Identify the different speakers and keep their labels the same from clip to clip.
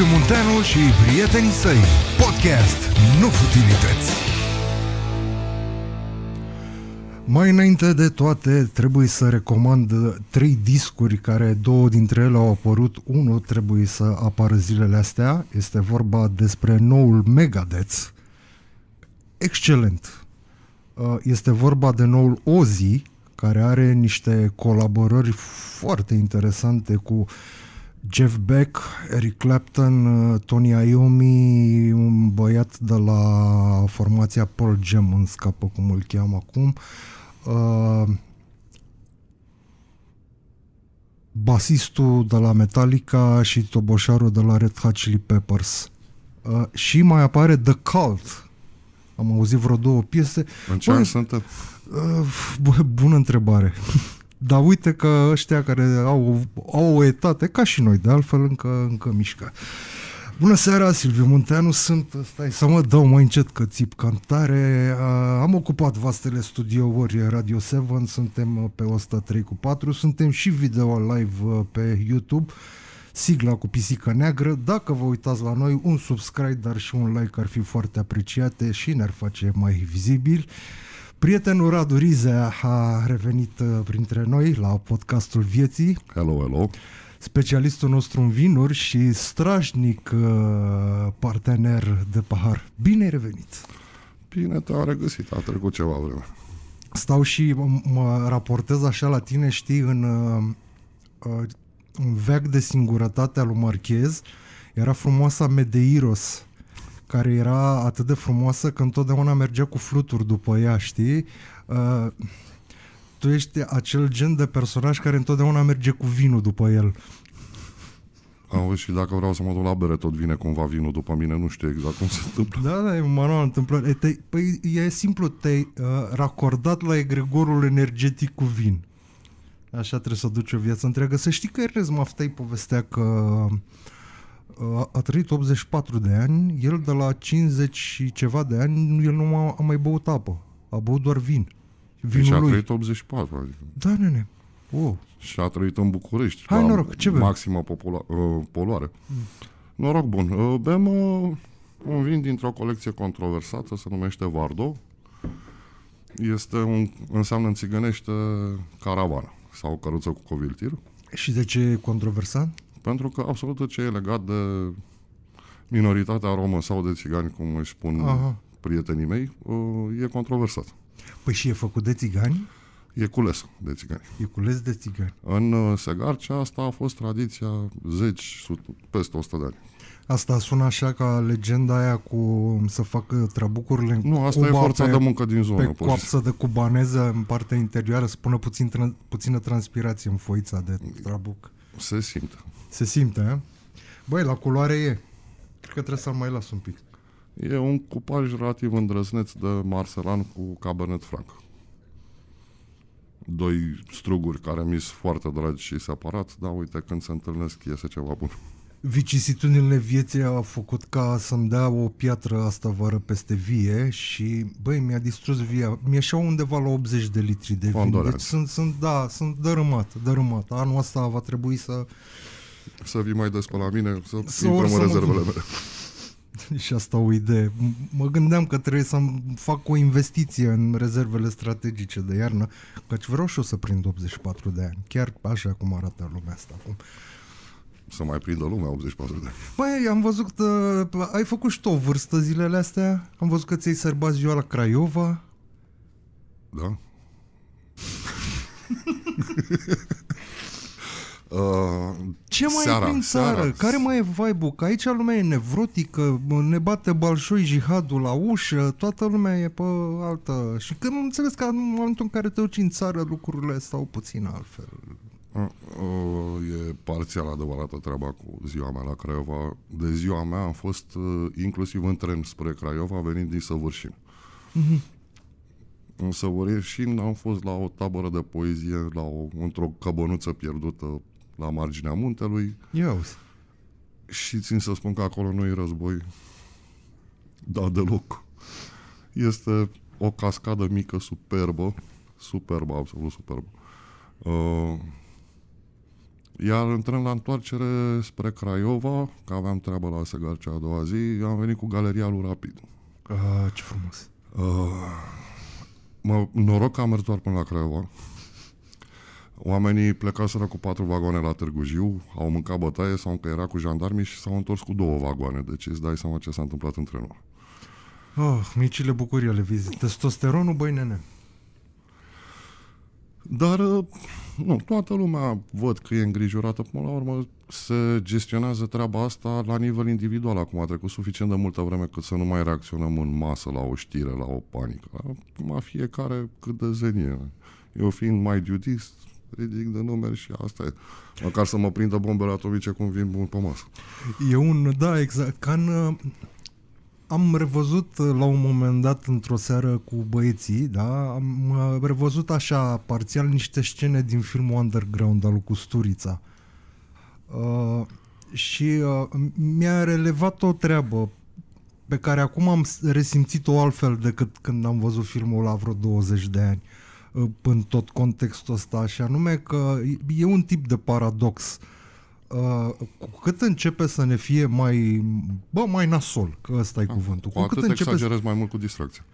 Speaker 1: Liviu Munteanu și prietenii săi. Podcast Nu Futilități. Mai înainte de toate, trebuie să recomand trei discuri care două dintre ele au apărut. Unul trebuie să apară zilele astea. Este vorba despre noul Megadeth. Excelent! Uh, este vorba de noul Ozzy, care are niște colaborări foarte interesante cu uh, Jeff Beck, Eric Clapton, uh, Tony Iommi, un băiat de la formația Pearl Jam, în scapă cum îl cheam acum, uh, basistul de la Metallica și toboșarul de la Red Hot Chili Peppers. Uh, și mai apare The Cult. Am auzit vreo două piese. În ce an Uh, bună întrebare. Dar uite că ăștia care au, au o etate, ca și noi, de altfel încă, încă mișcă. Bună seara, Silviu Munteanu, sunt, stai să mă dau mai încet că țip cantare, Am ocupat vastele studiouri Radio 7, suntem pe 103 cu 4, suntem și video live pe YouTube sigla cu pisica neagră. Dacă vă uitați la noi, un subscribe, dar și un like ar fi foarte apreciate și ne-ar face mai vizibili. Prietenul Radu Rize a revenit uh, printre noi la podcastul vieții. Hello, hello! Specialistul nostru în vinuri și strașnic uh, partener de pahar. Bine ai revenit!
Speaker 2: Bine te-a regăsit, a trecut ceva vreme.
Speaker 1: Stau și mă raportez așa la tine, știi, în în uh, veac de singurătate al lui Marchez era frumoasa Medeiros care era atât de frumoasă că întotdeauna mergea cu fluturi după ea, știi? Uh, tu ești acel gen de personaj care întotdeauna merge cu vinul după el.
Speaker 2: Auzi, și dacă vreau să mă duc la bere, tot vine cumva vinul după mine, nu știu exact cum se întâmplă.
Speaker 1: Da, da, e un manual întâmplări. E, te, păi e simplu, te-ai uh, racordat la egregorul energetic cu vin. Așa trebuie să duci o viață întreagă. Să știi că Erez Maftei povestea că a trăit 84 de ani, el de la 50 și ceva de ani, el nu a, a mai băut apă, a băut doar vin. Deci Vinul deci a lui. trăit
Speaker 2: 84, adică. Da, nene. Oh. Și a trăit în București. Hai, noroc, ce bem? Maxima popula- uh, ă, poluare. Mm. Noroc bun. Uh, bem uh, un vin dintr-o colecție controversată, se numește Vardo. Este un, înseamnă în țigănește caravana sau căruță cu coviltir.
Speaker 1: Și de ce e controversat?
Speaker 2: Pentru că absolut tot ce e legat de minoritatea romă sau de țigani, cum își spun Aha. prietenii mei, uh, e controversat.
Speaker 1: Păi și e făcut de țigani?
Speaker 2: E cules de țigani. E
Speaker 1: cules de țigani.
Speaker 2: În uh, Segarcea asta a fost tradiția zeci, peste 100 de ani.
Speaker 1: Asta sună așa ca legenda aia cu să facă trabucurile în Nu, asta Cuba e forța pe, de muncă din zonă. Pe coapsă de cubaneză în partea interioară să pună puțin, puțină transpirație în foița de trabuc. Se simte. Se simte, a? Eh? Băi, la culoare e. Cred că trebuie să-l mai las un pic.
Speaker 2: E un cupaj relativ îndrăzneț de Marcelan cu Cabernet Franc. Doi struguri care mi s foarte dragi și separat, dar uite, când se întâlnesc iese ceva bun.
Speaker 1: Vicisitudinile vieții a făcut ca să-mi dea o piatră asta vară peste vie și, băi, mi-a distrus via. mi așa undeva la 80 de litri de vin. Deci sunt, sunt, da, sunt dărâmat, dărâmat. Anul ăsta va trebui să
Speaker 2: să vii mai des pe la mine, să, intrăm în rezervele mele.
Speaker 1: Și asta o idee. Mă gândeam că trebuie să fac o investiție în rezervele strategice de iarnă, căci vreau și eu să prind 84 de ani, chiar așa
Speaker 2: cum arată lumea asta acum să mai prindă lumea 84 de ani.
Speaker 1: Păi, am văzut că uh, ai făcut și tu o vârstă zilele astea. Am văzut că ți-ai sărbat ziua la Craiova.
Speaker 2: Da. Ce mai seara, e prin țară? Seara. Care
Speaker 1: mai e vibe Că aici lumea e nevrotică, ne bate balșoi jihadul la ușă, toată lumea e pe altă... Și când am înțeles că în momentul în care te duci în țară, lucrurile stau puțin altfel.
Speaker 2: E parțial adevărată treaba cu ziua mea la Craiova. De ziua mea am fost inclusiv în tren spre Craiova, venind din Săvârșin. Mm-hmm în Săvârșin am fost la o tabără de poezie la o, într-o căbănuță pierdută la marginea muntelui. Eu. Și țin să spun că acolo nu e război. Da, deloc. Este o cascadă mică, superbă. Superbă, absolut superbă. Uh, iar întrând la întoarcere spre Craiova, că aveam treabă la cea a doua zi, am venit cu galeria lui Rapid.
Speaker 1: Ah, ce frumos!
Speaker 2: Uh, mă, noroc că am mers doar până la Craiova, Oamenii plecaseră cu patru vagoane la Târgu Jiu, au mâncat bătaie, s-au era cu jandarmii și s-au întors cu două vagoane. Deci îți dai seama ce s-a întâmplat între noi.
Speaker 1: Oh, ah, micile bucurii ale vizitei. Testosteronul, băi nene.
Speaker 2: Dar, uh, nu, toată lumea văd că e îngrijorată. Până la urmă, se gestionează treaba asta la nivel individual. Acum a trecut suficient de multă vreme cât să nu mai reacționăm în masă la o știre, la o panică. Acum fiecare cât de zenie. Eu fiind mai judist, ridic de numeri și asta e. Măcar să mă prindă bombele atomice cum vin bun pe masă.
Speaker 1: E un, da, exact, ca în, uh, am revăzut uh, la un moment dat într-o seară cu băieții, da, am uh, revăzut așa parțial niște scene din filmul Underground al lui Custurița. Uh, și uh, mi-a relevat o treabă pe care acum am resimțit-o altfel decât când am văzut filmul la vreo 20 de ani. Uh, în tot contextul ăsta și anume că e un tip de paradox. Cu cât începe să ne fie mai, bă, mai nasol, că ăsta e da. cuvântul. Cu, cu cât atât începe
Speaker 2: exagerezi să... mai mult cu distracția.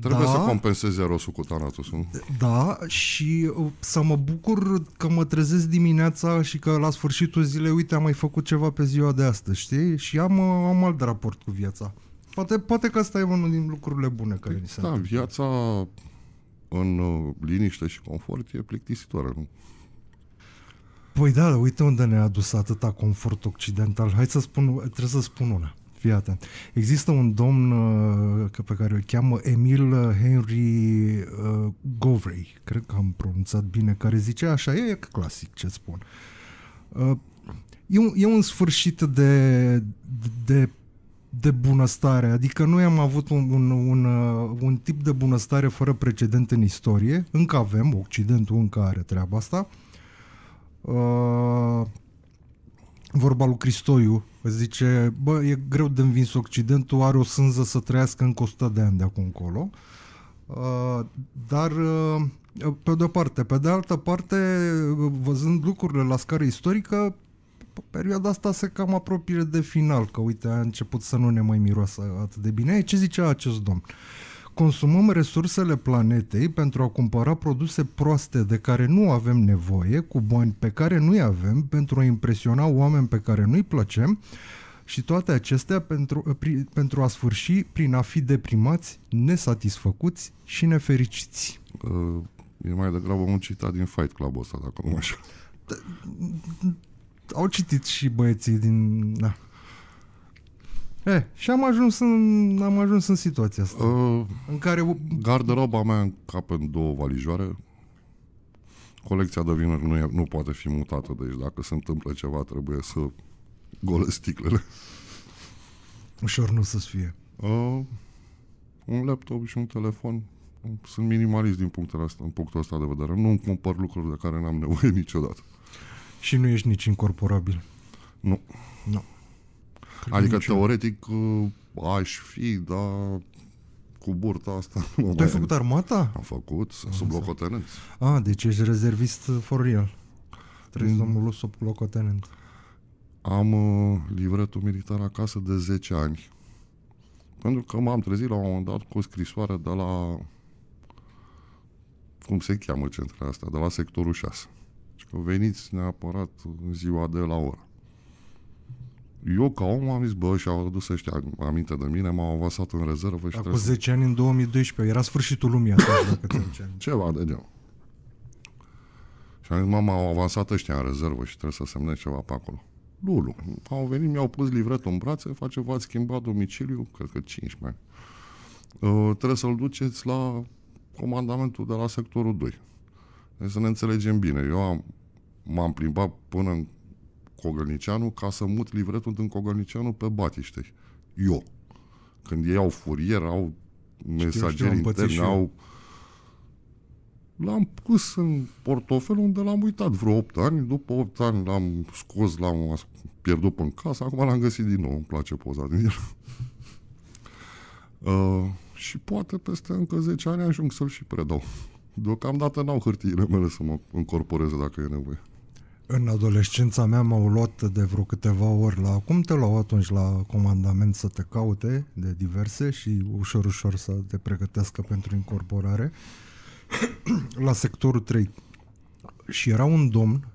Speaker 2: Trebuie da, să compenseze rosul cu tanatosul.
Speaker 1: Da, și uh, să mă bucur că mă trezesc dimineața și că la sfârșitul zilei, uite, am mai făcut ceva pe ziua de astăzi, știi? Și am, uh, am alt raport cu viața. Poate, poate că asta e unul din lucrurile bune care păi ni se Da,
Speaker 2: viața în uh, liniște și confort e plictisitoare. Nu?
Speaker 1: Păi da, uite unde ne-a adus atâta confort occidental. Hai să spun, trebuie să spun una. Fii atent. Există un domn uh, pe care îl cheamă Emil uh, Henry Govrey, cred că am pronunțat bine, care zice așa, e clasic ce spun. E un, e un sfârșit de, de de bunăstare. Adică noi am avut un, un, un, uh, un tip de bunăstare fără precedent în istorie. Încă avem, Occidentul încă are treaba asta. Uh, vorba lui Cristoiu, zice, bă, e greu de învins Occidentul, are o sânză să trăiască încă 100 de ani de acum încolo. Uh, dar uh, pe de-o parte. Pe de altă parte, uh, văzând lucrurile la scară istorică, perioada asta se cam apropie de final, că uite, a început să nu ne mai miroasă atât de bine. Ce zicea acest domn? Consumăm resursele planetei pentru a cumpăra produse proaste de care nu avem nevoie, cu bani pe care nu-i avem, pentru a impresiona oameni pe care nu-i plăcem și toate acestea pentru, pri, pentru a sfârși prin a fi deprimați, nesatisfăcuți și
Speaker 2: nefericiți. Uh, e mai degrabă un citat din Fight Club ăsta, dacă nu mă
Speaker 1: au citit și băieții din... Da. E, și am ajuns în, am ajuns în situația asta. Uh,
Speaker 2: în care... Garderoba mea încap în două valijoare. Colecția de vinuri nu, e, nu poate fi mutată, deci dacă se întâmplă ceva, trebuie să gole sticlele. Ușor nu să-ți fie. Uh, un laptop și un telefon. Sunt minimalist din punctul ăsta, în punctul ăsta de vedere. Nu îmi cumpăr lucruri de care n-am nevoie niciodată.
Speaker 1: Și nu ești nici incorporabil. Nu. Nu.
Speaker 2: Cred adică nici teoretic uh, aș fi, dar cu burta asta... Nu tu ai făcut armata? Am făcut, sunt sub locotenent.
Speaker 1: A, ah, deci ești rezervist for real. Trebuie mm. să sub locotenent.
Speaker 2: Am uh, livretul militar acasă de 10 ani. Pentru că m-am trezit la un moment dat cu o scrisoare de la... Cum se cheamă centrul asta? De la sectorul 6 și că veniți neapărat în ziua de la oră. Eu ca om am zis, bă, și-au adus ăștia aminte de mine, m-au avansat în rezervă și Acum da, 10
Speaker 1: să... ani, în 2012, era sfârșitul lumii
Speaker 2: atunci, dacă ți Ceva de genul. Și am zis, mama, au avansat ăștia în rezervă și trebuie să semnez ceva pe acolo. Lulu. Au venit, mi-au pus livretul în brațe, face, v-ați schimbat domiciliu, cred că 15 ani. Uh, trebuie să-l duceți la comandamentul de la sectorul 2. Deci să ne înțelegem bine. Eu am, m-am plimbat până în Cogălnicianu ca să mut livretul din Cogălnicianu pe Batiște. Eu. Când ei au furier, au mesageri știu, interni, au... L-am pus în portofel unde l-am uitat vreo 8 ani. După 8 ani l-am scos, l-am pierdut în casă. Acum l-am găsit din nou. Îmi place poza din el. uh, și poate peste încă 10 ani ajung să-l și predau. Deocamdată n-au hârtiile mele să mă încorporeze dacă e nevoie.
Speaker 1: În adolescența mea m-au luat de vreo câteva ori la... Cum te luau atunci la comandament să te caute de diverse și ușor, ușor să te pregătească pentru incorporare? la sectorul 3. Și era un domn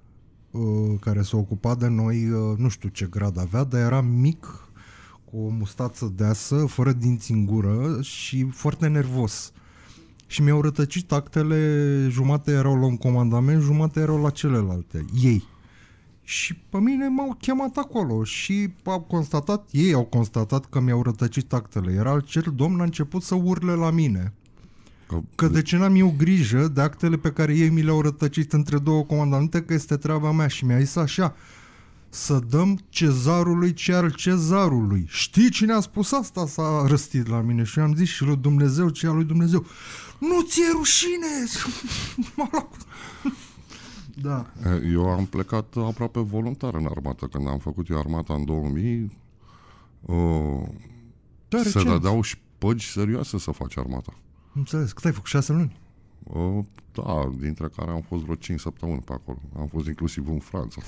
Speaker 1: uh, care se ocupa de noi, uh, nu știu ce grad avea, dar era mic, cu o mustață deasă, fără dinți în gură și foarte nervos. Uh, și mi-au rătăcit actele, jumate erau la un comandament, jumate erau la celelalte, ei. Și pe mine m-au chemat acolo și au constatat, ei au constatat că mi-au rătăcit actele. Era cel domn a început să urle la mine. Că, că de ce n-am eu grijă de actele pe care ei mi le-au rătăcit între două comandamente, că este treaba mea și mi-a zis așa, să dăm cezarului ce al cezarului. Știi cine a spus asta? S-a răstit la mine și am zis și lui Dumnezeu ce al lui Dumnezeu. Nu ți-e rușine! da.
Speaker 2: Eu am plecat aproape voluntar în armată. Când am făcut eu armata în 2000, uh, Doar se dădeau păgi serioase să faci armata.
Speaker 1: Înțeles. Cât ai făcut? Șase luni?
Speaker 2: Uh, da, dintre care am fost vreo 5 săptămâni pe acolo. Am fost inclusiv în Franța.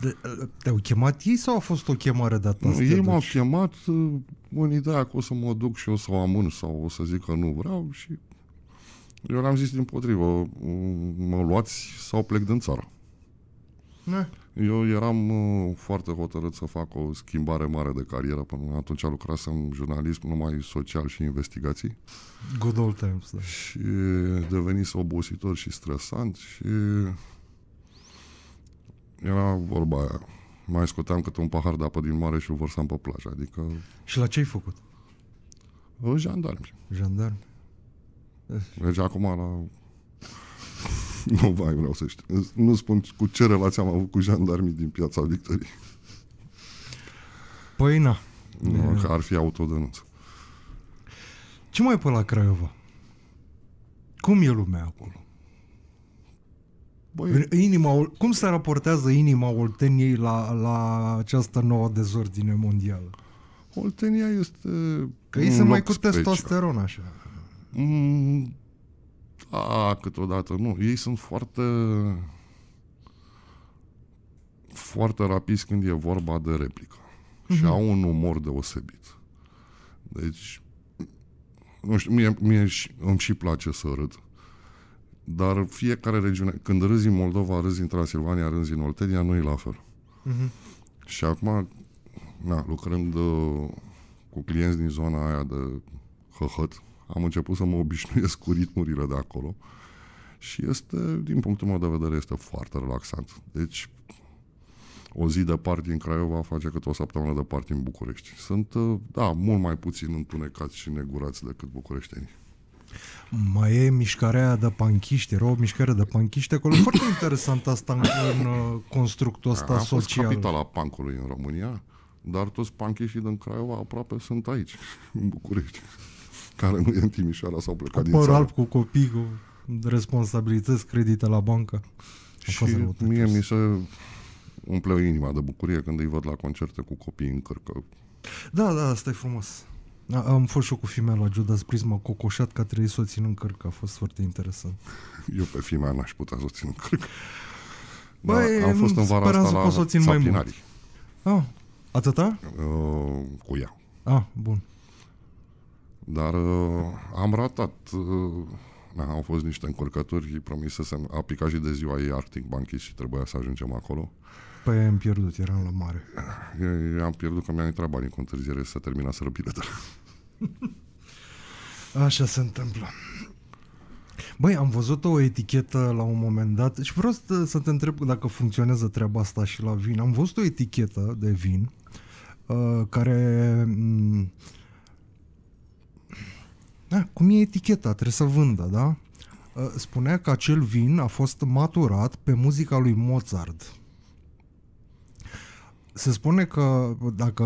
Speaker 1: De, te-au chemat ei sau a fost o chemare de asta? Nu, ei m-au
Speaker 2: chemat în uh, ideea că o să mă duc și o să o amân sau o să zic că nu vreau și eu le-am zis din potrivă, uh, mă luați sau plec din țară. Ne. Eu eram uh, foarte hotărât să fac o schimbare mare de carieră, până atunci lucrasem jurnalism numai social și investigații. Good old times, da. Și devenise obositor și stresant și era vorba aia. Mai scoteam câte un pahar de apă din mare și o vărsam pe plajă, adică...
Speaker 1: Și la ce ai făcut? Jandarmi. Jandarmi.
Speaker 2: Deci acum la... Nu mai vreau să știu. Nu spun cu ce relație am avut cu jandarmii din piața Victoriei. Păi na. Nu, că ar fi autodenunță.
Speaker 1: Ce mai e pe la Craiova? Cum e lumea acolo? Băi... Inima, cum se raportează inima Olteniei la, la această nouă dezordine mondială? Oltenia este... Că ei sunt mai cu testosteron, așa.
Speaker 2: Mm, da, câteodată, nu. Ei sunt foarte foarte rapizi când e vorba de replică. Mm-hmm. Și mhm. au un umor deosebit. Deci, nu știu, mie, mie îmi și place să râd. Dar fiecare regiune, când râzi în Moldova, râzi în Transilvania, râzi în Oltenia, nu e la fel. Uh-huh. Și acum, na, lucrând uh, cu clienți din zona aia de hăhăt, am început să mă obișnuiesc cu ritmurile de acolo și este, din punctul meu de vedere, este foarte relaxant. Deci, o zi de party în Craiova face cât o săptămână de party în București. Sunt, uh, da, mult mai puțin întunecați și negurați decât bucureștenii.
Speaker 1: Mai e mișcarea de panchiști, era o mișcare de panchiști acolo. Foarte interesant asta în, în uh, constructul ăsta a social. fost capitala
Speaker 2: pancului în România, dar toți panchiștii din Craiova aproape sunt aici, în București, care nu e în Timișoara sau plecat cu din țară. alb
Speaker 1: cu copii, cu responsabilități, credite la bancă. A și mie
Speaker 2: mi se umple inima de bucurie când îi văd la concerte cu copii în cărcă.
Speaker 1: Da, da, asta e frumos. Da, am fost și eu cu fimea la Judas Prisma, cocoșat că a trebuit să o țin în cărcă. a fost foarte interesant.
Speaker 2: Eu pe fimea n-aș putea să o țin în cărcă. Băi, da, am fost în vara asta la să o țin mai mult.
Speaker 1: Ah, atâta?
Speaker 2: Uh, cu ea. Ah, bun. Dar uh, am ratat. Uh, au fost niște încurcături promisesem. A picat și de ziua ei Arctic Monkeys și trebuia să ajungem acolo. Uh,
Speaker 1: Păi am pierdut, eram la mare.
Speaker 2: Ah, eu, eu am pierdut că mi-am intrat banii cu întârziere să termina să biletele.
Speaker 1: Așa se întâmplă. Băi, am văzut o etichetă la un moment dat și vreau să, să te întreb dacă funcționează treaba asta și la vin. Am văzut o etichetă de vin uh, care... Um, da, cum e eticheta? Trebuie să vândă, da? Uh, spunea că acel vin a fost maturat pe muzica lui Mozart. Se spune că dacă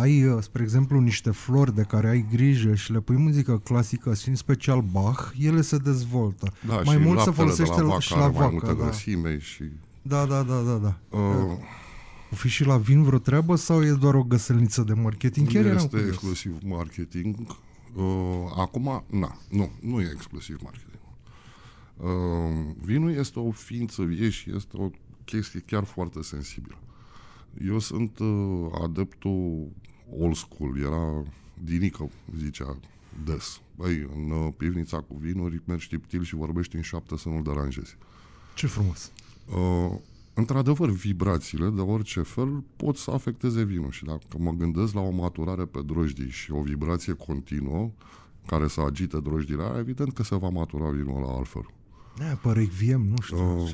Speaker 1: ai, uh, spre exemplu, niște flori de care ai grijă și le pui muzică clasică și în special Bach, ele se dezvoltă. Da, mai mult se folosește la vacă, și la vacă. Mai da. și... Da, da, da, da, da. Uh, o fi și la vin vreo treabă sau e doar o găselniță de marketing? Chiar este
Speaker 2: exclusiv marketing. Uh, acum, na, nu, nu e exclusiv marketing. Uh, vinul este o ființă vie și este o chestie chiar foarte sensibilă. Eu sunt uh, adeptul old school, era dinică, zicea des. Băi, în uh, pivnița cu vinuri mergi tiptil și vorbești în șapte să nu-l deranjezi. Ce frumos! Uh, într-adevăr, vibrațiile de orice fel pot să afecteze vinul și dacă mă gândesc la o maturare pe drojdii și o vibrație continuă care să agite drojdile evident că se va matura vinul la altfel.
Speaker 1: Ne pare viem, nu știu.
Speaker 2: Uh,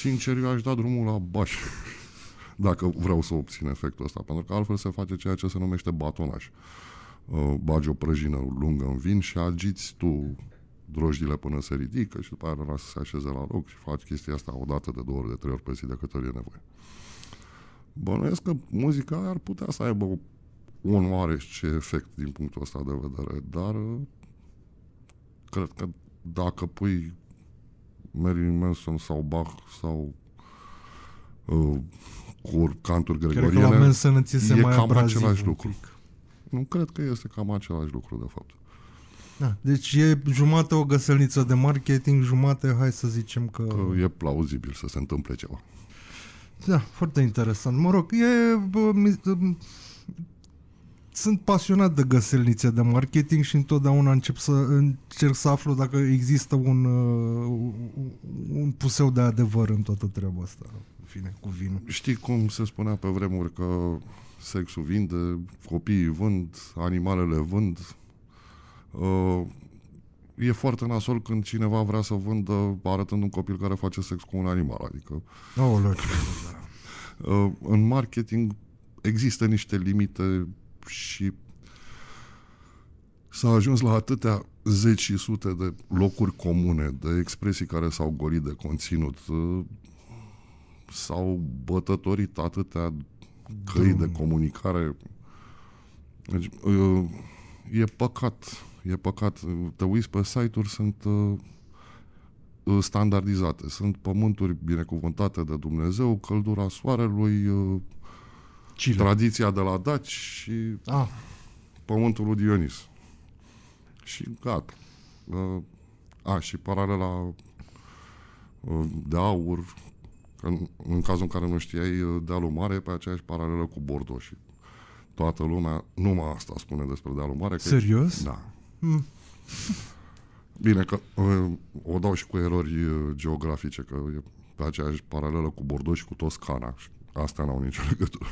Speaker 2: sincer, eu aș da drumul la baș dacă vreau să obțin efectul ăsta, pentru că altfel se face ceea ce se numește batonaj. Uh, bagi o prăjină lungă în vin și agiți tu drojdile până se ridică și după aia să se așeze la loc și faci chestia asta o dată, de două ori, de trei ori pe zi de câte ori e nevoie. Bănuiesc că muzica ar putea să aibă un mare ce efect din punctul ăsta de vedere, dar uh, cred că dacă pui Marilyn Manson sau Bach sau uh, cor, canturi gregoriene. Cred că la mensănăție se mai cam același lucru. Pic. Nu cred că este cam același lucru, de fapt. Da, deci e
Speaker 1: jumate o găselniță de marketing, jumate, hai să zicem că... că
Speaker 2: e plauzibil să se întâmple ceva.
Speaker 1: Da, foarte interesant. Mă rog, e... Bă, mi, sunt pasionat de găselnițe de marketing și întotdeauna încep să încerc să aflu dacă există un, uh, un puseu de adevăr în toată treaba asta fine, cu
Speaker 2: vinul. Știi cum se spunea pe vremuri că sexul vinde, copiii vând, animalele vând. Uh, e foarte nasol când cineva vrea să vândă arătând un copil care face sex cu un animal. Adică... Oh, uh, în marketing există niște limite și s-a ajuns la atâtea zeci și sute de locuri comune, de expresii care s-au golit de conținut. Uh, s-au bătătorit atâtea căi de comunicare. Deci, uh, e păcat. E păcat. Te uiți pe site-uri, sunt uh, uh, standardizate. Sunt pământuri binecuvântate de Dumnezeu, căldura soarelui, Chile. tradiția de la Daci și ah. pământul lui Dionis. Și gata. A, și paralela de aur, Că în, în cazul în care nu știai dealul mare pe aceeași paralelă cu Bordeaux și toată lumea numai asta spune despre dealul mare. Că Serios? E, da. Mm. Bine că uh, o dau și cu erori uh, geografice, că e pe aceeași paralelă cu Bordeaux și cu Toscana. Astea n-au nicio legătură.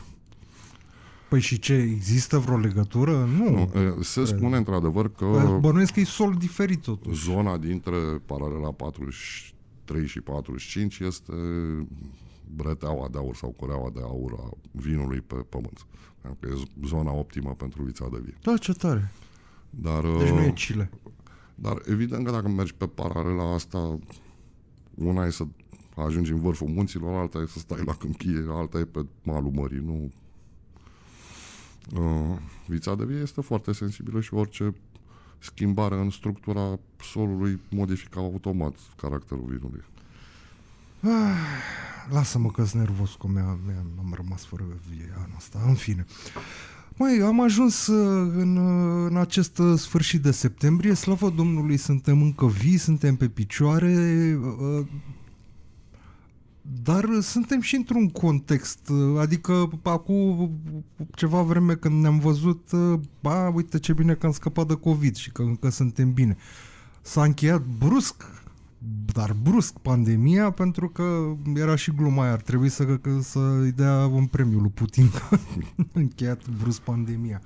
Speaker 1: Păi și ce, există vreo legătură? Nu. nu se spune într-adevăr că... Bănuiesc
Speaker 2: că e sol diferit totuși. Zona dintre paralela 4 și 3 și 45 este brăteaua de aur sau coreaua de aur a vinului pe pământ. Pentru că e zona optimă pentru vița de vin.
Speaker 1: Da, ce tare!
Speaker 2: Dar, deci nu e uh, Chile. Dar evident că dacă mergi pe paralela asta, una e să ajungi în vârful munților, alta e să stai la câmpie, alta e pe malul mării. Nu. Uh, vița de vie este foarte sensibilă și orice schimbarea în structura solului modifica automat caracterul vinului.
Speaker 1: Ah, lasă-mă că sunt nervos mea, am rămas fără vie anul ăsta. În fine. Mai am ajuns uh, în, uh, în acest uh, sfârșit de septembrie, slavă Domnului, suntem încă vii, suntem pe picioare. Dar uh, suntem și într-un context, uh, adică acum uh, ceva vreme când ne-am văzut, ba, uite ce bine că am scăpat de COVID și că încă suntem bine. S-a încheiat brusc, dar brusc pandemia, pentru că era și gluma aia, ar trebui să, că, să-i dea un premiu lui Putin că a încheiat brusc pandemia.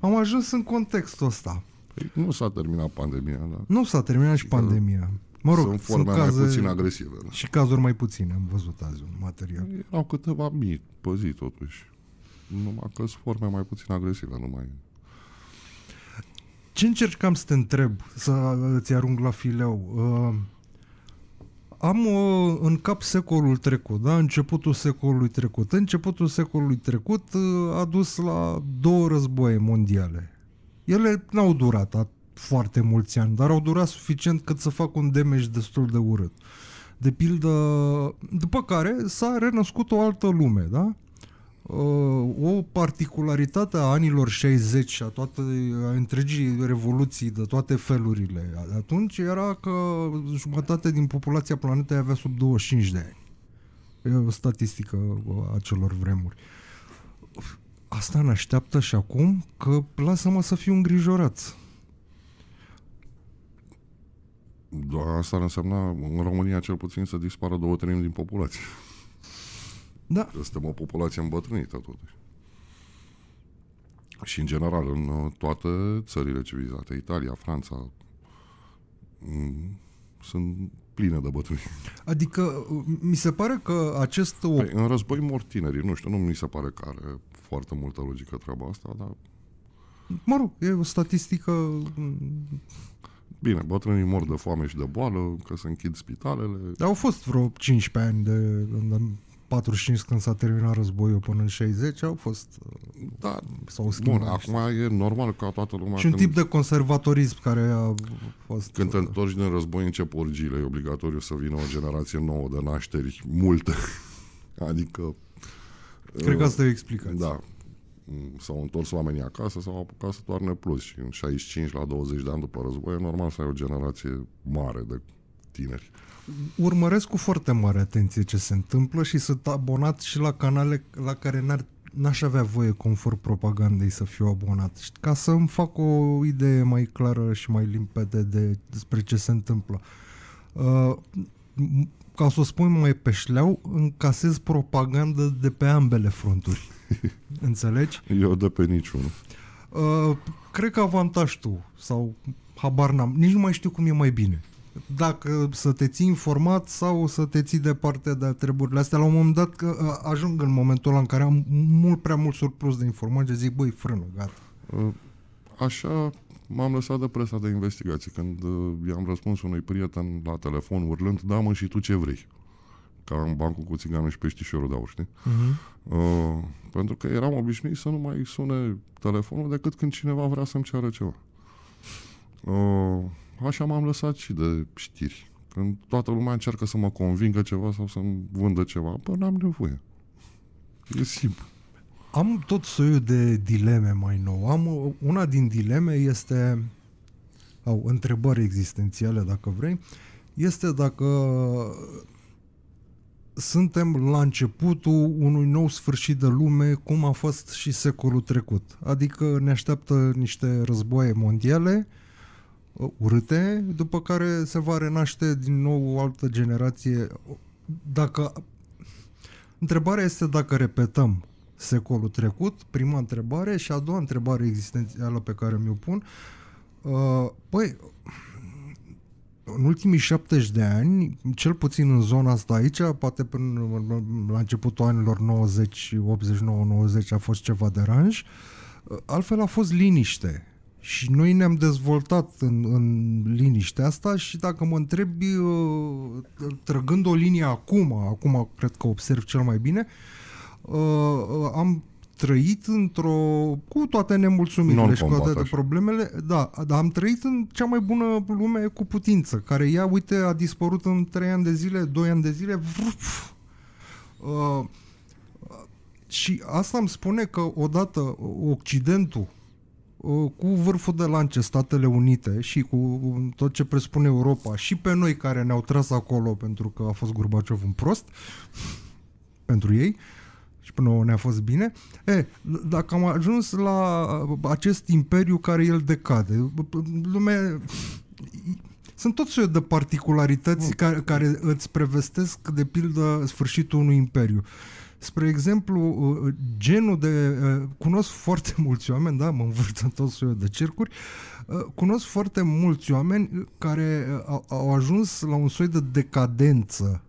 Speaker 1: Am ajuns în contextul ăsta.
Speaker 2: Păi nu s-a terminat pandemia, da.
Speaker 1: Nu s-a terminat și da. pandemia. Mă rog, sunt forme sunt caze, mai puțin agresive. Da. Și cazuri mai puține, am văzut azi
Speaker 2: un material. Erau câteva mii pe zi, totuși. Numai că sunt forme mai puțin agresive, nu mai... Ce încercam să te întreb, să
Speaker 1: ți arunc la fileu? Uh, am uh, în cap secolul trecut, da? începutul secolului trecut. Începutul secolului trecut uh, a dus la două războaie mondiale. Ele n-au durat foarte mulți ani, dar au durat suficient cât să fac un damage destul de urât. De pildă, după care s-a renăscut o altă lume, da? Uh, o particularitate a anilor 60 și a, toate, a întregii revoluții de toate felurile atunci era că jumătate din populația planetei avea sub 25 de ani. E o statistică a celor vremuri asta ne așteaptă și acum că lasă-mă să fiu îngrijorat.
Speaker 2: Doar asta ar însemna, în România cel puțin, să dispară două treimi din populație. Da. Suntem o populație îmbătrânită, totuși. Și, în general, în uh, toate țările civilizate, Italia, Franța, mm, sunt pline de bătrâni. Adică, uh, mi se pare că acest... Păi, în război mor tinerii, nu știu, nu mi se pare că are foarte multă logică treaba asta, dar...
Speaker 1: Mă rog, e o statistică mm,
Speaker 2: Bine, bătrânii mor de foame și de boală, că se închid spitalele. Dar au fost
Speaker 1: vreo 15 ani de, în 45 când s-a terminat războiul până în 60, au fost... Uh, da, s-au schimbat. Bun,
Speaker 2: acum e normal ca toată lumea... Și un tip de
Speaker 1: conservatorism care a fost...
Speaker 2: Când te uh, întorci din război, încep orgile, E obligatoriu să vină o generație nouă de nașteri, multe. adică... Cred că asta e uh, explicația. Da, s-au întors oamenii acasă, s-au apucat să toarne plus și în 65 la 20 de ani după război e normal să ai o generație mare de tineri.
Speaker 1: Urmăresc cu foarte mare atenție ce se întâmplă și sunt abonat și la canale la care n-ar, n-aș avea voie conform propagandei să fiu abonat. Ca să îmi fac o idee mai clară și mai limpede de, despre ce se întâmplă. Uh, ca să o spun mai pe șleau, încasez propagandă de pe ambele fronturi.
Speaker 2: Înțelegi? Eu de pe niciunul.
Speaker 1: Uh, cred că avantaj tu sau habar n-am. Nici nu mai știu cum e mai bine. Dacă să te ții informat sau să te ții departe de treburile astea, la un moment dat că uh, ajung în momentul ăla în care am mult prea mult surplus de informații, zic, băi, frână, gata.
Speaker 2: Uh, așa m-am lăsat de presa de investigații. Când uh, i-am răspuns unui prieten la telefon urlând, da mă, și tu ce vrei? Ca în bancul cu țiganul și peștișorul de aur, știi? Uh-huh. Uh, pentru că eram obișnuit să nu mai sune telefonul decât când cineva vrea să-mi ceară ceva. Uh, așa m-am lăsat și de știri. Când toată lumea încearcă să mă convingă ceva sau să-mi vândă ceva, bă, păi n-am nevoie.
Speaker 1: E simplu. Am tot soiul de dileme mai nou. Am, una din dileme este, au întrebări existențiale dacă vrei, este dacă suntem la începutul unui nou sfârșit de lume, cum a fost și secolul trecut. Adică ne așteaptă niște războaie mondiale, uh, urâte, după care se va renaște din nou o altă generație. Dacă... Întrebarea este dacă repetăm secolul trecut, prima întrebare și a doua întrebare existențială pe care mi-o pun. Uh, păi, în ultimii 70 de ani, cel puțin în zona asta aici, poate până la începutul anilor 90, 89-90 a fost ceva deranj, uh, altfel a fost liniște. Și noi ne-am dezvoltat în, în liniștea asta și dacă mă întrebi, uh, trăgând o linie acum, acum cred că observ cel mai bine, uh, Uh, uh, am trăit într-o, cu toate nemulțumirile și cu toate așa. problemele, da, dar am trăit în cea mai bună lume cu putință, care ea, uite, a dispărut în 3 ani de zile, 2 ani de zile, vrf, uh, și asta îmi spune că odată Occidentul uh, cu vârful de lance, Statele Unite și cu tot ce presupune Europa și pe noi care ne-au tras acolo pentru că a fost Gorbaciov un prost pentru ei, uh, și până ne-a fost bine. E, dacă am ajuns la uh, acest imperiu care el decade, lume. Sunt tot de particularități mm. care, care îți prevestesc, de pildă, sfârșitul unui imperiu. Spre exemplu, uh, uh, genul de... Cunosc foarte mulți oameni, da, mă învârt în tot soiul de cercuri, cunosc foarte mulți oameni care au ajuns la un soi de decadență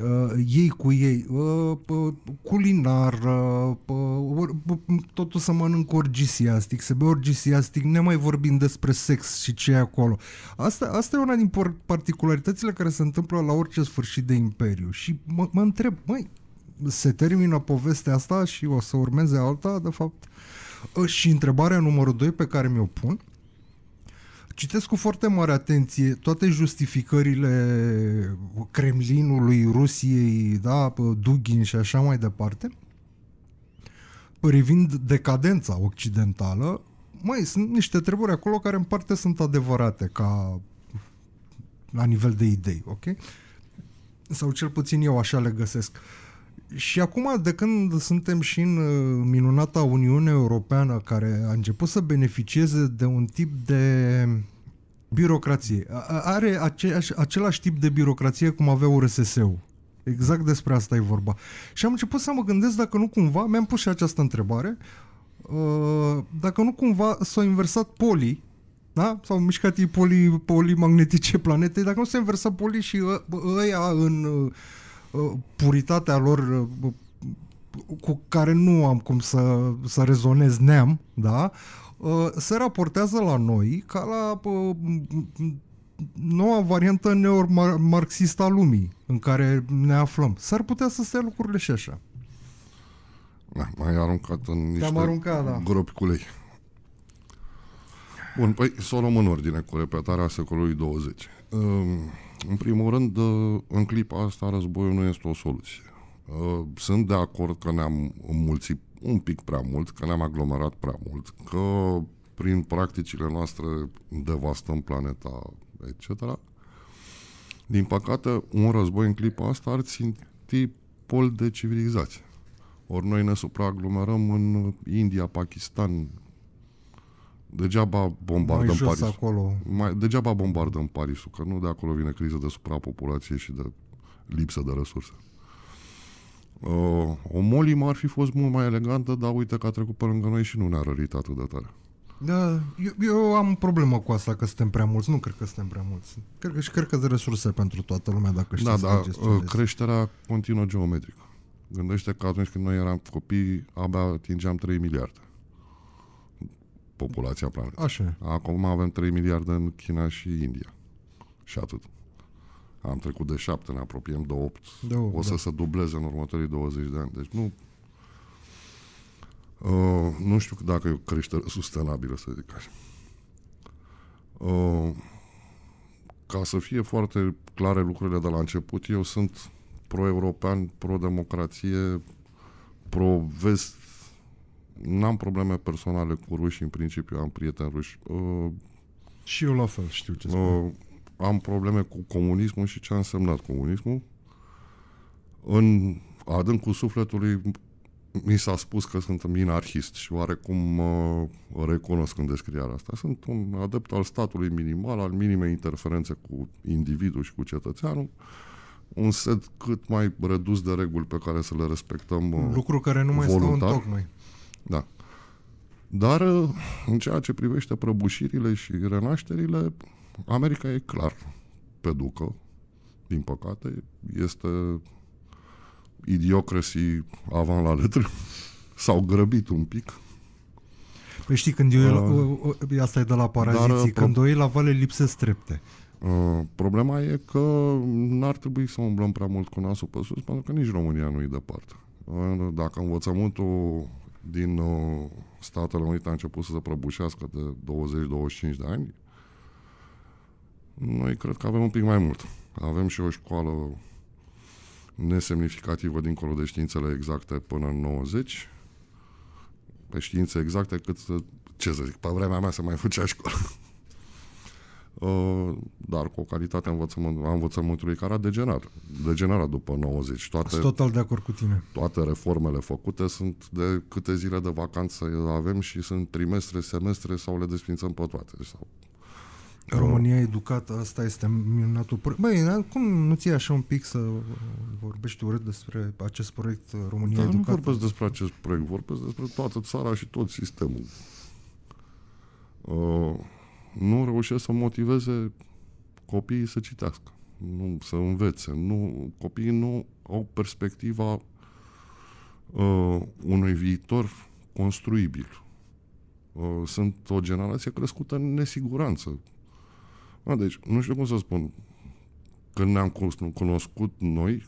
Speaker 1: uh, ei cu ei, uh, uh, culinar, uh, uh, totul să mănânc orgisiastic, să bei orgisiastic, ne mai vorbim despre sex și ce e acolo. Asta, asta e una din particularitățile care se întâmplă la orice sfârșit de imperiu și mă, mă întreb, măi, se termină povestea asta și o să urmeze alta, de fapt. Uh, și întrebarea numărul 2 pe care mi-o pun Citesc cu foarte mare atenție toate justificările Kremlinului, Rusiei, da, Dugin și așa mai departe, privind decadența occidentală, mai sunt niște treburi acolo care în parte sunt adevărate ca la nivel de idei, ok? Sau cel puțin eu așa le găsesc. Uh, și acum, de când suntem și în uh, minunata Uniune Europeană, care a început să beneficieze de un tip de birocrație, are aceeași, același tip de birocrație cum avea URSS-ul. Exact despre asta e vorba. Și am început să mă gândesc dacă nu cumva, mi-am pus și această întrebare, uh, dacă nu cumva s-au inversat polii, da? S-au mișcat ei poli, poli magnetice planetei, dacă nu s-au inversat polii și ă, ăia în uh, Uh, puritatea lor uh, cu care nu am cum să, să rezonez neam, da, uh, se raportează la noi ca la noua variantă neomarxistă a lumii în care ne aflăm. S-ar putea să stea lucrurile și așa.
Speaker 2: Da, mai aruncat în niște aruncat, da. gropi cu lei. Bun, păi să o luăm în ordine cu repetarea secolului 20. Um, în primul rând, uh, în clipa asta războiul nu este o soluție. Uh, sunt de acord că ne-am înmulțit un pic prea mult, că ne-am aglomerat prea mult, că prin practicile noastre devastăm planeta, etc. Din păcate, un război în clipa asta ar ținti pol de civilizație. Ori noi ne supraaglomerăm în India, Pakistan, Degeaba bombardăm mai Parisul, acolo. Mai, degeaba bombardăm Parisul, că nu de acolo vine criza de suprapopulație și de lipsă de resurse. Uh, o molimă ar fi fost mult mai elegantă, dar uite că a trecut pe lângă noi și nu ne-a rărit atât de tare.
Speaker 1: Da, eu, eu am problemă cu asta că suntem prea mulți. Nu cred că suntem prea mulți. Cred că și cred că de resurse pentru toată lumea dacă știți Da, uh,
Speaker 2: creșterea continuă geometrică. Gândește că atunci când noi eram copii, abia atingeam 3 miliarde populația planetei. Așa. Acum avem 3 miliarde în China și India. Și atât. Am trecut de 7, ne apropiem de 8. De 8 o să da. se dubleze în următorii 20 de ani. Deci nu... Uh, nu știu dacă e o creștere sustenabilă, să zic așa. Uh, ca să fie foarte clare lucrurile de la început, eu sunt pro-european, pro-democrație, pro-vest N-am probleme personale cu rușii, în principiu am prieteni ruși. Uh, și eu la
Speaker 1: fel știu ce spun.
Speaker 2: Uh, am probleme cu comunismul și ce a însemnat comunismul. În adâncul sufletului mi s-a spus că sunt minarhist și oarecum uh, recunosc în descrierea asta. Sunt un adept al statului minimal, al minimei interferențe cu individul și cu cetățeanul, un set cât mai redus de reguli pe care să le respectăm uh, Lucru care nu mai voluntar. stă în tocmai. Da. Dar uh, în ceea ce privește prăbușirile și renașterile, America e clar pe ducă, din păcate, este idiocracy avant la letră. S-au grăbit un pic.
Speaker 1: Păi știi, când eu, uh, asta e de la paraziții, dar, uh, când pro...
Speaker 2: o la vale lipsesc trepte. Uh, problema e că n-ar trebui să umblăm prea mult cu nasul pe sus, pentru că nici România nu e departe. dacă învățământul din uh, Statele Unite a început să se prăbușească de 20-25 de ani, noi cred că avem un pic mai mult. Avem și o școală nesemnificativă dincolo de științele exacte până în 90, pe științe exacte cât, ce să zic, pe vremea mea se mai făcea școală. Ă, dar cu o calitate a, învățământ, învățământului care a degenerat, degenerat după 90. Toate, Sunt total de acord cu tine. Toate reformele făcute sunt de câte zile de vacanță avem și sunt trimestre, semestre sau le desfințăm pe toate. Sau...
Speaker 1: România educată, asta este minunatul proiect. Băi, cum nu ți așa un pic să vorbești urât despre acest proiect România Dar educată? nu vorbesc
Speaker 2: despre acest proiect, vorbesc despre toată țara și tot sistemul. Uh, nu reușesc să motiveze copiii să citească, nu, să învețe. Nu, copiii nu au perspectiva uh, unui viitor construibil. Uh, sunt o generație crescută în nesiguranță. Uh, deci, nu știu cum să spun. Când ne-am cunoscut noi,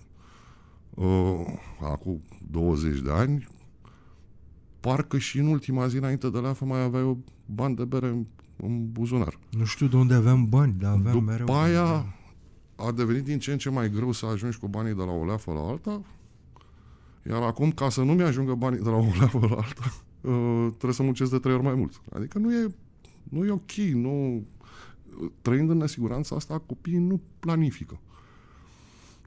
Speaker 2: uh, acum 20 de ani, parcă și în ultima zi înainte de leafă mai aveai o bandă de bere în buzunar. Nu
Speaker 1: știu de unde aveam bani, dar aveam
Speaker 2: După mereu aia bani. Da. a devenit din ce în ce mai greu să ajungi cu banii de la o leafă la alta, iar acum, ca să nu-mi ajungă banii de la o leafă la alta, uh, trebuie să muncesc de trei ori mai mult. Adică nu e, nu e ok, nu... Trăind în nesiguranța asta, copiii nu planifică.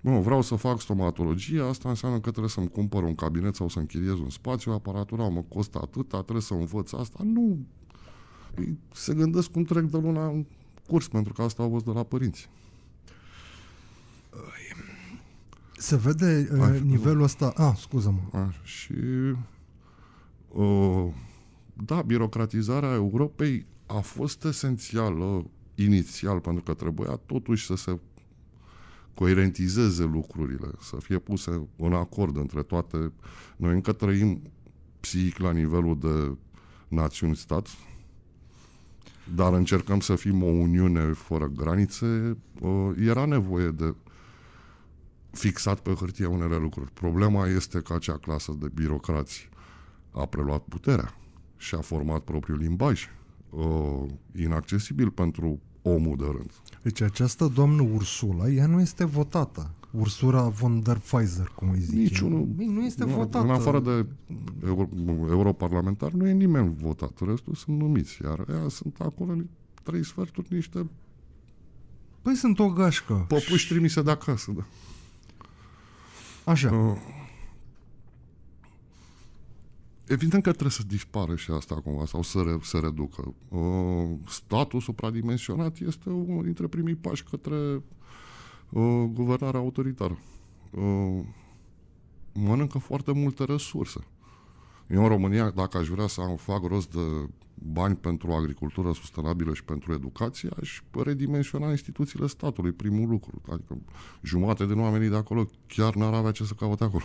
Speaker 2: Nu, vreau să fac stomatologie, asta înseamnă că trebuie să-mi cumpăr un cabinet sau să închiriez un spațiu, aparatura mă costă atâta, trebuie să învăț asta. Nu, Păi se gândesc cum trec de luna în curs, pentru că asta au văzut de la părinți. Se vede Așa, uh, nivelul
Speaker 1: ăsta... ah, scuză-mă. A, și...
Speaker 2: Uh, da, birocratizarea Europei a fost esențială inițial, pentru că trebuia totuși să se coerentizeze lucrurile, să fie puse în acord între toate. Noi încă trăim psihic la nivelul de națiuni-stat, dar încercăm să fim o uniune fără granițe, ă, era nevoie de fixat pe hârtie unele lucruri. Problema este că acea clasă de birocrați a preluat puterea și a format propriul limbaj ă, inaccesibil pentru omul de rând.
Speaker 1: Deci această doamnă Ursula, ea nu este votată. Ursura von der Pfizer, cum îi zice. Niciunul. Ei, nu este nu, votat. În afară
Speaker 2: de europarlamentar, nu e nimeni votat. Restul sunt numiți. Iar ea sunt acolo trei sferturi niște... Păi sunt o gașcă. Păpuși trimise de acasă, da. Așa. Uh, evident că trebuie să dispară și asta cumva sau să re, se reducă. Uh, statul supradimensionat este unul dintre primii pași către uh, guvernarea autoritară. Uh, mănâncă foarte multe resurse. Eu în România, dacă aș vrea să fac rost de bani pentru agricultură sustenabilă și pentru educație, aș redimensiona instituțiile statului, primul lucru. Adică jumate din oamenii de acolo chiar n-ar avea ce să caute acolo.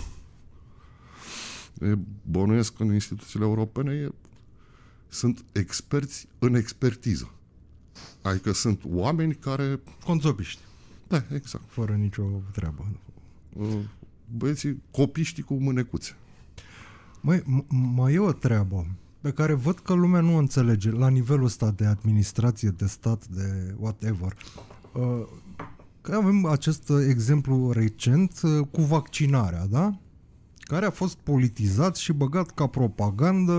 Speaker 2: E, bănuiesc în instituțiile europene e, sunt experți în expertiză. Adică sunt oameni care... Conzobiști. Da, exact. Fără nicio treabă. Mm. Băieții, copiști cu mânecuțe.
Speaker 1: Mai, mai e o treabă pe care văd că lumea nu înțelege la nivelul ăsta de administrație, de stat, de whatever. Uh, că avem acest exemplu recent uh, cu vaccinarea, da? Care a fost politizat și băgat ca propagandă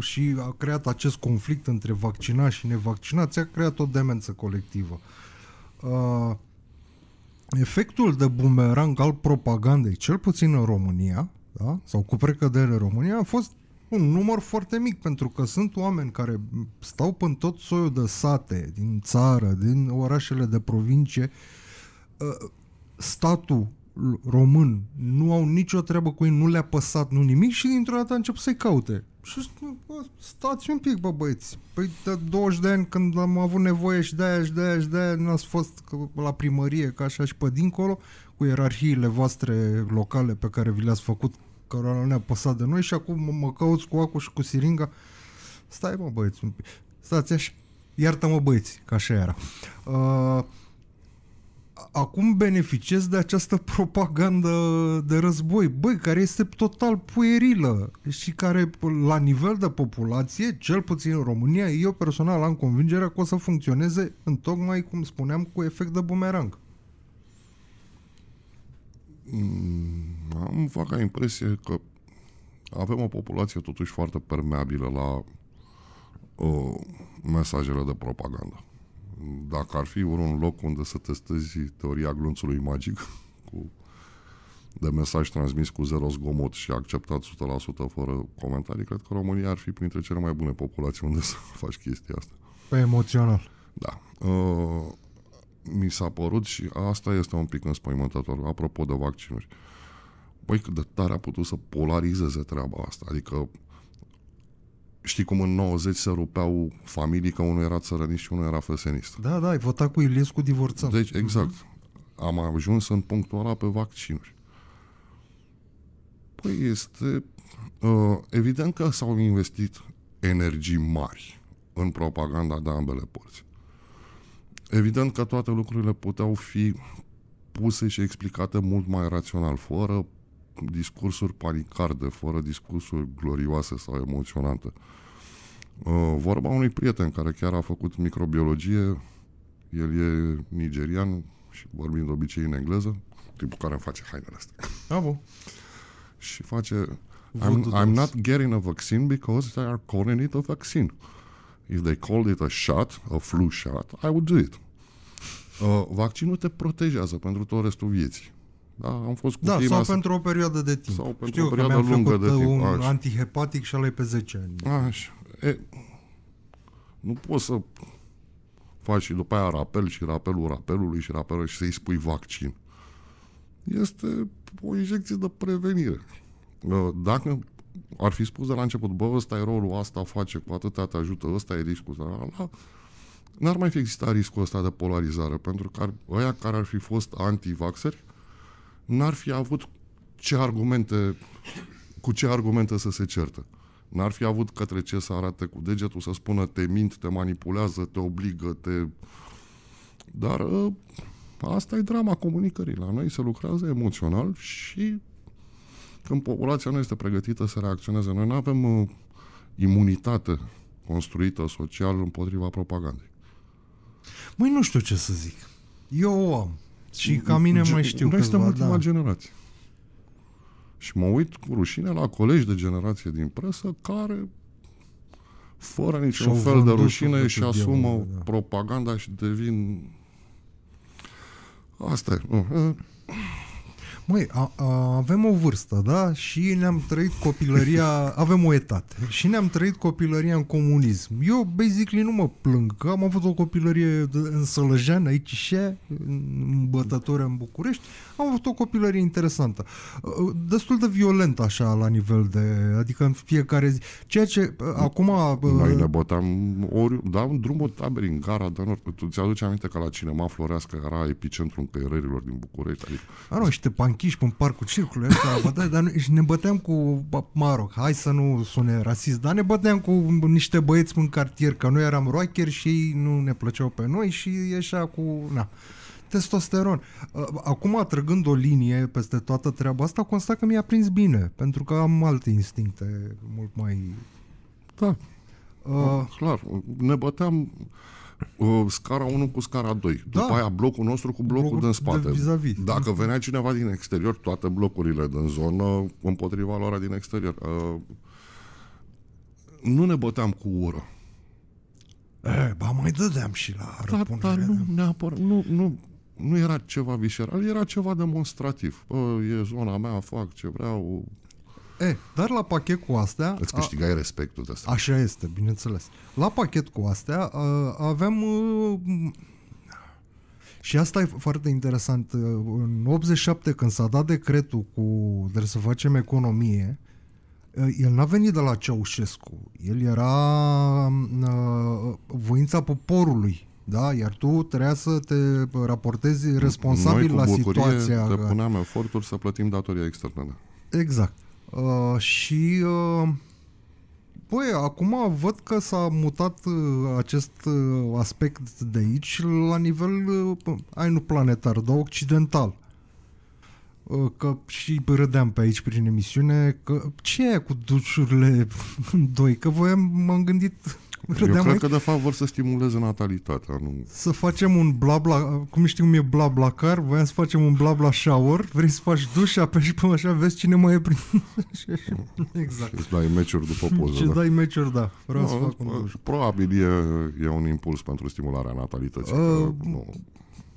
Speaker 1: și a creat acest conflict între vaccinați și nevaccinați, a creat o demență colectivă. Uh, efectul de bumerang al propagandei, cel puțin în România, da? sau cu precădere în România, a fost un număr foarte mic, pentru că sunt oameni care stau până tot soiul de sate, din țară, din orașele de provincie, ă, statul român nu au nicio treabă cu ei, nu le-a păsat, nu nimic și dintr-o dată încep să-i caute. Și bă, stați un pic, bă, băieți. Păi de 20 de ani când am avut nevoie și de aia și de aia și de aia, n-ați fost la primărie, ca așa și pe dincolo, cu ierarhiile voastre locale pe care vi le-ați făcut, cărora nu ne-a păsat de noi și acum mă cauți cu acu și cu siringa. Stai, mă, băieți, un pic. Stați așa. Iartă-mă, băieți, că așa era. Uh, acum beneficiez de această propagandă de război, băi, care este total puerilă și care, la nivel de populație, cel puțin în România, eu personal am convingerea că o să funcționeze în tocmai, cum spuneam, cu efect de bumerang.
Speaker 2: Mm, am vaga impresie că avem o populație totuși foarte permeabilă la uh, mesajele de propagandă dacă ar fi un loc unde să testezi teoria glunțului magic cu de mesaj transmis cu zero zgomot și acceptat 100% fără comentarii, cred că România ar fi printre cele mai bune populații unde să faci chestia asta. Pe
Speaker 1: păi, emoțional.
Speaker 2: Da. Uh, mi s-a părut și asta este un pic înspăimântător, apropo de vaccinuri. Băi, cât de tare a putut să polarizeze treaba asta. Adică uh, știi cum în 90 se rupeau familii că unul era țărănist și unul era fesenist.
Speaker 1: Da, da, ai votat cu Iliescu
Speaker 2: divorțăm. Deci, mhm. exact. Uh-huh. Am ajuns în punctul ăla pe vaccinuri. Păi este... Uh, evident că s-au investit energii mari în propaganda de ambele părți. Evident că toate lucrurile puteau fi puse și explicate mult mai rațional, fără discursuri panicarde, fără discursuri glorioase sau emoționante. Uh, vorba unui prieten care chiar a făcut microbiologie, el e nigerian și vorbim de obicei în engleză, tipul care îmi face hainele astea. Ah, Bravo! și face I'm, I'm not getting a vaccine because they are calling it a vaccine. If they called it a shot, a flu shot, I would do it. Uh, vaccinul te protejează pentru tot restul vieții. Da, am fost cu da, sau asta. pentru o perioadă de timp. Sau pentru Știu o perioadă că lungă de timp. Uh, un Așa.
Speaker 1: antihepatic și ale pe 10 ani. Așa.
Speaker 2: E, nu poți să faci și după aia rapel și rapelul rapelului și rapelul și să-i spui vaccin. Este o injecție de prevenire. Dacă ar fi spus de la început, bă, ăsta e rolul, asta face, cu atâta te ajută, ăsta e riscul, la, n-ar mai fi existat riscul ăsta de polarizare, pentru că ar, ăia care ar fi fost anti-vaxeri n-ar fi avut ce argumente, cu ce argumente să se certe. N-ar fi avut către ce să arate cu degetul, să spună te mint, te manipulează, te obligă, te... Dar ă, asta e drama comunicării. La noi se lucrează emoțional și când populația nu este pregătită să reacționeze, noi nu avem ă, imunitate construită social împotriva propagandei. Măi, nu știu ce să zic. Eu o am. Și ca mine mai știu Noi suntem ultima da. generație. Și mă uit cu rușine la colegi de generație din presă care, fără niciun fel de rușine, și asumă eu, da. propaganda și devin... Asta e.
Speaker 1: Măi, a, a, avem o vârstă, da? Și ne-am trăit copilăria, avem o etate. Și ne-am trăit copilăria în comunism. Eu, basically, nu mă plâng, că am avut o copilărie în Sălăjean, aici și în Bătătoria, în București am avut o copilărie interesantă. Uh, destul de violent așa la nivel de... Adică în fiecare zi. Ceea ce uh, acum... Uh, noi ne
Speaker 2: băteam ori... Da, un drumul taberii, în gara de nord. Tu ți-aduci aminte că la cinema Florească era epicentrul încăierărilor din București. Adică...
Speaker 1: A, nu, și te panchiși pe cu circul. ăsta, bătai, dar noi, și ne băteam cu... Mă rog, hai să nu sune rasist, dar ne băteam cu niște băieți în cartier, că noi eram rocker și ei nu ne plăceau pe noi și ieșea cu... Na testosteron. Uh, acum, trăgând o linie peste toată treaba asta, constat că mi-a prins bine, pentru că am alte instincte mult mai... Da,
Speaker 2: uh, da, clar. Ne băteam uh, scara 1 cu scara 2. Da. După aia blocul nostru cu blocul, blocul din spate. vis-a-vis. Dacă venea cineva din exterior, toate blocurile din zonă împotriva lor din exterior. Uh, nu ne băteam cu ură. E, eh, ba mai dădeam și la da, răpunere. Dar nu, neapărat, nu, nu, nu era ceva visceral, era ceva demonstrativ. Bă, e zona mea, fac ce vreau. E, dar la pachet cu
Speaker 1: astea... Îți câștigai
Speaker 2: a, respectul asta.
Speaker 1: Așa este, bineînțeles. La pachet cu astea a, aveam... A, uh, și asta e foarte interesant. Uh, în 87, când s-a dat decretul cu trebuie să facem economie, uh, el n-a venit de la Ceaușescu. El era uh, voința poporului da? iar tu trebuia să te raportezi responsabil Noi, cu la situația. Noi puneam
Speaker 2: efortul să plătim datoria externă. Da.
Speaker 1: Exact. Uh, și uh, Păi, acum văd că s-a mutat uh, acest uh, aspect de aici la nivel, uh, ai nu planetar, dar occidental. Că și râdeam pe aici prin emisiune că ce e cu dușurile doi? Că voiam, m-am gândit
Speaker 2: eu cred că, de fapt, vor să stimuleze natalitatea. Nu...
Speaker 1: Să facem un bla bla, cum știu cum e bla bla car, voiam să facem un bla bla shower, vrei să faci duș, pe pe așa, vezi cine mai e prin...
Speaker 2: exact. Și dai meciuri după poză. Și da. dai meciuri, da. Vreau no, să fac un uh, duș. Probabil e, e un impuls pentru stimularea natalității. Uh, nu,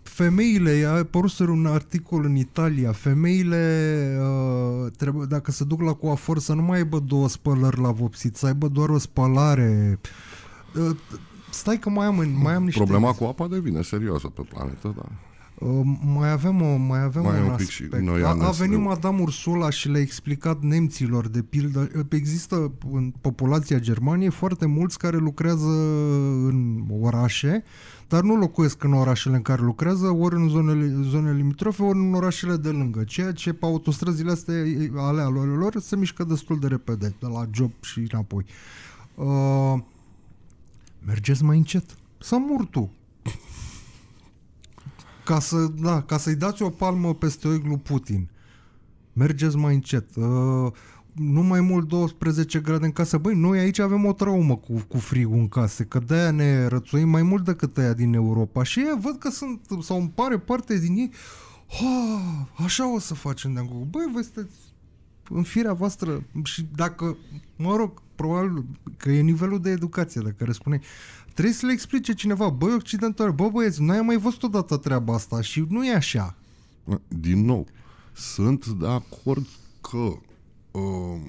Speaker 1: femeile, a apărut un articol în Italia, femeile uh, trebuie, dacă se duc la coafor să nu mai aibă două spălări la vopsit, să aibă doar o spălare. Uh,
Speaker 2: Uh, stai că mai am, mai am niște... Problema cu apa devine serioasă pe planetă, da.
Speaker 1: Uh, mai avem, o, mai avem mai un, un pic aspect. noi a, a venit Madame Ursula și le-a explicat nemților, de pildă. Uh, există în populația Germaniei foarte mulți care lucrează în orașe, dar nu locuiesc în orașele în care lucrează, ori în zonele, zonele limitrofe, ori în orașele de lângă, ceea ce pe autostrăzile astea ale lor se mișcă destul de repede, de la job și înapoi. Uh, mergeți mai încet, să mor tu. Ca, să, da, ca să-i dați o palmă peste oiglu Putin. Mergeți mai încet. Uh, nu mai mult 12 grade în casă. Băi, noi aici avem o traumă cu, cu frigul în casă, că de-aia ne rățuim mai mult decât aia din Europa. Și ei văd că sunt, sau îmi pare parte din ei, oh, așa o să facem de Băi, voi sunteți în firea voastră și dacă, mă rog, probabil că e nivelul de educație dacă răspune. Trebuie să le explice cineva, băi occidental, bă băieți, noi am mai văzut odată treaba asta și nu e așa.
Speaker 2: Din nou, sunt de acord că uh,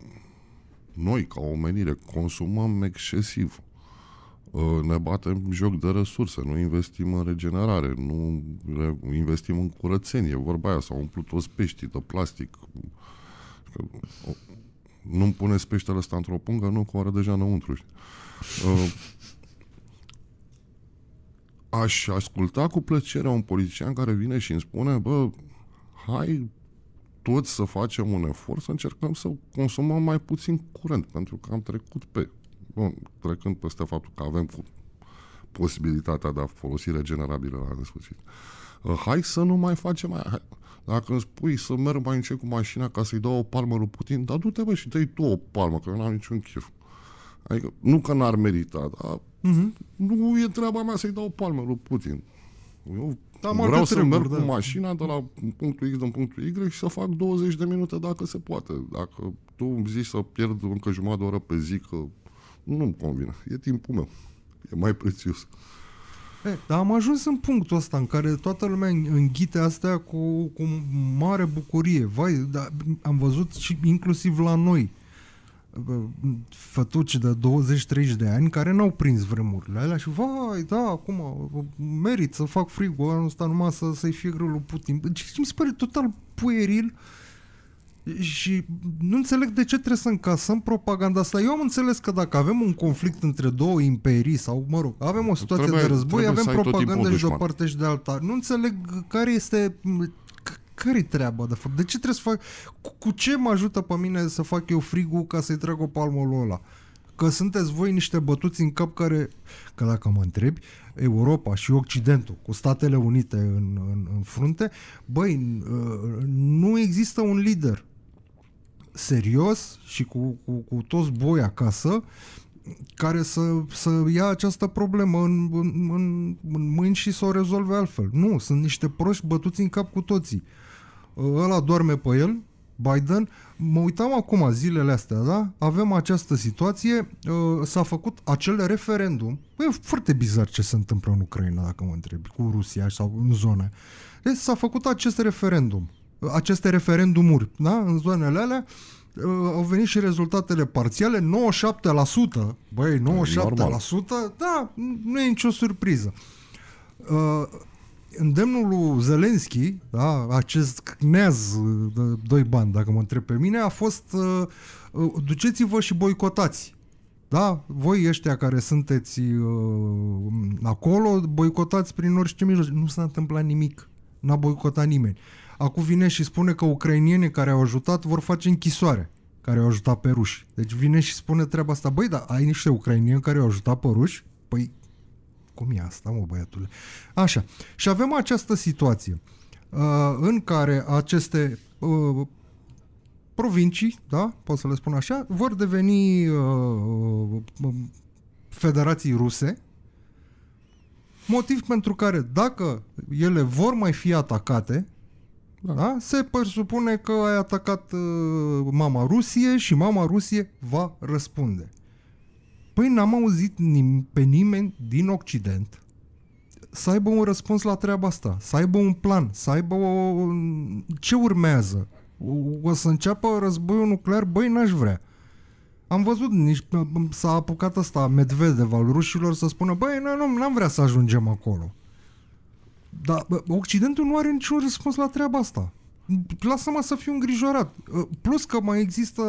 Speaker 2: noi ca omenire consumăm excesiv uh, ne batem joc de resurse, nu investim în regenerare, nu investim în curățenie, vorba aia, s-au umplut toți peștii de plastic. Nu-mi puneți peștele ăsta într-o pungă, nu, că o are deja înăuntru. Uh, aș asculta cu plăcere un politician care vine și îmi spune, bă, hai toți să facem un efort să încercăm să consumăm mai puțin curent, pentru că am trecut pe, bun, trecând peste faptul că avem posibilitatea de a folosi regenerabile la nesfârșit. Uh, hai să nu mai facem mai... Hai, dacă îmi spui să merg mai încet cu mașina ca să-i dau o palmă lui Putin, dar du-te bă și dai tu o palmă, că nu am niciun chef. Adică, nu că n-ar merita, dar uh-huh. nu e treaba mea să-i dau o palmă lui Putin. Eu da, vreau să merg da. cu mașina de la punctul X în punctul Y și să fac 20 de minute dacă se poate. Dacă tu îmi zici să pierd încă jumătate de oră pe zi, că nu-mi convine. E timpul meu. E mai prețios.
Speaker 1: Dar am ajuns în punctul ăsta în care toată lumea înghite astea cu, cu mare bucurie. Vai, da, am văzut și inclusiv la noi fătuci de 20-30 de ani care n-au prins vremurile alea și vai, da, acum merit să fac frigul anul ăsta numai să, să-i fie greu lui Putin. Deci mi se pare total pueril uh, și nu înțeleg de ce trebuie să încasăm propaganda asta. Eu am înțeles că dacă avem un conflict între două imperii sau, mă rog, avem o situație trebuie, de război, avem propaganda și de o parte și de alta. Nu înțeleg care este care-i treaba, de fapt? De ce trebuie să fac... Cu, cu ce mă ajută pe mine să fac eu frigul ca să-i trag o palmă lui ăla? Că sunteți voi niște bătuți în cap care... Că dacă mă întrebi, Europa și Occidentul, cu Statele Unite în, în, în frunte, băi, uh, nu există un lider serios și cu, cu, cu toți boi acasă care să, să ia această problemă în, în, în, în mâini și să o rezolve altfel. Nu, sunt niște proști bătuți în cap cu toții. Ăla doarme pe el, Biden. Mă uitam acum zilele astea, da? Avem această situație, uh, s-a făcut acel referendum. E foarte bizar ce se întâmplă în Ucraina, dacă mă întrebi, cu Rusia sau în zone. Deci s-a făcut acest referendum aceste referendumuri, da? în zonele alea, uh, au venit și rezultatele parțiale, 97%, băi, 97%, da, nu e nicio surpriză. Uh, îndemnul lui Zelenski, da, acest cneaz de doi bani, dacă mă întreb pe mine, a fost uh, duceți-vă și boicotați. Da? Voi ăștia care sunteți uh, acolo, boicotați prin orice mijloc. Nu s-a întâmplat nimic. N-a boicotat nimeni. Uh, Acum vine și spune că ucrainienii care au ajutat vor face închisoare, care au ajutat pe ruși. Deci vine și spune treaba asta, băi, dar ai niște ucrainieni care au ajutat pe ruși? Păi, cum e asta, mă, băiatule? Așa, și avem această situație uh, în care aceste uh, provincii, da, pot să le spun așa, vor deveni uh, uh federații ruse, motiv pentru care dacă ele vor mai fi atacate, da. da? Se presupune că ai atacat uh, mama Rusie și mama Rusie va răspunde. Păi n-am auzit nim- pe nimeni din Occident să aibă un răspuns la treaba asta, să aibă un plan, să aibă o... ce urmează. O, să înceapă războiul nuclear? Băi, n-aș vrea. Am văzut, nici s-a apucat asta Medvedev al rușilor să spună, băi, noi nu, n-am vrea să ajungem acolo. Dar bă, Occidentul nu are niciun răspuns la treaba asta. Lasă-mă să fiu îngrijorat. Ă, plus că mai există,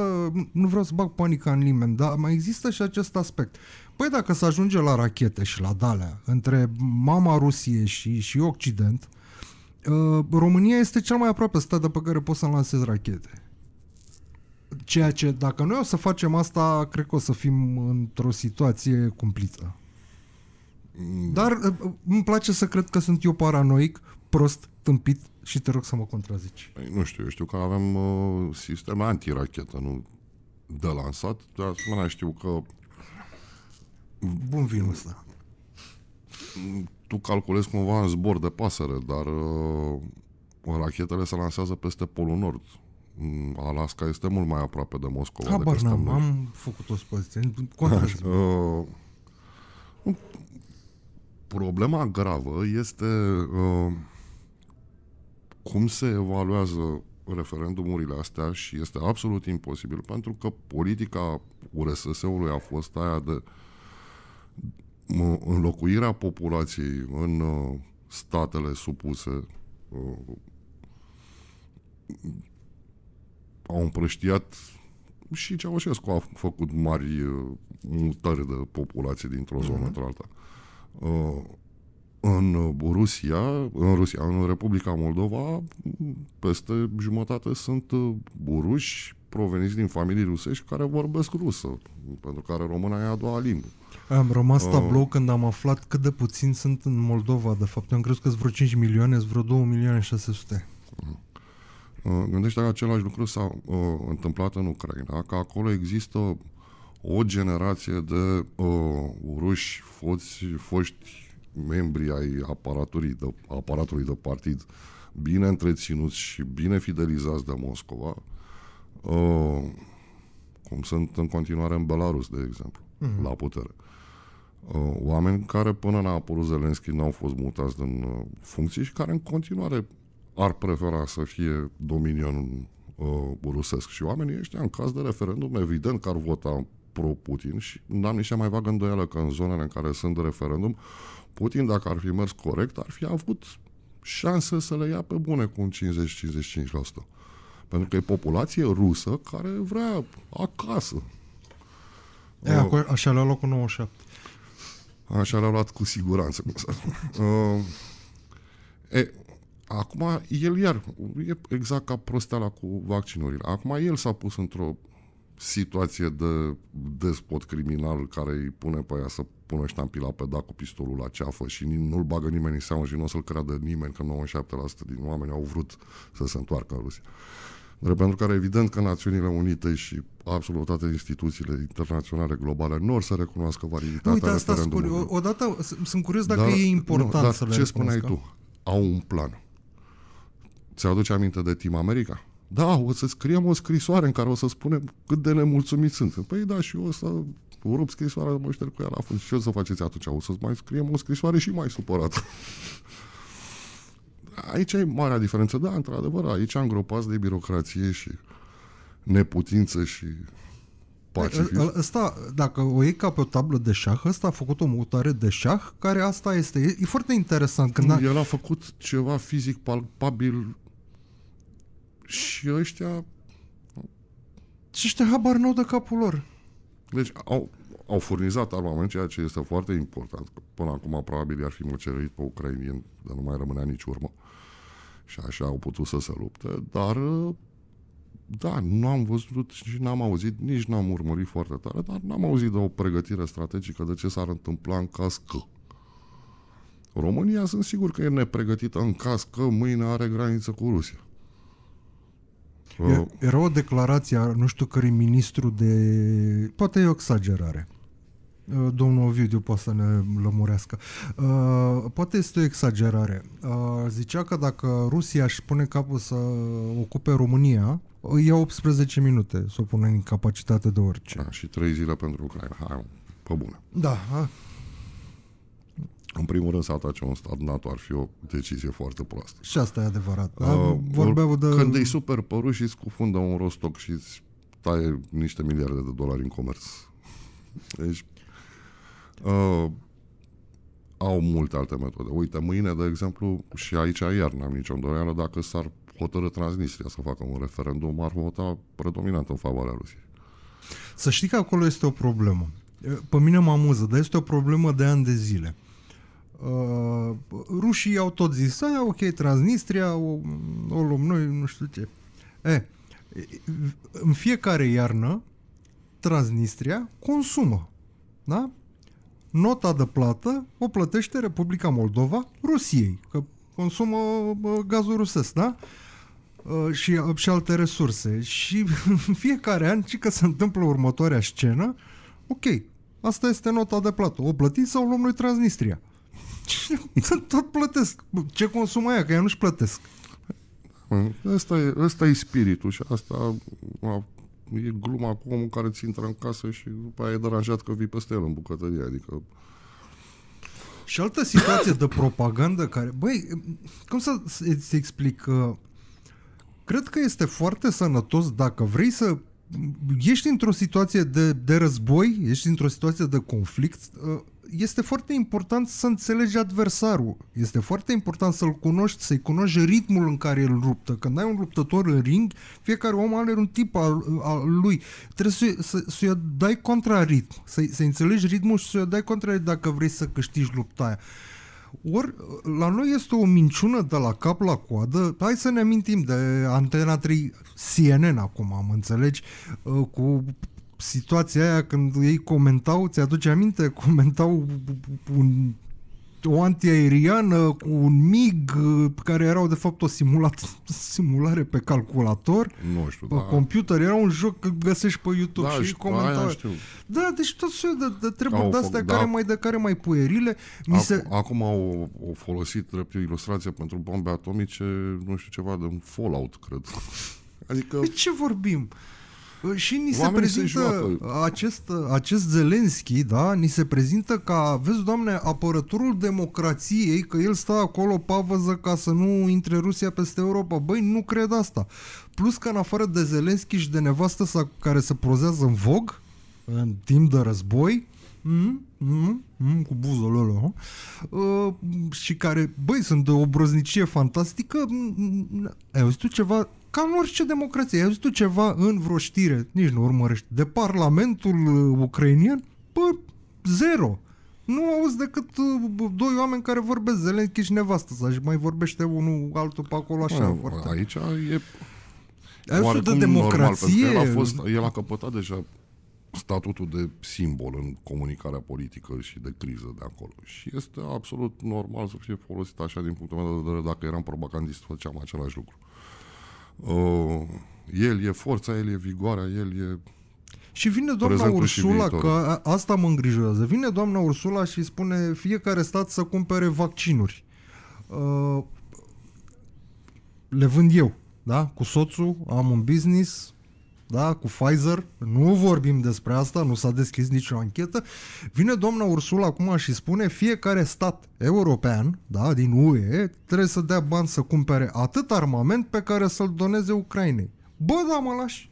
Speaker 1: nu vreau să bag panica în nimeni, dar mai există și acest aspect. Păi dacă se ajunge la rachete și la dalea între mama Rusie și, și Occident, ă, România este cel mai aproape stat pe care poți să lansezi rachete. Ceea ce, dacă noi o să facem asta, cred că o să fim într-o situație cumplită. Dar uh, uh, îmi place să cred că sunt eu paranoic, prost, tâmpit și te rog să mă contrazici.
Speaker 2: Păi, nu știu, eu știu că avem uh, sisteme antirachetă, nu de lansat, dar asemenea știu că... Bun vinul ăsta. Tu calculezi cumva în zbor de pasăre, dar uh, rachetele se lansează peste Polul Nord. Alaska este mult mai aproape de Moscova Habar decât n-am, am
Speaker 1: făcut o spăziție.
Speaker 2: uh, problema gravă este uh, cum se evaluează referendumurile astea și este absolut imposibil pentru că politica URSS-ului a fost aia de înlocuirea populației în uh, statele supuse uh, au împrăștiat și Ceaușescu a făcut mari mutări de populație dintr-o zonă mm-hmm. într-alta. Uh, Uh, în Rusia, în Rusia, în Republica Moldova, peste jumătate sunt buruși uh, proveniți din familii rusești care vorbesc rusă, pentru care româna e a doua limbă. Am rămas tablou uh,
Speaker 1: când am aflat cât de puțin sunt în Moldova, de fapt. Eu am crezut că sunt vreo 5 milioane, sunt vreo 2 milioane 600.
Speaker 2: Uh, gândește că același lucru s-a uh, întâmplat în Ucraina, că acolo există o generație de uh, ruși foți, foști membri ai aparatului de, aparatului de partid bine întreținuți și bine fidelizați de Moscova, uh, cum sunt în continuare în Belarus, de exemplu, uh-huh. la putere. Uh, oameni care până n-a apărut Zelenski n-au fost mutați din uh, funcții și care în continuare ar prefera să fie dominion uh, rusesc. Și oamenii ăștia, în caz de referendum, evident că ar vota pro-Putin și n-am nici mai vagă îndoială că în zonele în care sunt de referendum, Putin, dacă ar fi mers corect, ar fi avut șanse să le ia pe bune cu un 50-55%. Pentru că e populație rusă care vrea acasă.
Speaker 1: E, uh, așa le-a luat cu 97.
Speaker 2: Așa le-a luat cu siguranță. Uh, e, acum el iar, e exact ca prosteala cu vaccinurile. Acum el s-a pus într-o situație de despot criminal care îi pune pe aia să pună ștampila pe da cu pistolul la ceafă și nu-l bagă nimeni în seamă și nu o să-l creadă nimeni că 97% din oameni au vrut să se întoarcă în Rusia. Drept pentru care evident că Națiunile Unite și absolut toate instituțiile internaționale globale nu or să recunoască validitatea Uite, asta referendumului.
Speaker 1: odată sunt curios dacă dar, e important nu, dar să le ce spuneai tu?
Speaker 2: Au un plan. Ți-aduce aminte de Team America? da, o să scriem o scrisoare în care o să spunem cât de nemulțumiți sunt. Păi da, și eu o să rup scrisoarea, mă șterg cu ea la fund. Și ce o să faceți atunci? O să mai scriem o scrisoare și mai supărat. aici e marea diferență. Da, într-adevăr, aici am gropat de birocrație și neputință și pacifism.
Speaker 1: Asta, dacă o iei ca pe o tablă de șah, ăsta a făcut o mutare de șah, care asta este. E, e foarte interesant. Când El a... El a făcut ceva fizic
Speaker 2: palpabil și ăștia... Și ăștia habar n-au de capul lor. Deci au, au furnizat armament, ceea ce este foarte important. Până acum probabil ar fi măcerit pe ucrainien, dar nu mai rămânea nici urmă. Și așa au putut să se lupte, dar da, nu am văzut și n-am auzit, nici n-am urmărit foarte tare, dar n-am auzit de o pregătire strategică de ce s-ar întâmpla în caz că. România sunt sigur că e nepregătită în caz că mâine are graniță cu Rusia. Uh.
Speaker 1: Era o declarație a nu știu care ministru de... Poate e o exagerare. Uh, domnul Ovidiu poate să ne lămurească. Uh, poate este o exagerare. Zicea că dacă Rusia își pune capul să ocupe România, ia 18 minute să o pună în capacitate de orice.
Speaker 2: Da, și 3 zile pentru Ucraina. Hai, pe bună. Da, în primul rând să atace un stat NATO ar fi o decizie foarte proastă. Și asta e adevărat. Da? Uh, Vorbeau de... Când îi super păru și scufundă un rostoc și îți taie niște miliarde de dolari în comerț. Deci, uh, au multe alte metode. Uite, mâine, de exemplu, și aici iar n-am nicio îndoială, dacă s-ar hotărâ Transnistria să facă un referendum, ar vota predominant în favoarea Rusiei.
Speaker 1: Să știi că acolo este o problemă. Pe mine mă amuză, dar este o problemă de ani de zile. Uh, rușii au tot zis, aia, ok, Transnistria, o, o luăm noi, nu știu ce. E, în fiecare iarnă, Transnistria consumă. Da? Nota de plată o plătește Republica Moldova Rusiei, că consumă gazul rusesc, da? Uh, și, uh, și alte resurse. Și în fiecare an, și că se întâmplă următoarea scenă, ok, asta este nota de plată. O plătiți sau luăm noi Transnistria? Tot plătesc. Ce consumă aia? Că eu nu-și
Speaker 2: plătesc. Asta e, asta e spiritul și asta e gluma cu omul care ți intră în casă și după aia e deranjat că vii peste el în bucătărie. Adică
Speaker 1: și altă situație de propagandă care, băi, cum să se explic? Cred că este foarte sănătos dacă vrei să ești într-o situație de, de război, ești într-o situație de conflict, ă, este foarte important să înțelegi adversarul. Este foarte important să-l cunoști, să-i cunoști ritmul în care el luptă. Când ai un luptător în ring, fiecare om are un tip al, al lui. Trebuie să, să, să-i dai contra ritm, să-i, să înțelegi ritmul și să-i dai contra ritm dacă vrei să câștigi lupta aia. Ori la noi este o minciună de la cap la coadă. Hai să ne amintim de Antena 3 CNN acum, am înțelegi, cu situația aia când ei comentau, ți-aduce aminte? Comentau un, o antiaeriană cu un MIG uh, care erau de fapt o simulat, simulare pe calculator. Nu știu, pe da. computer. Era un joc că găsești pe YouTube da, și știu, comentau. Știu. Da, deci tot soiul de, de treburi au, de astea da, care mai de care mai puierile. Mi se...
Speaker 2: Acum au, au folosit drept ilustrație pentru bombe atomice, nu știu ceva de un Fallout, cred.
Speaker 1: Adică... De ce vorbim? Păi și ni se Oamenii prezintă se acest, acest Zelenski, da, ni se prezintă ca, vezi, doamne, apărătorul democrației, că el stă acolo pavăză ca să nu intre Rusia peste Europa. Băi, nu cred asta. Plus că în afară de Zelenski și de nevastă sa care se prozează în vog, în timp de război, Mm, mm, hmm cu buzul ăla uh, și care, băi, sunt de o broznicie fantastică mm, mm, mm, ai auzit tu ceva ca în orice democrație. Ai tu ceva în vreo știre, nici nu urmărești, de parlamentul uh, ucrainian? Pă, zero. Nu auzi decât uh, doi oameni care vorbesc, Zelenski și nevastă sa și mai vorbește unul altul pe acolo așa. Bă, foarte.
Speaker 2: Aici e... Ai de democrație. Normal, el, a fost, el a căpătat deja statutul de simbol în comunicarea politică și de criză de acolo. Și este absolut normal să fie folosit așa din punctul meu de vedere. Dacă eram propagandist, făceam același lucru. Uh, el e forța, el e vigoarea, el e... Și vine doamna Ursula, că
Speaker 1: asta mă îngrijorează, vine doamna Ursula și spune fiecare stat să cumpere vaccinuri. Uh, le vând eu, da? Cu soțul am un business, da, cu Pfizer, nu vorbim despre asta, nu s-a deschis nicio anchetă, vine doamna Ursula acum și spune fiecare stat european, da, din UE, trebuie să dea bani să cumpere atât armament pe care să-l doneze Ucrainei. Bă, da, mă lași.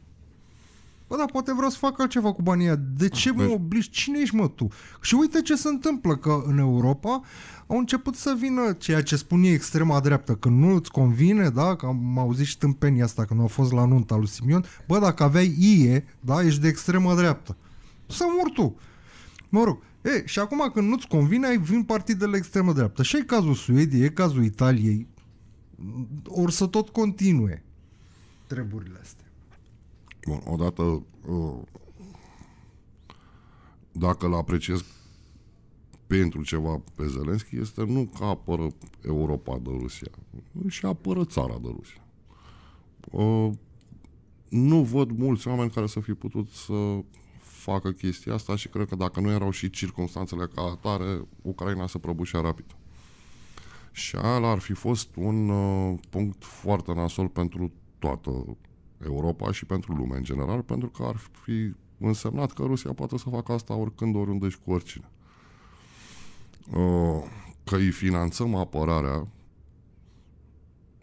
Speaker 1: Bă, dar poate vreau să fac altceva cu banii aia. De ah, ce mă deci- obliști? Cine ești, mă, tu? Și uite ce se întâmplă, că în Europa au început să vină ceea ce spun ei extrema dreaptă, că nu îți convine, da, că am auzit și tâmpenia asta când au fost la nunta lui Simion, bă, dacă aveai IE, da, ești de extrema dreaptă. Să mor tu. Mă rog, e, și acum când nu-ți convine, ai vin partidele extremă dreaptă. Și e cazul Suediei, e cazul Italiei. Or să tot continue treburile astea.
Speaker 2: Bun, odată, uh, dacă îl apreciez pentru ceva pe Zelenski, este nu că apără Europa de Rusia, și apără țara de Rusia. Uh, nu văd mulți oameni care să fi putut să facă chestia asta și cred că dacă nu erau și circunstanțele ca atare, Ucraina se prăbușea rapid. Și ala ar fi fost un uh, punct foarte nasol pentru toată Europa și pentru lume în general, pentru că ar fi însemnat că Rusia poate să facă asta oricând, oriunde și cu oricine. Uh, că îi finanțăm apărarea,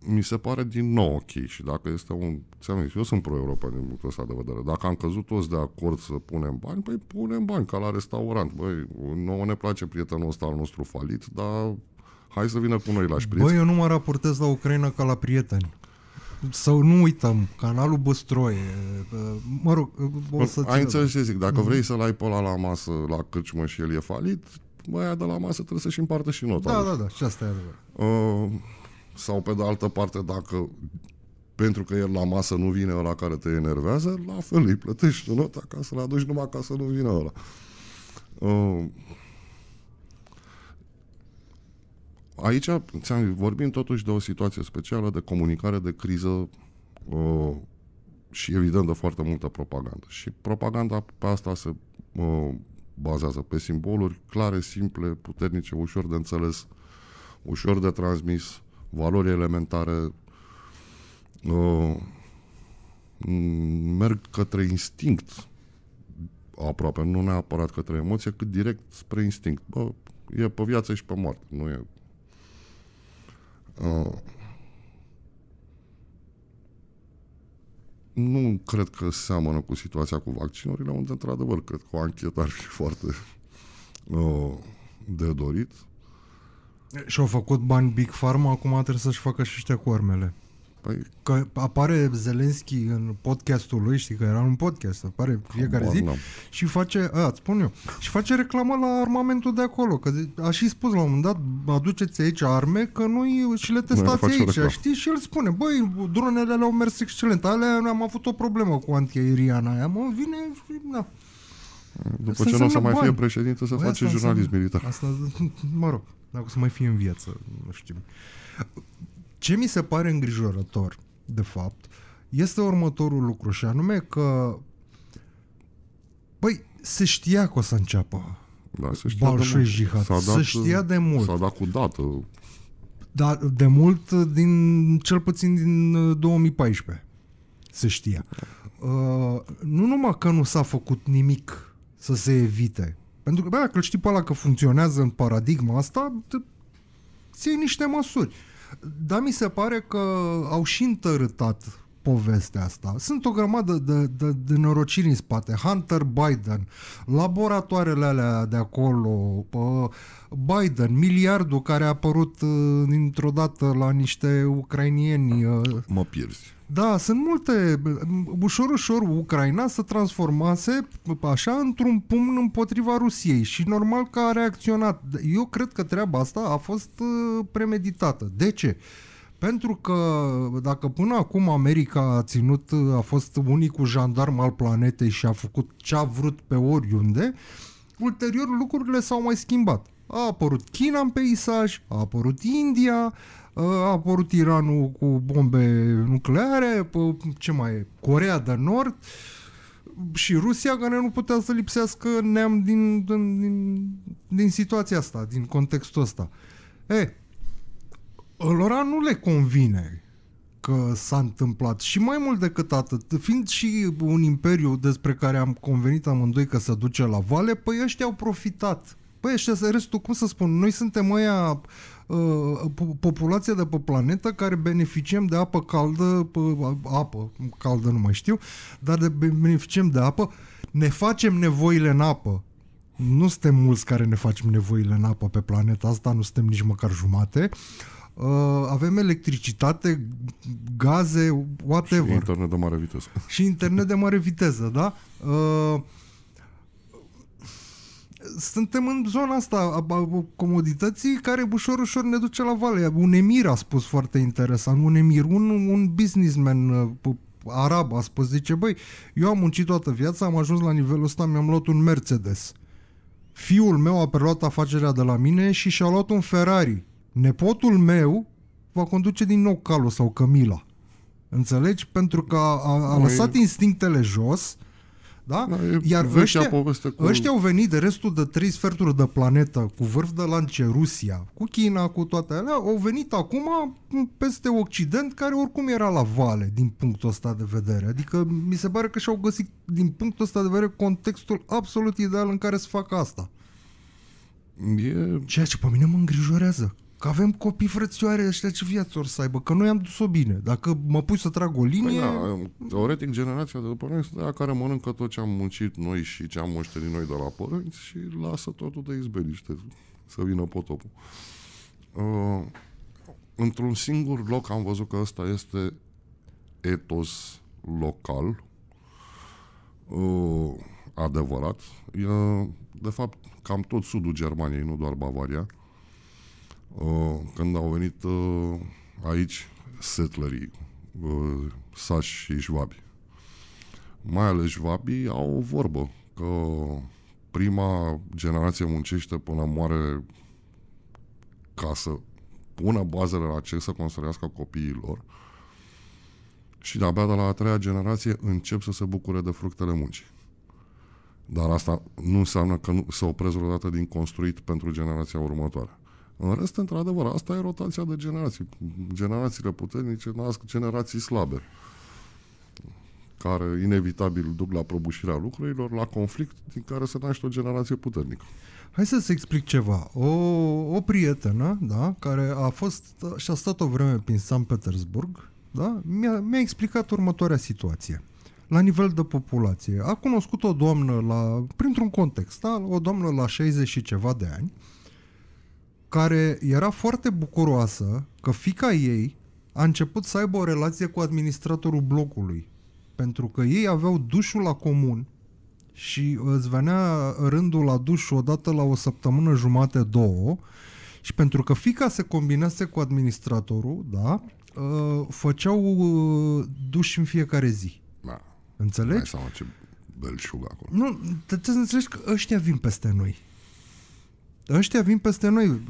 Speaker 2: mi se pare din nou ok și dacă este un... Ți-am zis, eu sunt pro-Europa din punctul ăsta de vedere. Dacă am căzut toți de acord să punem bani, păi punem bani, ca la restaurant. Băi, nouă ne place prietenul ăsta al nostru falit, dar hai să vină cu noi la șpriț. Băi, eu nu
Speaker 1: mă raportez la Ucraina ca la prieteni să nu uităm, canalul Băstroie, eh, mă rog,
Speaker 2: eh, o să Ai înțeles ce zic, dacă mm. vrei să-l ai pe ăla la masă, la cârciumă și el e falit, băia de la masă trebuie să-și împartă și nota. Da, da, da, și asta e adevărat. Uh, sau pe de altă parte, dacă pentru că el la masă nu vine ăla care te enervează, la fel îi plătești nota ca să-l aduci numai ca să nu vină ăla. Uh, aici ți-am, vorbim totuși de o situație specială de comunicare de criză uh, și evident de foarte multă propagandă. Și propaganda pe asta se uh, bazează pe simboluri clare, simple, puternice, ușor de înțeles, ușor de transmis, valori elementare uh, merg către instinct aproape, nu neapărat către emoție, cât direct spre instinct. Bă, e pe viață și pe moarte, nu e Uh, nu cred că seamănă cu situația cu vaccinurile, unde, într-adevăr, cred că o anchetă ar fi foarte uh, de dorit.
Speaker 1: Și-au făcut bani Big Pharma, acum trebuie să-și facă și ăștia cu armele. Păi că apare Zelenski în podcastul lui, știi că era un podcast, apare fiecare zi, n-am. și face, a, îți spun eu, și face reclamă la armamentul de acolo, că a și spus la un moment dat, aduceți aici arme, că noi și le testați noi aici, reclam. știi, și el spune, băi, dronele le-au mers excelent, alea am avut o problemă cu antiaeriana aia, mă, vine, da.
Speaker 2: După ce nu o să mai fie președinte, să face jurnalism militar.
Speaker 1: Asta, mă rog, dacă o să mai fie în viață, nu știu. Ce mi se pare îngrijorător, de fapt, este următorul lucru și anume că Băi, se știa că o să înceapă
Speaker 2: da, se știa Balșoi Jihad. S-a dat, se știa de mult. S-a dat cu dată.
Speaker 1: Da, de mult, din, cel puțin din 2014. Uh, se știa. Uh, nu numai că nu s-a făcut nimic să se evite. Pentru că, dacă îl știi pe ăla că funcționează în paradigma asta, ții niște măsuri. Uh, da, mi se pare că au și întărâtat povestea asta. Sunt o grămadă de, de, de norociri în spate. Hunter Biden, laboratoarele alea de acolo, Biden, miliardul care a apărut uh, dintr-o dată la niște ucrainieni. Uh, mă pierzi. Da, sunt multe. Ușor, ușor, Ucraina se transformase așa într-un pumn împotriva Rusiei și normal că a reacționat. Eu cred că treaba asta a fost uh, premeditată. De ce? Pentru că dacă până acum America a ținut, uh, a fost unicul jandarm al planetei și a făcut ce a vrut pe oriunde, ulterior lucrurile s-au mai schimbat a apărut China în peisaj, a apărut India, a apărut Iranul cu bombe nucleare, ce mai e, Corea de Nord și Rusia care nu putea să lipsească neam din, din, din, din situația asta, din contextul ăsta. E, lor nu le convine că s-a întâmplat și mai mult decât atât, fiind și un imperiu despre care am convenit amândoi că se duce la vale, păi ăștia au profitat Păi și restul, cum să spun, noi suntem aia uh, populația de pe planetă care beneficiem de apă caldă, apă caldă nu mai știu, dar de, beneficiem de apă, ne facem nevoile în apă. Nu suntem mulți care ne facem nevoile în apă pe planeta asta, nu suntem nici măcar jumate. Uh, avem electricitate, gaze, whatever. Și
Speaker 2: internet de mare viteză.
Speaker 1: Și internet de mare viteză, da? Uh, suntem în zona asta a, a comodității care ușor, ușor ne duce la vale. Un emir a spus foarte interesant, un emir, un, un businessman uh, arab a spus, zice, băi, eu am muncit toată viața, am ajuns la nivelul ăsta, mi-am luat un Mercedes. Fiul meu a preluat afacerea de la mine și și-a luat un Ferrari. Nepotul meu va conduce din nou Calo sau Camila. Înțelegi? Pentru că a, a lăsat instinctele jos da? da Iar ăștia, cu... ăștia au venit de restul de trei sferturi de planetă, cu vârf de lance Rusia, cu China, cu toate alea, au venit acum peste Occident, care oricum era la vale, din punctul ăsta de vedere. Adică mi se pare că și-au găsit, din punctul ăsta de vedere, contextul absolut ideal în care să facă asta. E... Ceea ce pe mine mă îngrijorează. Că avem copii frățioare ăștia ce viață or să aibă, că noi am dus-o bine. Dacă mă pui să trag o linie... Păi,
Speaker 2: da, teoretic, generația de după noi sunt aia care mănâncă tot ce am muncit noi și ce am moștenit noi de la părinți și lasă totul de izbeliște să vină potopul. Uh, într-un singur loc am văzut că ăsta este etos local uh, adevărat. Uh, de fapt, cam tot sudul Germaniei, nu doar Bavaria, uh, Uh, când au venit uh, aici settlerii, uh, sași și șvabi. Mai ales șvabii au o vorbă că prima generație muncește până moare ca să pună bazele la ce să construiască copiii lor și de-abia de la a treia generație încep să se bucure de fructele muncii. Dar asta nu înseamnă că nu, se opresc vreodată din construit pentru generația următoare. În rest, într-adevăr, asta e rotația de generații. Generațiile puternice nasc generații slabe care inevitabil duc la prăbușirea lucrurilor, la conflict din care se naște o generație puternică. Hai să-ți explic ceva.
Speaker 1: O, o prietenă, da, care a fost și a stat o vreme prin San Petersburg, da, mi-a, mi-a explicat următoarea situație. La nivel de populație, a cunoscut o doamnă la, printr-un context, da, o doamnă la 60 și ceva de ani, uh, care era foarte bucuroasă că fica ei a început să aibă o relație cu administratorul blocului, pentru că ei aveau dușul la comun și uh, îți venea rândul la duș dată la o săptămână jumate, două, și pentru că fica se combinase cu administratorul, da, uh, făceau uh, duș în fiecare zi. Da. Înțelegi? Hai ce belșug acolo. Nu, trebuie să înțelegi că ăștia vin peste noi ăștia vin peste noi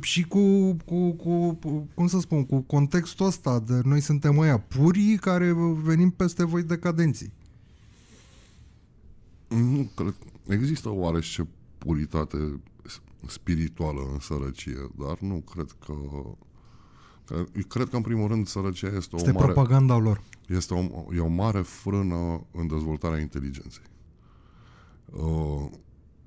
Speaker 1: și cu, cu, cu, cum să spun, cu contextul ăsta de noi suntem ăia purii care venim peste voi decadenții.
Speaker 2: Nu, există oarește puritate spirituală în sărăcie, dar nu cred că... Cred că, în primul rând, sărăcia este o este mare... propaganda lor. Este o, e o mare frână în dezvoltarea inteligenței. Uh,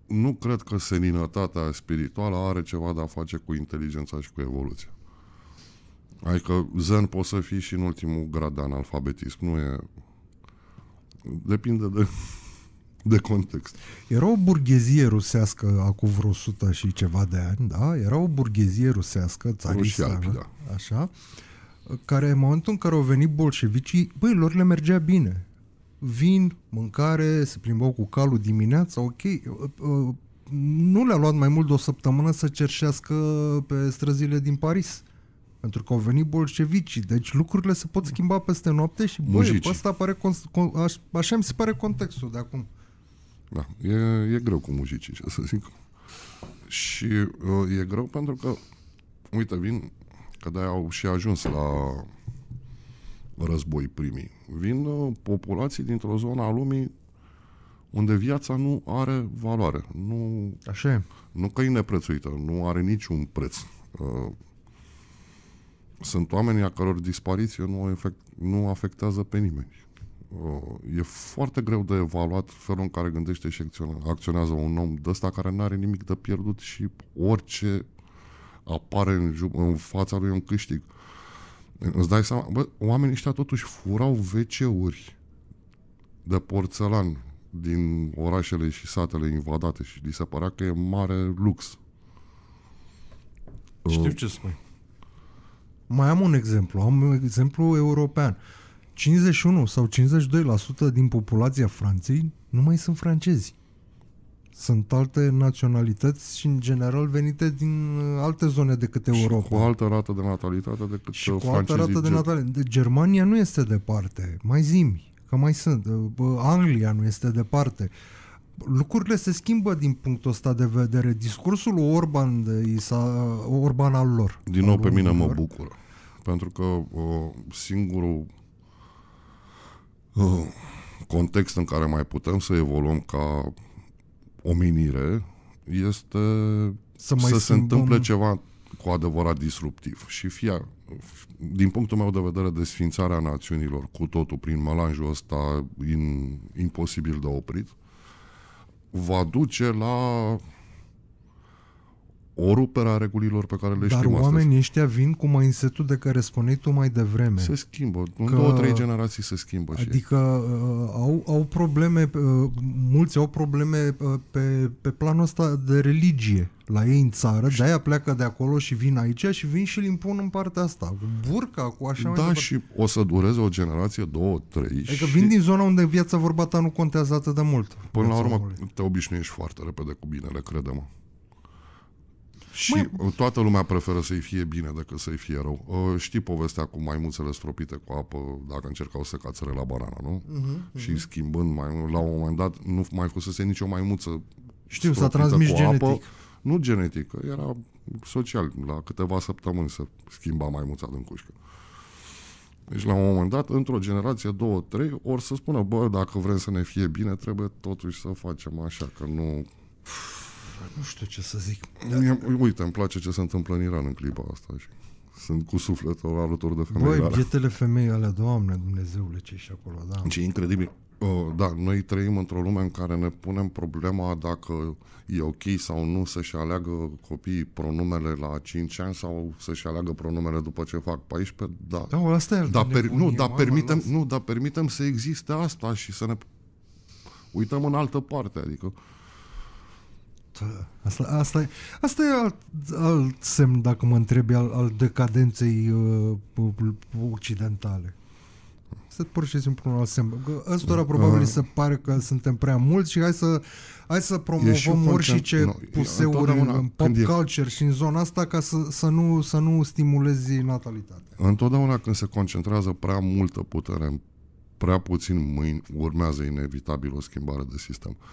Speaker 2: nu cred că seninătatea spirituală are ceva de a face cu inteligența și cu evoluția. Adică zen poți să fii și în ultimul grad de analfabetism. Nu e... Depinde de, de context.
Speaker 1: Era o burghezie rusească acum vreo 100 și ceva de ani, da? Era o burghezie rusească, țaristă, da. așa, care în momentul în care au venit bolșevicii, băi, lor le mergea bine vin, mâncare, se plimbau cu calul dimineața, ok, uh, uh, nu le-a luat mai mult de o săptămână să cerșească pe străzile din Paris. Pentru că au venit bolșevicii, deci lucrurile se pot schimba peste noapte și, băi, pe asta pare, aș, așa mi se pare contextul de acum.
Speaker 2: Da, e, e greu cu muzicii, ce să zic. Și uh, e greu pentru că, uite, vin, că de au și ajuns la război primii. Vin uh, populații dintr-o zonă a lumii unde viața nu are valoare. Nu, Așa e. Nu că e neprețuită, nu are niciun preț. Uh, sunt oamenii a căror dispariție nu, efect, nu afectează pe nimeni. Uh, e foarte greu de evaluat felul în care gândește și acționează un om de ăsta care nu are nimic de pierdut și orice apare în, în fața lui un câștig. Uh, Îți dai seama, bă, oamenii ăștia totuși furau WC-uri de porțelan din orașele și satele invadate și li se părea că e mare lux. Știu uh. ce spui.
Speaker 1: Mai am un exemplu, am un exemplu european. 51 sau 52% din populația Franței nu mai sunt francezi. Sunt alte naționalități și, în general, venite din uh, alte zone decât și Europa.
Speaker 2: cu altă rată de natalitate decât și uh, cu altă rată de natalitate.
Speaker 1: Germania nu este departe. Mai zimi, că mai sunt. Uh, Anglia nu este departe. Lucrurile se schimbă din punctul ăsta de vedere. Discursul Orban, de Isa, Orban al lor. Din nou, pe mine lor. mă bucură.
Speaker 2: Pentru că uh, singurul uh, context în care mai putem să evoluăm ca omenire este să, mai să se întâmple ceva cu adevărat disruptiv. Și fie, din punctul meu de vedere, desfințarea națiunilor cu totul prin malanjul ăsta in, imposibil de oprit, va duce la o rupere a regulilor pe care le Dar știm Dar oamenii
Speaker 1: astăzi. ăștia vin cu mai insetul de care spuneai tu mai devreme. Se schimbă. Că, în două, trei generații se
Speaker 2: schimbă. Adică
Speaker 1: și uh, au, au probleme, uh, mulți au probleme uh, pe, pe planul ăsta de religie la ei în țară, de-aia pleacă de acolo și vin aici și vin și îl impun în partea asta, cu burca, cu așa Da, mai și
Speaker 2: o să dureze o generație, două, trei. Adică și... vin din
Speaker 1: zona unde viața vorba ta nu contează atât de mult. Până la urmă,
Speaker 2: te obișnuiești foarte repede cu binele, crede-mă. Și Măi... toată lumea preferă să-i fie bine decât să-i fie rău. Uh, știi povestea cu maimuțele stropite cu apă dacă încercau să cațăre la banana, nu? Uh-huh, uh-huh. Și schimbând, mai, la un moment dat nu mai fusese nicio maimuță Știu, s-a transmis genetic. Apă. Nu genetic, era social. La câteva săptămâni se schimba maimuța din cușcă. Deci la un moment dat, într-o generație, două, trei, ori să spună, bă, dacă vrem să ne fie bine, trebuie totuși să facem așa, că nu
Speaker 1: nu știu ce să zic.
Speaker 2: Da. Uite, îmi place ce se întâmplă în Iran în clipa asta și sunt cu sufletul alături de femei. Băi,
Speaker 1: bietele femei ale, Doamne, Dumnezeule, ce și acolo, da. Ce
Speaker 2: incredibil. Uh, da, noi trăim într-o lume în care ne punem problema dacă e ok sau nu să-și aleagă copiii pronumele la 5 ani sau să-și aleagă pronumele după ce fac 14, da. Da, asta e da, per, nu, dar permitem, nu, da permitem să existe asta și să ne uităm în altă parte, adică uh,
Speaker 1: Asta, asta, asta e alt, alt semn, dacă mă întrebi, al, al decadenței uh, occidentale. Este pur și simplu un alt semn. ăstora mm, probabil uh, se pare că suntem prea mulți și hai să, hai să promovăm orice no, puseuri în pop e, culture și în zona asta ca să, să, nu, să nu stimulezi natalitatea.
Speaker 2: Întotdeauna când se concentrează prea multă putere în prea puțin mâini, urmează inevitabil o schimbare de sistem. Uh,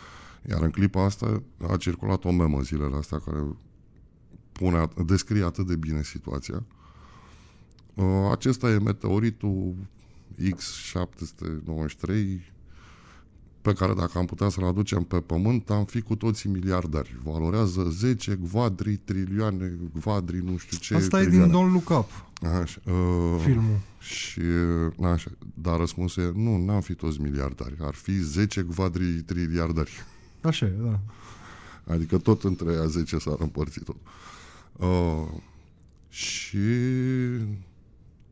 Speaker 2: iar în clipa asta a circulat o memă zilele astea care pune, descrie atât de bine situația. Uh, acesta e meteoritul X793 pe care dacă am putea să-l aducem pe pământ, am fi cu toții miliardari. Valorează 10 quadri, trilioane, quadri, nu știu ce. Asta trilioane. e din Don Look Up, așa, uh, filmul. Și, așa, dar răspunsul e, nu, n-am fi toți miliardari. Ar fi 10 quadri, triliardari. Așa e, da. Adică tot între a 10 s-a împărțit tot. Uh, și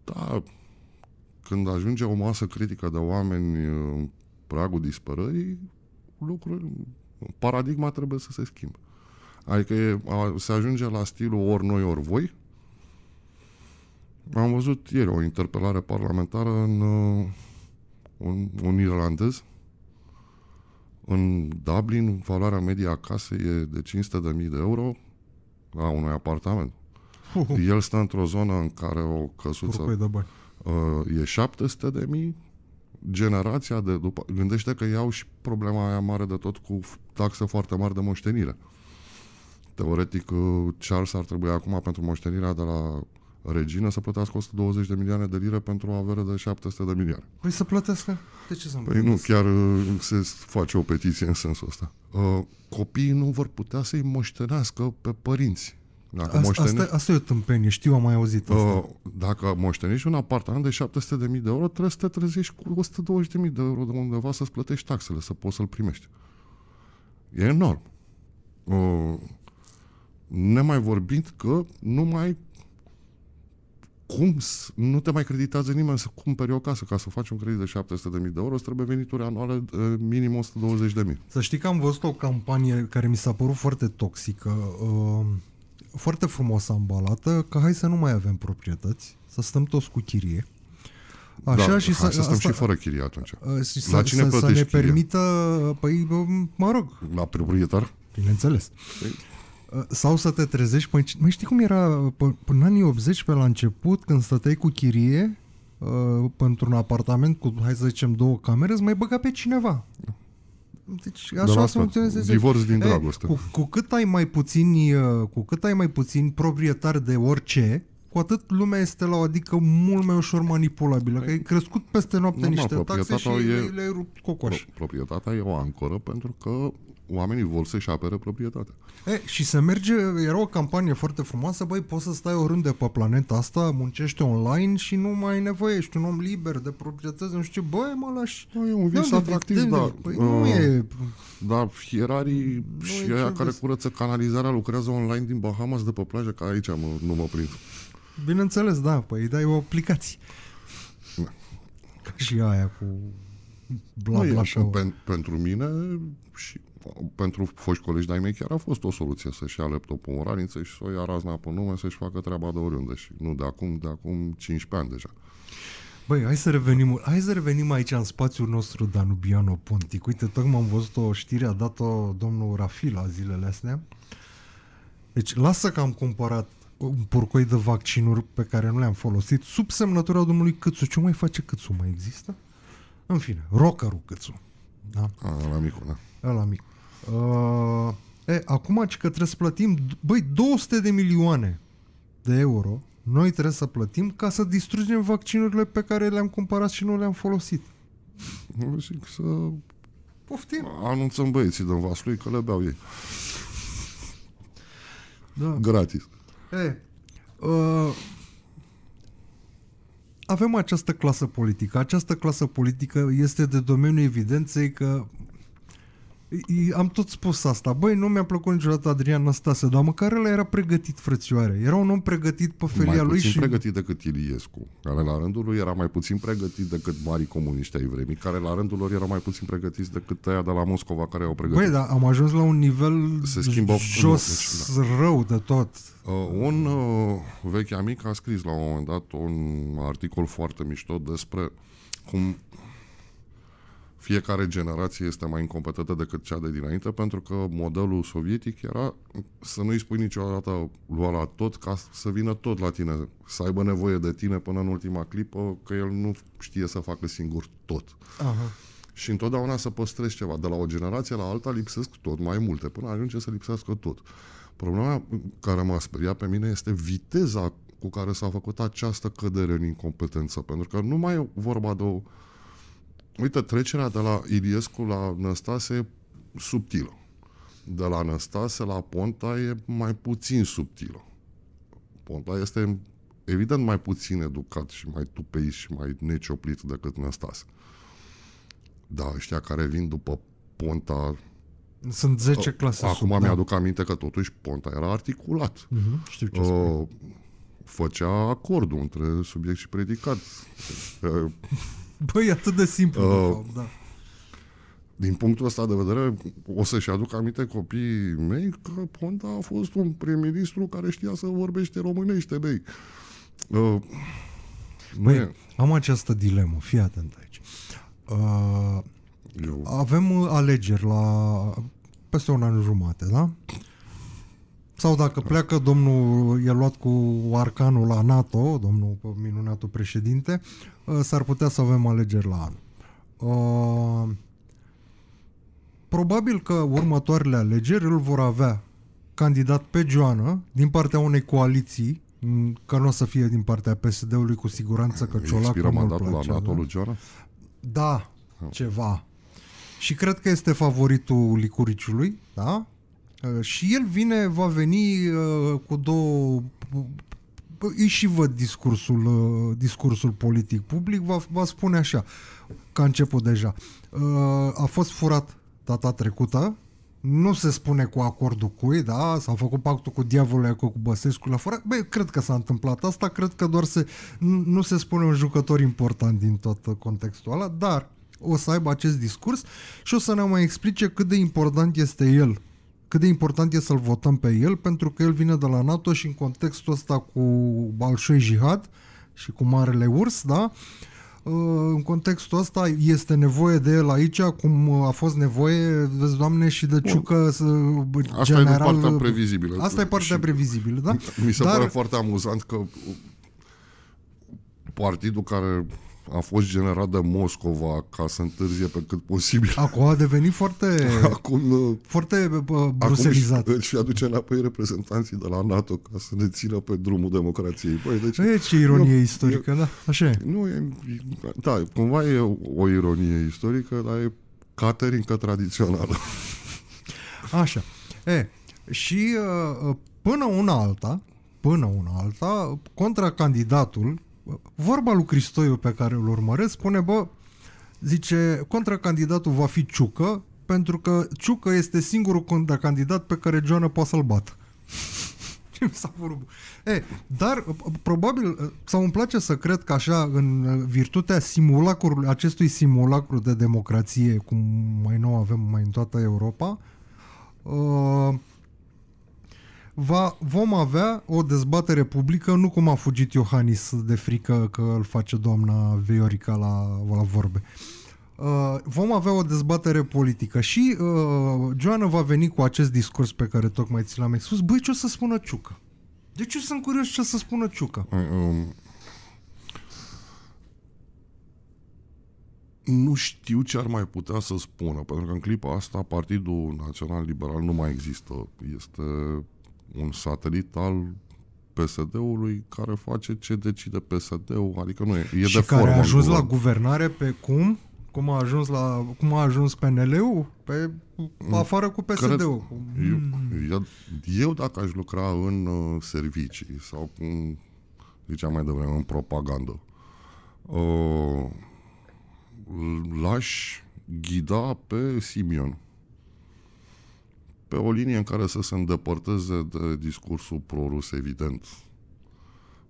Speaker 2: da, când ajunge o masă critică de oameni uh, în pragul disperării, lucrurile, paradigma trebuie să se schimbe. Adică e, a, se ajunge la stilul ori noi, ori voi. Am văzut ieri o interpelare parlamentară în uh, un, un irlandez în Dublin, valoarea medie a casei e de 500.000 de euro la unui apartament. Uh-huh. El stă într-o zonă în care o căsuță uh, e 700 de mii, generația de după... Gândește că iau și problema aia mare de tot cu taxe foarte mari de moștenire. Teoretic, uh, Charles ar trebui acum pentru moștenirea de la regină să plătească 120 de milioane de lire pentru o avere de 700 de milioane. Păi să plătească? De ce să nu Păi nu, chiar uh, se face o petiție în sensul ăsta. Uh, copiii nu vor putea să-i moștenească pe părinți. Dacă asta, moșteni... asta, asta e o tâmpenie, știu, am mai auzit uh, asta. dacă moștenești un apartament de 700.000 de euro, trebuie să te trezești cu 120.000 de euro de undeva să-ți plătești taxele, să poți să-l primești. E enorm. nemai vorbind că nu mai cum nu te mai creditează nimeni să cumperi o casă? Ca să faci un credit de 700.000 de euro, îți trebuie venituri anuale eh, minim 120.000.
Speaker 1: Să știi că am văzut o campanie care mi s-a părut foarte toxică, ehm, foarte frumos ambalată, că hai să nu mai avem proprietăți, să stăm toți cu chirie.
Speaker 2: Așa da, și să, să stăm asta, și fără chirie atunci. Eh, și să, La cine să, să ne chirie? permită,
Speaker 1: păi, mă rog.
Speaker 2: La proprietar?
Speaker 1: Bineînțeles. Păi, sau să te trezești, păi, mai știi cum era până în anii 80 pe la început, când stăteai cu chirie uh, pentru un apartament cu, hai să zicem, două camere, îți mai băga pe cineva. Deci așa Dar funcționează. Divorț din dragoste. Cu, cu, cât ai mai puțini, uh, cu cât ai mai puțini proprietari de orice, cu atât lumea este la o adică mult mai ușor manipulabilă. Că ai crescut peste noapte nu, niște taxe și e, le-ai
Speaker 2: rupt cocoș. Proprietatea e o ancoră pentru că oamenii vor să-și apere proprietatea.
Speaker 1: E, și se merge, era o campanie foarte frumoasă, băi, poți să stai oriunde pe planeta asta, muncești online și nu mai ai nevoie, ești un om liber de proprietăți, nu știu ce, băi, mă lași. Da, e un vis atractiv, dar... Păi, uh, nu e...
Speaker 2: Dar fierarii nu și aia care vis. curăță canalizarea lucrează online din Bahamas de pe plajă, ca aici mă, nu mă prind.
Speaker 1: Bineînțeles, da, păi dai o aplicație. Da. Ca și aia cu bla bla, bla
Speaker 2: pen, pentru mine și pentru foști colegi de-ai mei chiar a fost o soluție să-și ia laptopul în raniță și să o ia razna pe nume să-și facă treaba de oriunde. Și nu de acum, de acum 15 ani deja.
Speaker 1: Băi, hai să revenim, hai să revenim aici în spațiul nostru Danubiano Pontic. Uite, tocmai am văzut o știre, a dat-o domnul Rafila zilele astea. Deci, lasă că am cumpărat un purcoi de vaccinuri pe care nu le-am folosit sub semnătura domnului Câțu. Ce mai face Câțu? Mai există? În fine, rocărul Câțu.
Speaker 2: Da? A, la micu,
Speaker 1: da. A, la micu. Uh, e, acum că trebuie să plătim, băi, 200 de milioane de euro noi trebuie să plătim ca să distrugem vaccinurile pe care le-am cumpărat și nu le-am folosit. Nu zic să...
Speaker 2: Poftim. Anunțăm băieții din vaslui că le beau ei. Da. Gratis.
Speaker 1: E, uh, avem această clasă politică. Această clasă politică este de domeniul evidenței că am tot spus asta. Băi, nu mi-a plăcut niciodată Adrian Năstase, dar măcar el era pregătit, frățioare. Era un om pregătit pe felia mai puțin pregătit
Speaker 2: decât Iliescu, care la rândul lui era mai puțin pregătit decât marii comuniști ai vremii, care la rândul lor era mai puțin pregătiți decât aia de la Moscova care au pregătit. Băi,
Speaker 1: dar am ajuns la un nivel Se schimbă jos deci, da. rău de tot.
Speaker 2: Uh, un uh, vechi amic a scris la un moment dat un articol foarte mișto despre cum fiecare generație este mai incompetentă decât cea de dinainte, pentru că modelul sovietic era să nu-i spui niciodată lua la tot, ca să vină tot la tine, să aibă nevoie de tine până în ultima clipă, că el nu știe să facă singur tot. Aha. Și întotdeauna să păstrezi ceva. De la o generație la alta lipsesc tot mai multe, până ajunge să lipsească tot. Problema care m-a speriat pe mine este viteza cu care s-a făcut această cădere în incompetență, pentru că nu mai e vorba de o uite, trecerea de la Iliescu la Năstase e subtilă. De la Năstase la Ponta e mai puțin subtilă. Ponta este evident mai puțin educat și mai tupei și mai necioplit decât Năstase. Da, ăștia care vin după Ponta... Sunt 10 clase Acum sub, da. mi-aduc da. aminte că totuși Ponta era articulat. Uh-huh, știu ce uh, Făcea acordul între subiect și predicat.
Speaker 1: Băi, atât de simplu, uh, de fapt, da.
Speaker 2: Din punctul ăsta de vedere, o să-și aduc aminte copiii mei că Ponta a fost un prim-ministru care știa să vorbește românește, băi. Uh,
Speaker 1: Băi, am această dilemă, fii atent aici. Uh, Eu. Avem uh, alegeri la peste un an jumate, da? Sau dacă pleacă, domnul i-a luat cu arcanul la NATO, domnul minunatul președinte, ă, s-ar putea să avem alegeri la anul. Ă, probabil că următoarele alegeri îl vor avea candidat pe Joană din partea unei coaliții că nu o să fie din partea PSD-ului cu siguranță că Ciolacu nu mandatul place, la NATO lui Joana? Da, ah. ceva. Și cred că este favoritul Licuriciului, da? Uh, și el vine, va veni uh, cu două uh, îi și văd discursul, discursul politic public, va, va spune așa, ca început deja. A fost furat data trecută, nu se spune cu acordul cui, da, s-a făcut pactul cu diavolul acolo cu Băsescu la fără. Băi, cred că s-a întâmplat asta, cred că doar se, nu se spune un jucător important din tot contextul ăla, dar o să aibă acest discurs și o să ne mai explice cât de important este el cât de important e să-l votăm pe el, pentru că el vine de la NATO și în contextul ăsta cu Balșoi Jihad și cu Marele Urs, da? Uh, în contextul ăsta este nevoie de el aici, cum a fost nevoie, vezi, doamne, și de Ciucă Bun. Asta general... Asta e partea previzibilă. Asta e partea previzibilă, da? Mi se Dar... pare
Speaker 2: foarte amuzant că partidul care a fost generat de Moscova ca să întârzie pe cât posibil.
Speaker 1: Acum a devenit foarte acum, uh, foarte uh, bruselizat.
Speaker 2: Acum și, și aduce înapoi reprezentanții de la NATO ca să ne țină pe drumul democrației. Păi, deci, e ce ironie nu, istorică, e, da? Așa e. Nu, e, da, cumva e o, o ironie istorică, dar e caterincă tradițională.
Speaker 1: Așa. E, și uh, până una alta, până una alta, contracandidatul vorba lui Cristoiu pe care îl urmăresc spune, bă, zice, contracandidatul va fi Ciucă, pentru că Ciucă este singurul contracandidat pe care Joana poate să-l bat. Ce mi s-a E, dar probabil, uh, sau îmi place să cred că așa, în uh, virtutea simulacrului, acestui simulacru de democrație, cum mai nou avem mai în toată Europa, uh, va, vom avea o dezbatere publică, nu cum a fugit Iohannis de frică că îl face doamna Veorica la, la vorbe. Uh, vom avea o dezbatere politică și uh, Joana va veni cu acest discurs pe care tocmai ți l-am expus. Băi, ce o să spună Ciucă? De ce sunt curios ce o să spună Ciucă.
Speaker 2: Păi, um, nu știu ce ar mai putea să spună, pentru că în clipa asta Partidul Național Liberal nu mai există. Este un satelit al PSD-ului care face ce decide PSD-ul, adică nu e, e și de care a ajuns la
Speaker 1: guvernare pe cum? Cum a ajuns, la, cum a ajuns PNL-ul? Pe mm, afară cu PSD-ul. Cred,
Speaker 2: mm. eu, eu dacă aș lucra în uh, servicii sau cum ziceam mai devreme, în propagandă, uh, l-aș ghida pe Simion pe o linie în care să se îndepărteze de discursul prorus evident.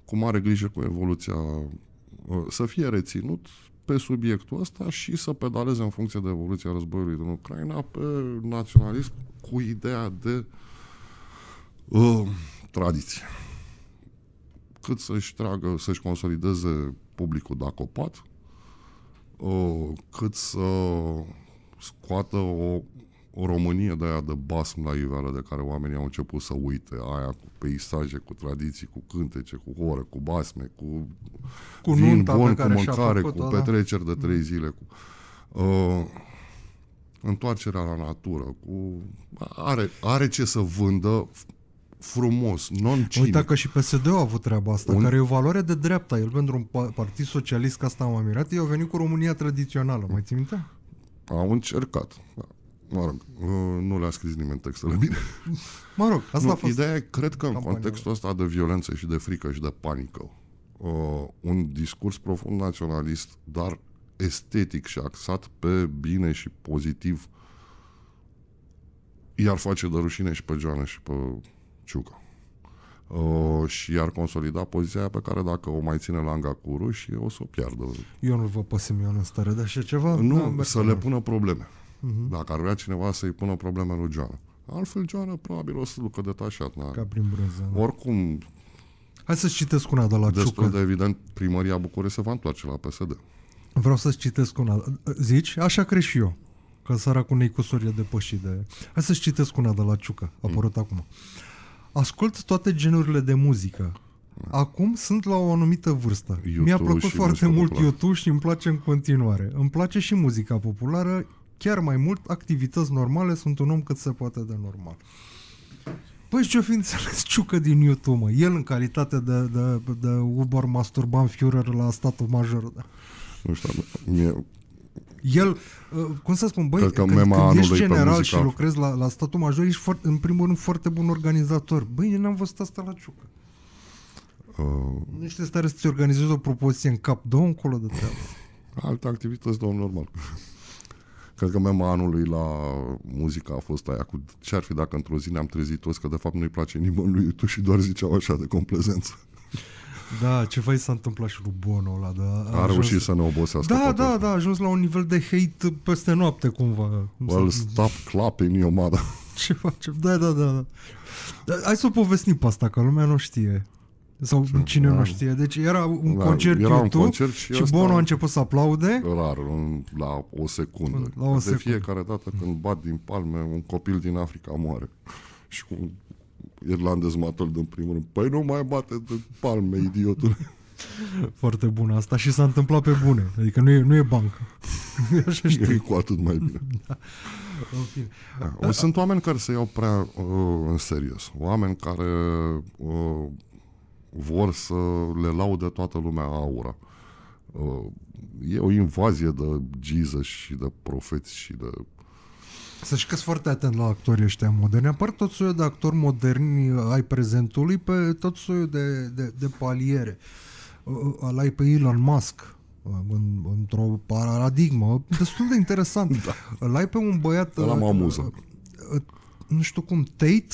Speaker 2: Cu mare grijă cu evoluția, uh, să fie reținut pe subiectul ăsta și să pedaleze în funcție de evoluția războiului din Ucraina pe naționalism cu ideea de uh, tradiție. Cât să-și tragă, să-și consolideze publicul dacopat, uh, cât să scoată o o Românie de aia de basm la iveală de care oamenii au început să uite, aia cu peisaje, cu tradiții, cu cântece, cu horă, cu basme, cu, cu vin bun, cu mâncare, cu cu da. petreceri de trei mm. zile, cu uh, întoarcerea la natură, cu are, are ce să vândă frumos, non cinic. Uita că
Speaker 1: și PSD-ul a avut treaba asta, un... care e o valoare de dreapta. El pentru un partid socialist, ca asta am mirat, ei au venit cu România tradițională. Mai ți minte?
Speaker 2: Au încercat. Da mă rog, nu le-a scris nimeni textele bine. Mă rog, asta nu, a fost... Ideea, cred că în contextul ăsta de violență și de frică și de panică, uh, un discurs profund naționalist, dar estetic și axat pe bine și pozitiv, i-ar face de rușine și pe Joana și pe Ciucă. Uh, și i-ar consolida poziția pe care dacă o mai ține langa cu ruși, o să o piardă.
Speaker 1: Eu nu vă pot Simeon în stare de așa ceva. Nu, da, să le
Speaker 2: pună probleme. Uh-huh. Dacă ar vrea cineva să-i pună probleme lui Joana. Altfel, Joana probabil o să ducă detașat. Na. Ca prin brânză. Da. Oricum... Hai
Speaker 1: să-ți citesc una de la Destul
Speaker 2: de evident, primăria București se va întoarce la PSD.
Speaker 1: Vreau să-ți citesc una. Zici? Așa crești și eu. Că săracul Neicusor e depășit de... Hai să-ți citesc una de la Ciucă, apărut mm. acum. Ascult toate genurile de muzică. Acum sunt la o anumită vârstă. YouTube Mi-a plăcut foarte mult YouTube și îmi place în continuare. Îmi place și muzica populară, chiar mai mult activități normale, sunt un om cât se poate de normal. Păi ce-o fi înțeles ciucă din YouTube, mă? El în calitate de, de, de Uber masturban Führer la statul major. Da.
Speaker 2: Nu știu, mie...
Speaker 1: El, ă, cum să spun, băi, că când, când ești general și lucrezi la, la statul major, ești foarte, în primul rând foarte bun organizator. Băi, eu n-am văzut asta la ciucă. Uh... Nu știu, stare să-ți organizezi o propoziție în cap, dă încolo de treabă.
Speaker 2: Alte activități, domn normal. Cred că mema anului la muzica a fost aia cu ce ar fi dacă într-o zi ne-am trezit toți că de fapt nu-i place nimănui tu și doar ziceau așa de complezență.
Speaker 1: Da, ce fai s-a întâmplat și lui Bono ăla, da. A, a reușit să ne obosească. Da, da, da, a ajuns la un nivel de hate peste noapte cumva. Well,
Speaker 2: stop clapping, your mother.
Speaker 1: Ce facem? Da, da, da. da. Hai să o povestim pe asta, că lumea nu știe sau ce, cine da. nu știe. Deci era un da, concert era YouTube un concert și, și Bono a început să aplaude.
Speaker 2: Rar, în, la o secundă. La o de secundă. fiecare dată când bat din palme, un copil din Africa moare. și un irlandez matăld în primul rând. Păi nu mai bate de palme, idiotul.
Speaker 1: Foarte bun asta și s-a întâmplat pe bune. Adică nu e, nu e bancă. Așa știu E cu
Speaker 2: atât mai bine. da. Da. Sunt oameni care se iau prea uh, în serios. Oameni care uh, vor să le laude toată lumea aura. Uh, e o invazie de giză și de profeți și de
Speaker 1: să știi că sunt foarte atent la actorii ăștia moderni. Apar tot soiul de actori moderni uh, ai prezentului pe tot soiul de, de, de paliere. Uh, Al ai pe Elon Musk, în, într-o paradigmă destul de interesant. da. ai pe un băiat... Ăla mă amuză. Nu știu cum, Tate,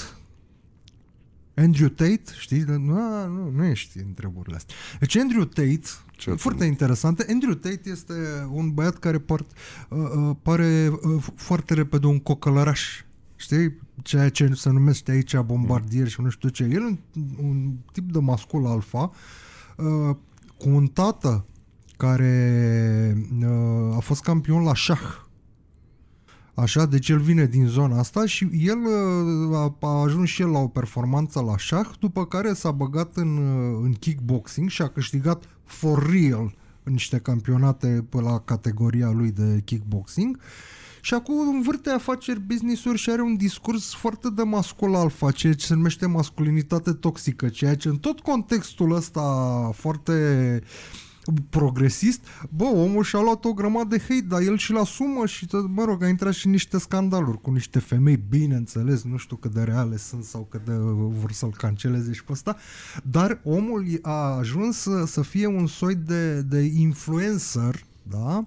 Speaker 1: Andrew Tate, știi? Nu, nu, nu ești în treburile astea. Deci Andrew Tate, ce foarte interesant, Andrew Tate este un băiat care par, uh, uh, pare uh, foarte repede un cocălăraș. Știi? Ceea ce se numește aici bombardier și nu știu ce. El un, un tip de mascul alfa uh, cu un tată care uh, a fost campion la șah Așa, deci el vine din zona asta și el uh, a, a ajuns și el la o performanță la șah, după care s-a băgat în, uh, în kickboxing și a câștigat for real niște campionate la categoria lui de kickboxing și acum învârte afaceri, business-uri și are un discurs foarte de mascul alfa, ceea ce se numește masculinitate toxică, ceea ce în tot contextul ăsta foarte uh, progresist, bă, omul și-a luat o grămadă de hate, dar el și-l asumă și, mă rog, a intrat și niște scandaluri cu niște femei, bineînțeles, nu știu cât de reale sunt sau cât de uh, vor să-l canceleze și pe ăsta, dar omul a ajuns să, să fie un soi de, de influencer, da?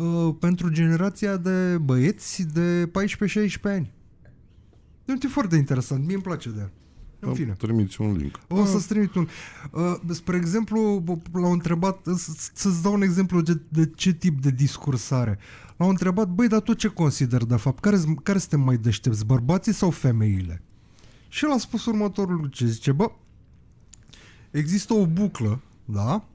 Speaker 1: Uh, pentru generația de băieți de 14-16 ani. E foarte interesant, mie îmi place de el.
Speaker 2: În fine. Trimiți un link. O
Speaker 1: să-ți mm. trimit un... Uh, spre exemplu, l-au întrebat, să-ți dau un exemplu de, de ce tip de discursare. L-au întrebat, băi, dar tu ce consider de fapt? Care, care suntem mai deștepți, bărbații sau femeile? Și el a spus următorul lucru, ce zice, bă, există o buclă, da?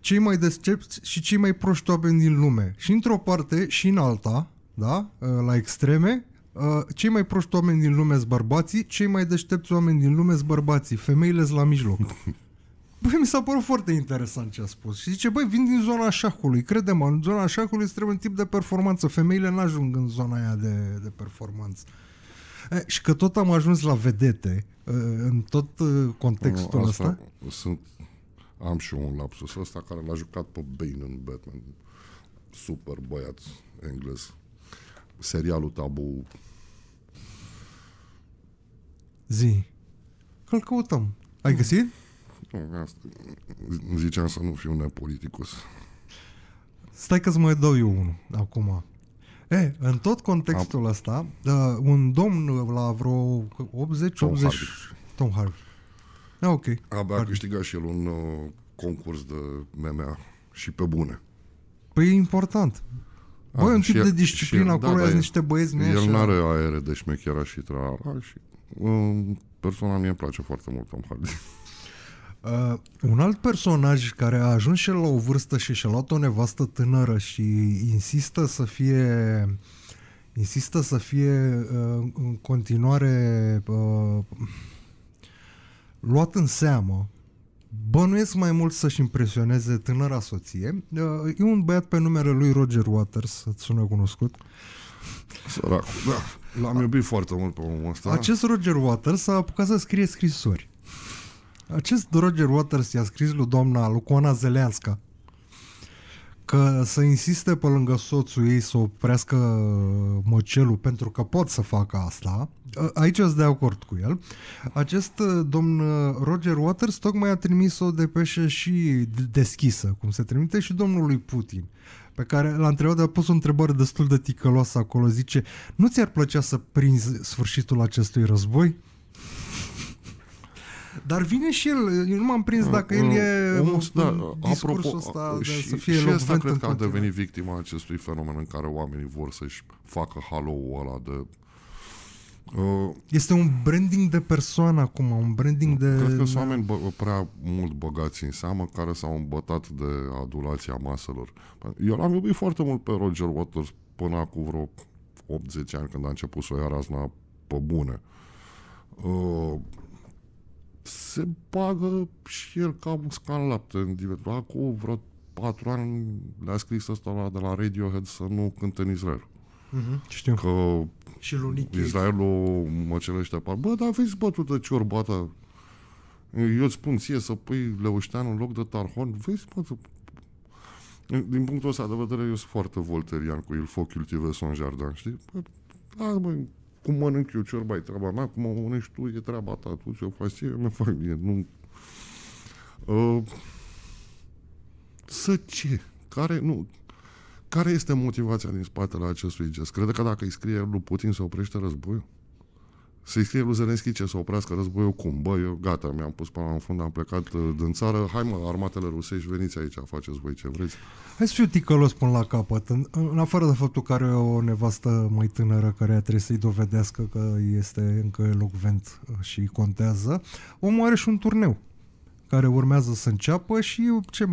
Speaker 1: Cei mai deștepți și cei mai proști oameni din lume. Și într-o parte și în alta, da? Ă, la extreme, Uh, cei mai proști oameni din lume sunt bărbații, cei mai deștepți oameni din lume sunt bărbații, femeile sunt la mijloc. Băi, mi s-a părut foarte interesant ce a spus. Și zice, băi, vin din zona șahului. Crede-mă, în zona șahului îți trebuie un tip de performanță. Femeile nu ajung în zona aia de, de performanță. E, și că tot am ajuns la vedete, în tot contextul Asta ăsta.
Speaker 2: Sunt, am și eu un lapsus ăsta care l-a jucat pe Bane în Batman. Super băiat englez serialul Tabu. Zi.
Speaker 1: Că-l căutăm. Ai găsit?
Speaker 2: Nu, asta. Ziceam să nu fiu nepoliticos.
Speaker 1: Stai că-ți mai dau eu unul acum. E, în tot contextul Am... ăsta, ă, un domn la vreo 80 Tom 80... Hardy. Tom Hardy.
Speaker 2: Ah, ok. Abia Hardy. a câștigat și el un uh, concurs de MMA și pe bune.
Speaker 1: Păi e important. Bă, un ah, tip de disciplină, acolo da, da, niște băieți nu El n are
Speaker 2: aere de șmechera și trara și... Um, persoana mie îmi place foarte mult Tom Hardy.
Speaker 1: Uh, un alt personaj care a ajuns și la o vârstă și și-a luat o nevastă tânără și insistă să fie insistă să fie uh, în continuare uh, luat în seamă Bănuiesc mai mult să-și impresioneze tânăra soție. Uh, e un băiat pe numele lui Roger Waters, să-ți sună cunoscut.
Speaker 2: Săracu, da. da. L-am iubit foarte mult pe omul ăsta. Acest
Speaker 1: Roger Waters a apucat să scrie scrisori. Acest Roger Waters i-a scris lui doamna Lucona Zeleanska, că să insiste pe lângă soțul ei să oprească măcelul pentru că pot să facă asta, aici sunt de acord cu el, acest uh, domn uh, Roger Waters tocmai a trimis o depeșă și deschisă, cum se trimite, și domnului Putin pe care l-a întrebat, a pus o întrebare destul de ticăloasă acolo, zice, nu ți-ar plăcea să prinzi sfârșitul acestui război? Dar vine și el, eu nu m-am prins dacă el mm, e un mm, da, apropo, ăsta de și, să fie și asta cred că a devenit
Speaker 2: victima acestui fenomen în care oamenii vor să-și facă halo-ul ăla de uh,
Speaker 1: este un branding de persoană acum, un branding de... Cred că sunt da.
Speaker 2: oameni bă, prea mult băgați în seamă care s-au îmbătat de adulația maselor. Eu l-am iubit foarte mult pe Roger Waters până acum vreo 8-10 ani când a început să o ia razna pe bune. Uh, se bagă și el un scan lapte în divertul. Acum vreo patru ani le-a scris ăsta de la Radiohead să nu cânte în Israel. Mm-hmm, știu. Că și Israelul celește apar. Bă, dar vezi bătută ciorbata. Eu îți spun ție să pui Leuștean în loc de Tarhon. Vezi, mă, din punctul ăsta de vedere, eu sunt foarte volterian cu il foc cultive son jardin, știi? Bă, da, mă, cum mănânc eu ciorba, e treaba mea, cum o tu, e treaba ta, tu ce o faci, eu mi fac bine. nu... Uh, să ce? Care, nu, care este motivația din spatele acestui gest? Crede că dacă îi scrie lui Putin se oprește războiul? să-i scrie lui Zelenski ce să oprească războiul cum? Bă, eu gata, mi-am pus până în fund, am plecat uh, din țară, hai mă, armatele rusești, veniți aici, faceți voi ce vreți.
Speaker 1: Hai să fiu ticălos până la capăt, în, în afară de faptul că are o nevastă mai tânără care trebuit să-i dovedească că este încă elocvent uh, și contează, omul are și un turneu care urmează să înceapă și ce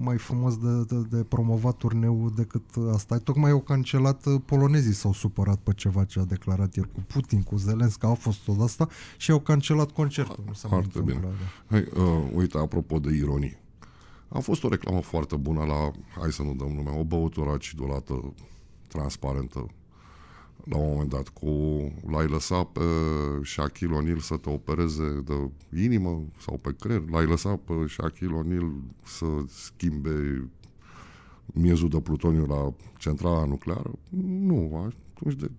Speaker 1: mai frumos de, de, de promovat turneul decât asta. Tocmai au cancelat uh, polonezii, s-au supărat pe ceva ce a declarat el cu Putin, cu Zelenska, a fost tot asta și au cancelat concertul. Nu a Foarte bine. Da.
Speaker 2: Hai, uh, uite, apropo de ironie. A fost o reclamă foarte bună la, hai să nu dăm nume. o băutură acidulată, transparentă, la un moment dat, cu l-ai lăsat pe Shaquille O'Neal să te opereze de inimă sau pe creier, l-ai lăsat pe Shaquille O'Neal să schimbe miezul de plutoniu la centrala nucleară? Nu, atunci de,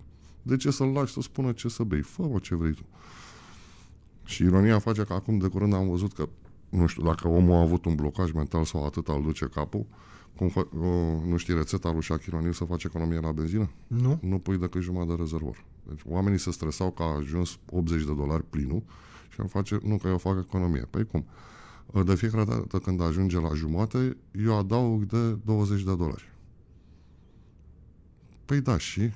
Speaker 2: de ce să-l lași să spună ce să bei? fă ce vrei tu. Și ironia face că acum de curând am văzut că, nu știu, dacă omul a avut un blocaj mental sau atât al duce capul, uh, cum fa- o, nu știi rețeta lui Shaquille O'Neal să faci economie la benzină? Nu. Nu pui decât jumătate de rezervor. Deci oamenii se stresau că a ajuns 80 de dolari plinul și el face, nu, că eu fac economie. Păi cum? De fiecare dată când ajunge la jumate, eu adaug de 20 de dolari. Păi da, și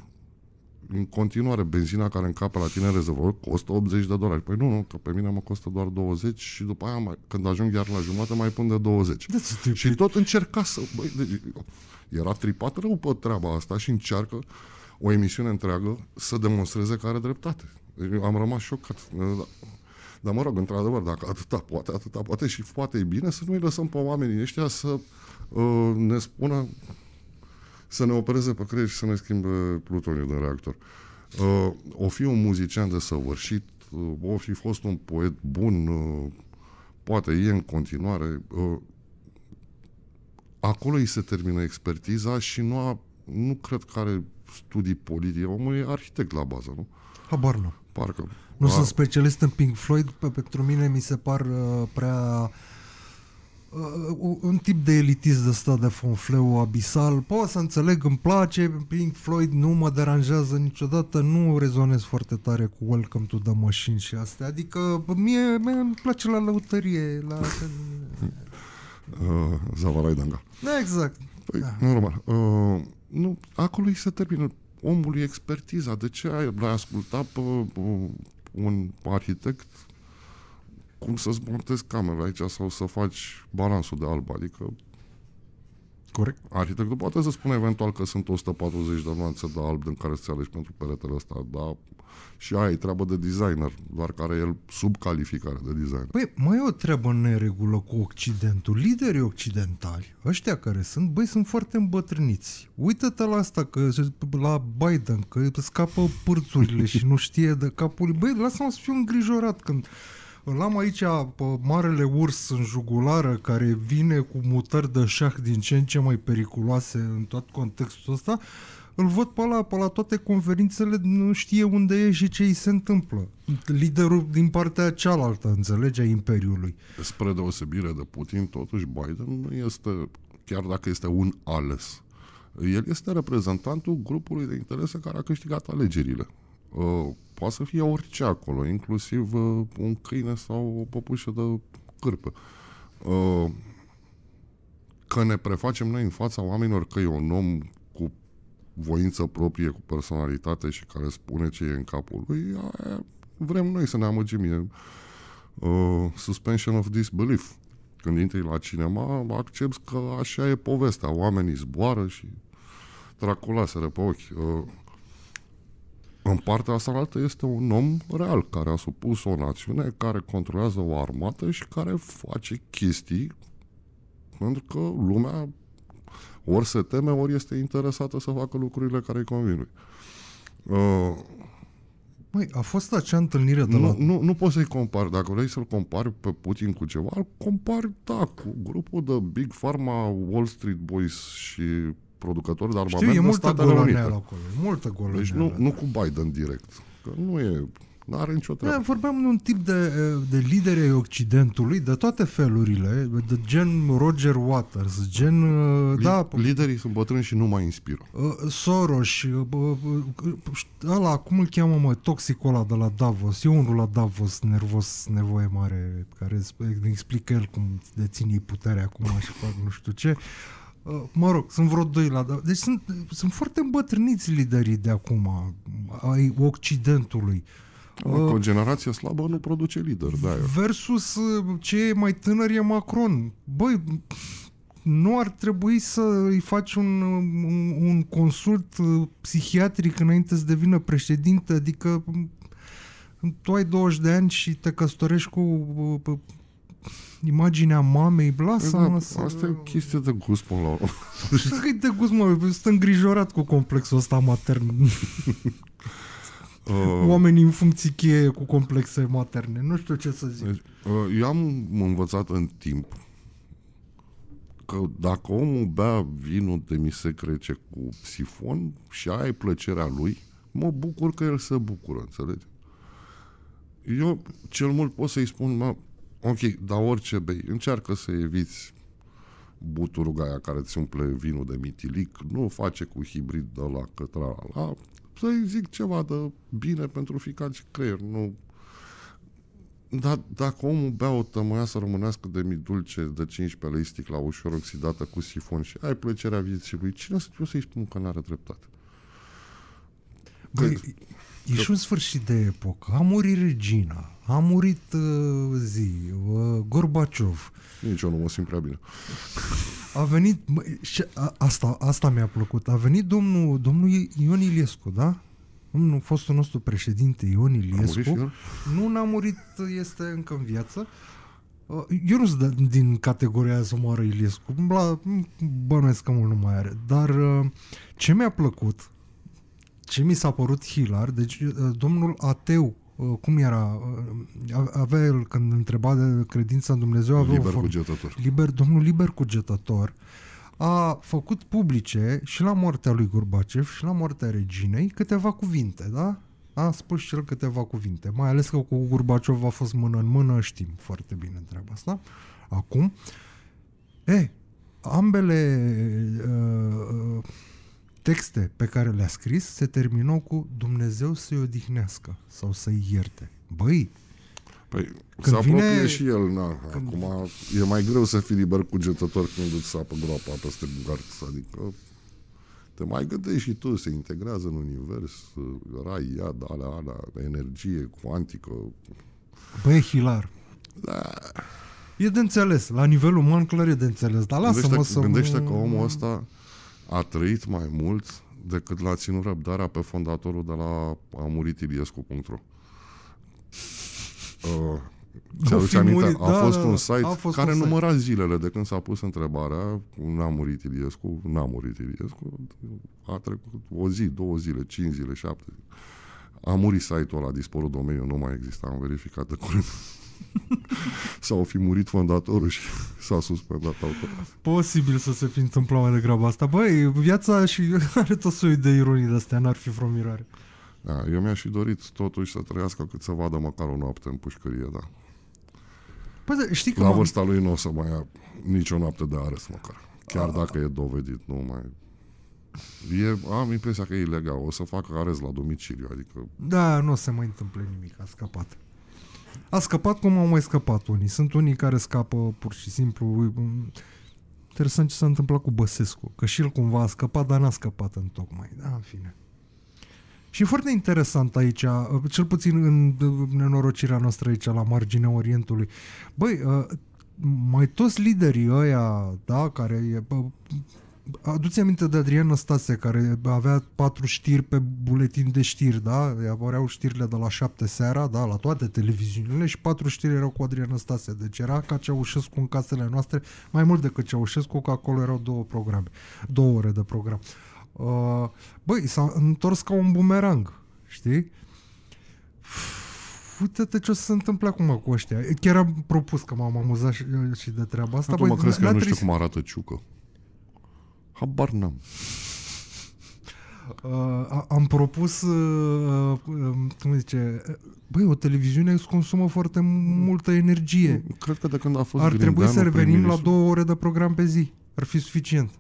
Speaker 2: în continuare benzina care încapă la tine în rezervor costă 80 de dolari. Păi nu, nu, că pe mine mă costă doar 20 și după aia, mai, când ajung iar la jumătate, mai pun de 20. De și tot încerca să... Băi, deci, era tripat rău pe treaba asta și încearcă o emisiune întreagă să demonstreze că are dreptate. Eu am rămas șocat. Da. Dar mă rog, într-adevăr, dacă atâta poate, atâta poate și poate e bine să nu-i lăsăm pe oamenii ăștia să uh, ne spună să ne opereze pe creier și să ne schimbe plutonul din reactor. Uh, o fi un muzician de săvârșit, uh, o fi fost un poet bun, uh, poate e în continuare. Uh, acolo îi se termină expertiza și nu, a, nu cred că are studii politice. Omul e arhitect la bază, nu? Habar nu. Parcă. Nu a... sunt
Speaker 1: specialist în Pink Floyd, pe, pentru mine mi se par uh, prea Uh, uh, un tip de elitist de stat de fonfleu abisal, pot să înțeleg, îmi place, Pink Floyd nu mă deranjează niciodată, nu rezonez foarte tare cu Welcome to the Machine și astea, adică mie, mie îmi place la lăutărie, la... uh,
Speaker 2: Zavarai Danga. Da, exact. Păi, da. normal. Uh, nu, acolo îi se termină omului expertiza. De ce ai, l-ai ascultat pe un arhitect cum să-ți montezi camera aici sau să faci balansul de alb, adică Corect. Arhitectul poate să spună eventual că sunt 140 de nuanțe de alb din care să alegi pentru peretele ăsta, dar și ai treabă de designer, doar care el sub calificare de designer.
Speaker 1: Păi, mai e o treabă în neregulă cu Occidentul. Liderii occidentali, ăștia care sunt, băi, sunt foarte îmbătrâniți. Uită-te la asta, că la Biden, că scapă pârțurile și nu știe de capul. Băi, lasă-mă să fiu îngrijorat când îl am aici pe marele urs în jugulară care vine cu mutări de șah din ce în ce mai periculoase în tot contextul ăsta. Îl văd pe la, pe la toate conferințele, nu știe unde e și ce îi se întâmplă. Liderul din partea cealaltă, înțelege, a Imperiului.
Speaker 2: Spre deosebire de Putin, totuși Biden nu este, chiar dacă este un ales, el este reprezentantul grupului de interese care a câștigat alegerile. Uh, poate să fie orice acolo, inclusiv uh, un câine sau o păpușă de cârpă. Uh, că ne prefacem noi în fața oamenilor că e un om cu voință proprie, cu personalitate și care spune ce e în capul lui, aia vrem noi să ne amăgim. E uh, suspension of disbelief. Când intri la cinema, accepti că așa e povestea. Oamenii zboară și traculaseră pe ochi. Uh, în partea asta altă este un om real care a supus o națiune, care controlează o armată și care face chestii pentru că lumea ori se teme, ori este interesată să facă lucrurile care îi convin lui. Uh,
Speaker 1: Măi, a fost acea întâlnire de nu, la...
Speaker 2: Nu, nu poți să-i compari. Dacă vrei să-l compari pe Putin cu ceva, îl compari, da, cu grupul de Big Pharma, Wall Street Boys și producători de armament Știu, e multă goloneală acolo, multă goloneală. Deci nu, nu cu Biden direct, că nu e nu are nicio treabă. Da,
Speaker 1: vorbeam de un tip de, de lideri ai Occidentului, de toate felurile, de gen Roger
Speaker 2: Waters,
Speaker 1: gen... Li- da,
Speaker 2: liderii sunt bătrâni și nu mai inspiră.
Speaker 1: Soros, ăla, cum îl cheamă, mă, toxicul ăla de la Davos, e unul la Davos, nervos, nevoie mare, care ne explică el cum deține puterea acum și fac nu știu ce. Uh, mă rog, sunt vreo doi la... Deci sunt, uh, sunt foarte îmbătrâniți liderii de acum, ai Occidentului.
Speaker 2: Uh, o generație slabă nu produce
Speaker 1: lider, da. Versus ce e mai tânăr e Macron. Băi, nu ar trebui să îi faci un, un, un consult psihiatric înainte să devină președinte? Adică mm, tu ai 20 de ani și te căsătorești cu imaginea mamei, lasă da, să... Asta e o chestie de
Speaker 2: gust până la urmă.
Speaker 1: e de gust, mă, sunt îngrijorat cu complexul ăsta matern. Uh, Oamenii în funcții cheie cu complexe materne. Nu știu ce să zic. Deci,
Speaker 2: uh, eu am învățat în timp că dacă omul bea vinul de se crece cu sifon și ai plăcerea lui, mă bucur că el se bucură, înțelegi? Eu cel mult pot să-i spun, Ok, dar orice bei, încearcă să eviți buturul aia care îți umple vinul de mitilic, nu o face cu hibrid de la către la, să-i zic ceva de bine pentru ficat și creier, nu dar dacă omul bea o tămăiasă rămânească de mii dulce de 15 lei sticla ușor oxidată cu sifon și ai plăcerea vieții lui, cine să eu să-i spun că n-are dreptate?
Speaker 1: Băi, Când... E și un sfârșit de epocă. A murit Regina, a murit uh, Zi, uh, Gorbaciov.
Speaker 2: Nici eu nu mă simt prea bine.
Speaker 1: A venit, mă, și a, asta, asta mi-a plăcut, a venit domnul, domnul Ion Iliescu, da? Domnul fostul nostru președinte Ion Iliescu. Nu n-a murit, este încă în viață. Eu nu sunt din categoria să moară Iliescu. bănuiesc că mult nu mai are. Dar uh, ce mi-a plăcut ce mi s-a părut hilar, deci uh, domnul ateu, uh, cum era, uh, avea el când întreba de credința în Dumnezeu, avea liber o cugetător. Liber, domnul liber cugetător, a făcut publice și la moartea lui Gorbacev și la moartea reginei câteva cuvinte, da? A spus și el câteva cuvinte, mai ales că cu Gorbaciov a fost mână în mână, știm foarte bine treaba asta. Acum, e, ambele uh, texte pe care le-a scris se terminau cu Dumnezeu să-i odihnească sau să-i ierte.
Speaker 2: Băi, Păi când se apropie vine... și el, na. Când... Acum e mai greu să fii liber cu cugetător când îți sapă groapa peste gard. Adică te mai gândești și tu, se integrează în univers, rai, iad, alea, alea, energie cuantică.
Speaker 1: Băi, hilar. Da. E de înțeles, la nivel uman clar e de înțeles, dar lasă-mă să... Gândește că omul
Speaker 2: ăsta a trăit mai mult decât l-a ținut răbdarea pe fondatorul de la amuritiliescu.ro Uh, da, ți aminte? Murit, a da, fost da, un da. site fost care un număra site. zilele de când s-a pus întrebarea n-a murit Iliescu, n-a murit Iliescu, a trecut o zi, două zile, cinci zile, șapte zile. A murit site-ul ăla, dispărut domeniul, nu mai exista, am verificat de curând. Sau fi murit fondatorul și s-a suspendat autorul.
Speaker 1: Posibil să se fi întâmplat mai degrabă asta. Băi, viața și are tot soi de ironii de astea, n-ar fi vreo mirare.
Speaker 2: Da, eu mi-aș fi dorit totuși să trăiască cât să vadă măcar o noapte în pușcărie, da. Păi,
Speaker 1: da, știi că La vârsta
Speaker 2: lui nu o să mai ia nicio noapte de ares măcar. Chiar a, dacă e dovedit, nu mai... E, am impresia că e ilegal. O să facă ares la domiciliu, adică...
Speaker 1: Da, nu se mai întâmplă nimic, a scăpat. A scăpat cum au mai scăpat unii. Sunt unii care scapă pur și simplu... Interesant ce s-a întâmplat cu Băsescu, că și el cumva a scăpat, dar n-a scăpat în tocmai. Da, în fine. Și foarte interesant aici, cel puțin în nenorocirea noastră aici, la marginea Orientului. Băi, uh, mai toți liderii ăia, da, care e, bă, aduți aminte de Adriana Năstase, care avea patru știri pe buletin de știri, da? Apăreau știrile de la șapte seara, da, la toate televiziunile și patru știri erau cu Adriana Năstase. Deci era ca Ceaușescu în casele noastre, mai mult decât Ceaușescu, că acolo erau două programe, două ore de program. Uh, băi, s-a întors ca un bumerang, știi? uite-te ce o să se întâmple acum cu ăștia. Chiar am propus că m-am amuzat și, și de treaba asta. Acum mă crezi că nu știu cum
Speaker 2: arată ciucă. Habar n-am.
Speaker 1: Uh, am propus, uh, uh, um, cum zice, uh, băi, o televiziune îți consumă foarte multă energie.
Speaker 2: Cred că de când a fost Ar Grindeanu trebui să revenim la
Speaker 1: două ore de program pe zi. Ar fi suficient.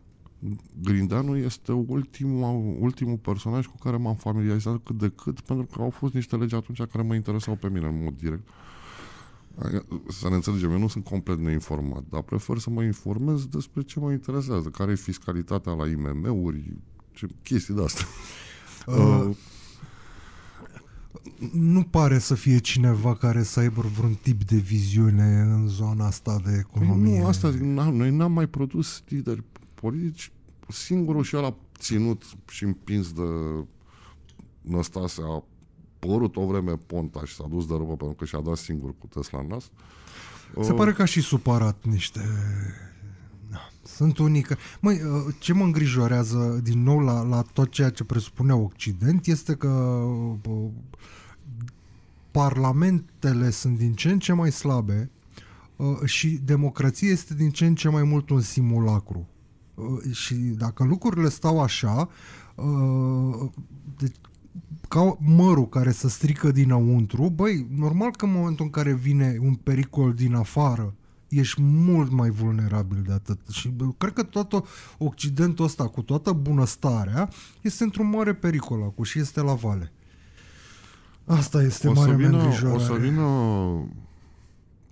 Speaker 2: Grindanu este ultimul, ultimul personaj cu care m-am familiarizat cât de cât, pentru că au fost niște legi atunci care mă interesau pe mine în mod direct. Uh, Adică, să ne înțelegem, eu nu sunt complet neinformat, dar prefer să mă informez despre ce mă interesează, care e fiscalitatea la IMM-uri, ce chestii de astea. Uh, uh,
Speaker 1: nu pare să fie cineva care să aibă vreun tip de viziune în zona asta de economie. Păi nu, asta zic,
Speaker 2: n-am, noi n-am mai produs lideri politici. Singurul și el a ținut și împins de Năstasea părut o vreme Ponta și s-a dus de rupă pentru că și-a dat singur cu Tesla în nas. Se uh, pare că
Speaker 1: a și supărat niște... Da, sunt unică. Măi, uh, ce mă îngrijorează din nou la, la tot ceea ce presupunea Occident este că bă, uh, parlamentele sunt din ce în ce mai slabe uh, și democrația este din ce în ce mai mult un simulacru. Și dacă lucrurile stau așa, deci ca mărul care să strică dinăuntru, băi, normal că în momentul în care vine un pericol din afară, ești mult mai vulnerabil de atât. Și bă, cred că tot Occidentul ăsta, cu toată bunăstarea, este într-un mare pericol acum și este la vale. Asta este o marea îngrijorare. O să
Speaker 2: vină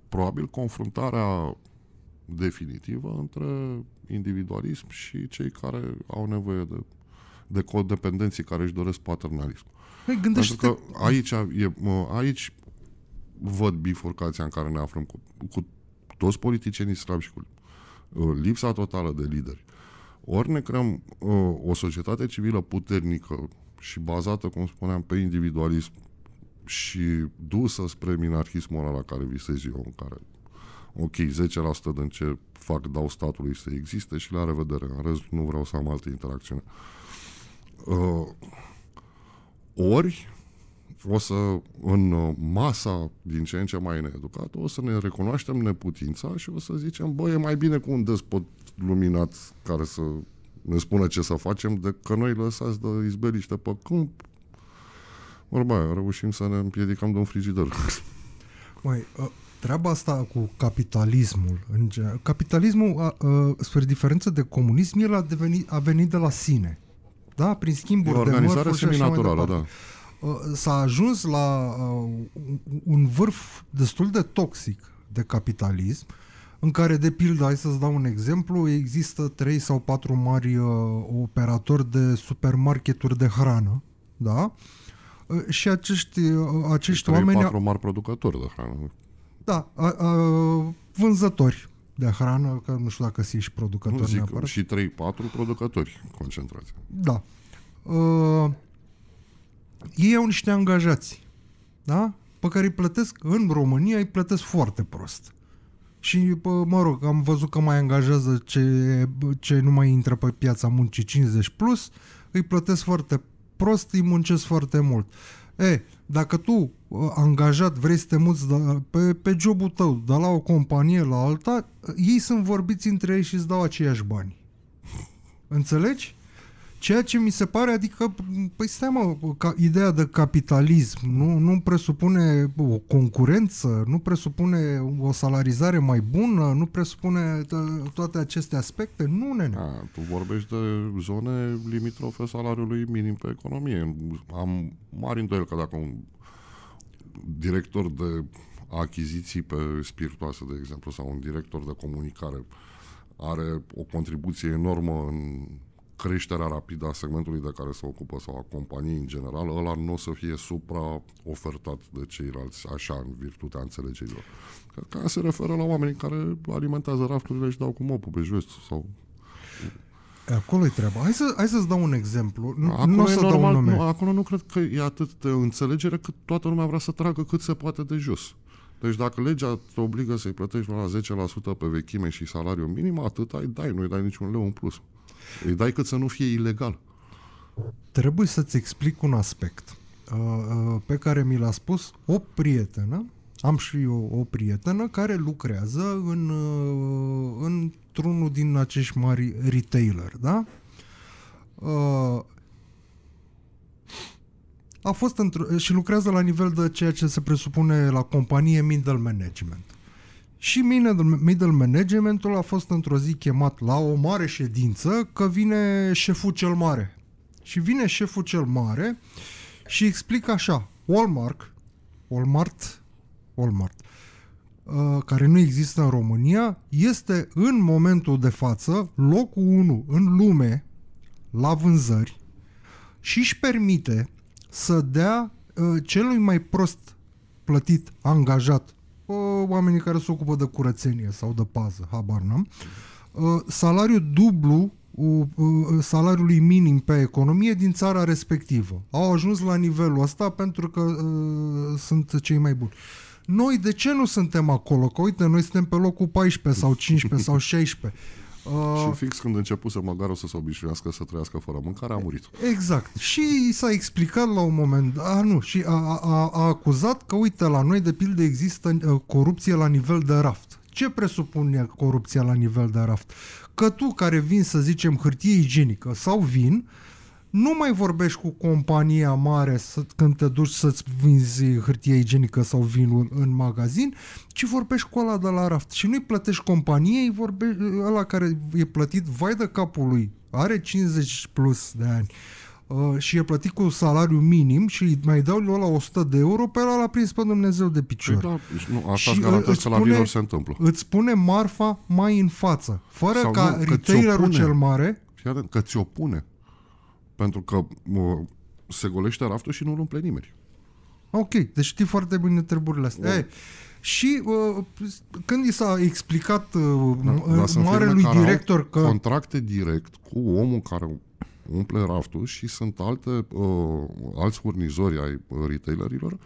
Speaker 2: probabil confruntarea definitivă între individualism și cei care au nevoie de, de codependenții care își doresc paternalism. Păi, gândește că aici, e, aici văd bifurcația în care ne aflăm cu, cu toți politicienii slabi și cu uh, lipsa totală de lideri. Ori ne creăm uh, o societate civilă puternică și bazată, cum spuneam, pe individualism și dusă spre minarhismul ăla la care visez eu, în care, ok, 10% din ce fac dau statului să existe și la revedere, în rest nu vreau să am alte interacțiuni. Uh, ori o să, în uh, masa din ce în ce mai needucată, o să ne recunoaștem neputința și o să zicem, bă, e mai bine cu un despot luminat care să ne spună ce să facem, de că noi lăsați de izbeliște pe câmp. Vorba aia, reușim să ne împiedicăm de un frigider.
Speaker 1: Mai, uh, treaba asta cu capitalismul, în general, capitalismul, a, a, uh, spre diferență de comunism, el a, devenit, a venit de la sine da? prin schimburi de, organizare și mărfuri seminaturală, da. Uh, s-a ajuns la uh, un vârf destul de toxic de capitalism, în care, de pildă, hai să-ți dau un exemplu, există trei sau patru mari uh, operatori de supermarketuri de hrană, da? Uh, și acești, uh, acești Trei oameni... patru
Speaker 2: mari producători de hrană.
Speaker 1: Da, uh, uh, vânzători de hrană, că nu știu dacă sunt și producători nu, zic, neapărat. Și
Speaker 2: 3-4 producători concentrați.
Speaker 1: Da. Uh, ei au niște angajați, da? Pe care îi plătesc în România, îi plătesc foarte prost. Și, pă, mă rog, am văzut că mai angajează ce, ce nu mai intră pe piața muncii 50+, plus, îi plătesc foarte prost, îi muncesc foarte mult. E, dacă tu, uh, angajat, vrei să te muți pe, pe jobul tău, de la o companie la alta, ei sunt vorbiți între ei și îți dau aceiași bani. Înțelegi? Ceea ce mi se pare, adică, păi stai mă, ca ideea de capitalism nu, nu presupune o concurență, nu presupune o salarizare mai bună, nu presupune toate aceste aspecte, nu, nene.
Speaker 2: A, tu vorbești de zone limitrofe salariului minim pe economie. Am mari îndoiel că dacă un director de achiziții pe spiritoase, de exemplu, sau un director de comunicare are o contribuție enormă în creșterea rapidă a segmentului de care se ocupă sau a companiei în general, ăla nu o să fie supraofertat de ceilalți așa, în virtutea înțelegerilor. Care se referă la oamenii care alimentează rafturile și dau cu mopul pe jos sau
Speaker 1: Acolo e treaba. Hai, să, hai să-ți dau un exemplu. Nu, acolo, nu o să normal, dau un nume. Nu,
Speaker 2: acolo nu cred că e atât de înțelegere cât toată lumea vrea să tragă cât se poate de jos. Deci dacă legea te obligă să-i plătești la 10% pe vechime și salariu minim, atât ai dai, nu-i dai niciun leu în plus. Îi dai cât să nu fie ilegal.
Speaker 1: Trebuie să-ți explic un aspect uh, uh, pe care mi l-a spus o prietenă, am și eu o prietenă care lucrează în, uh, într-unul din acești mari retailer, da? A fost într- și lucrează la nivel de ceea ce se presupune la companie middle management. Și middle managementul a fost într-o zi chemat la o mare ședință că vine șeful cel mare. Și vine șeful cel mare și explică așa, Walmart, Walmart, Walmart, uh, care nu există în România, este în momentul de față locul 1 în lume la vânzări și își permite să dea uh, celui mai prost plătit angajat oamenii care se ocupă de curățenie sau de pază, habar n-am. Uh, salariul dublu uh, uh, salariului minim pe economie din țara respectivă. Au ajuns la nivelul ăsta pentru că uh, sunt cei mai buni. Noi de ce nu suntem acolo? Că uite, noi suntem pe locul 14 sau 15 sau 16.
Speaker 2: Uh, și fix când începuse măgar o să se obișnuiască să trăiască fără mâncare, a murit.
Speaker 1: Exact. Și s-a explicat la un moment, a, nu, și a, a, a acuzat că, uite, la noi, de pildă, există uh, corupție la nivel de raft. Ce presupune corupția la nivel de raft? Că tu, care vin, să zicem, hârtie igienică sau vin, uh, nu mai vorbești cu compania mare să, când te duci să-ți vinzi hârtie igienică sau vinul în magazin, ci vorbești cu ăla de la raft și nu-i plătești companiei, vorbești, ăla care e plătit vai de capul lui, are 50 plus de ani uh, și e plătit cu salariu minim și îi mai dau lui ăla 100 de euro, pe ăla l-a prins pe Dumnezeu de picior. Păi da, deci nu, așa și uh, îți că la se întâmplă. Îți pune marfa mai în față, fără Sau ca nu, retailerul cel mare...
Speaker 2: Că ți-o pune. Pentru că uh, se golește raftul și nu îl umple nimeni. Ah, ok, deci știi foarte bine treburile astea. Da.
Speaker 1: și uh, când i s-a explicat uh, da, marelui director că...
Speaker 2: Contracte direct cu omul care umple raftul și sunt alte, uh, alți furnizori ai uh, retailerilor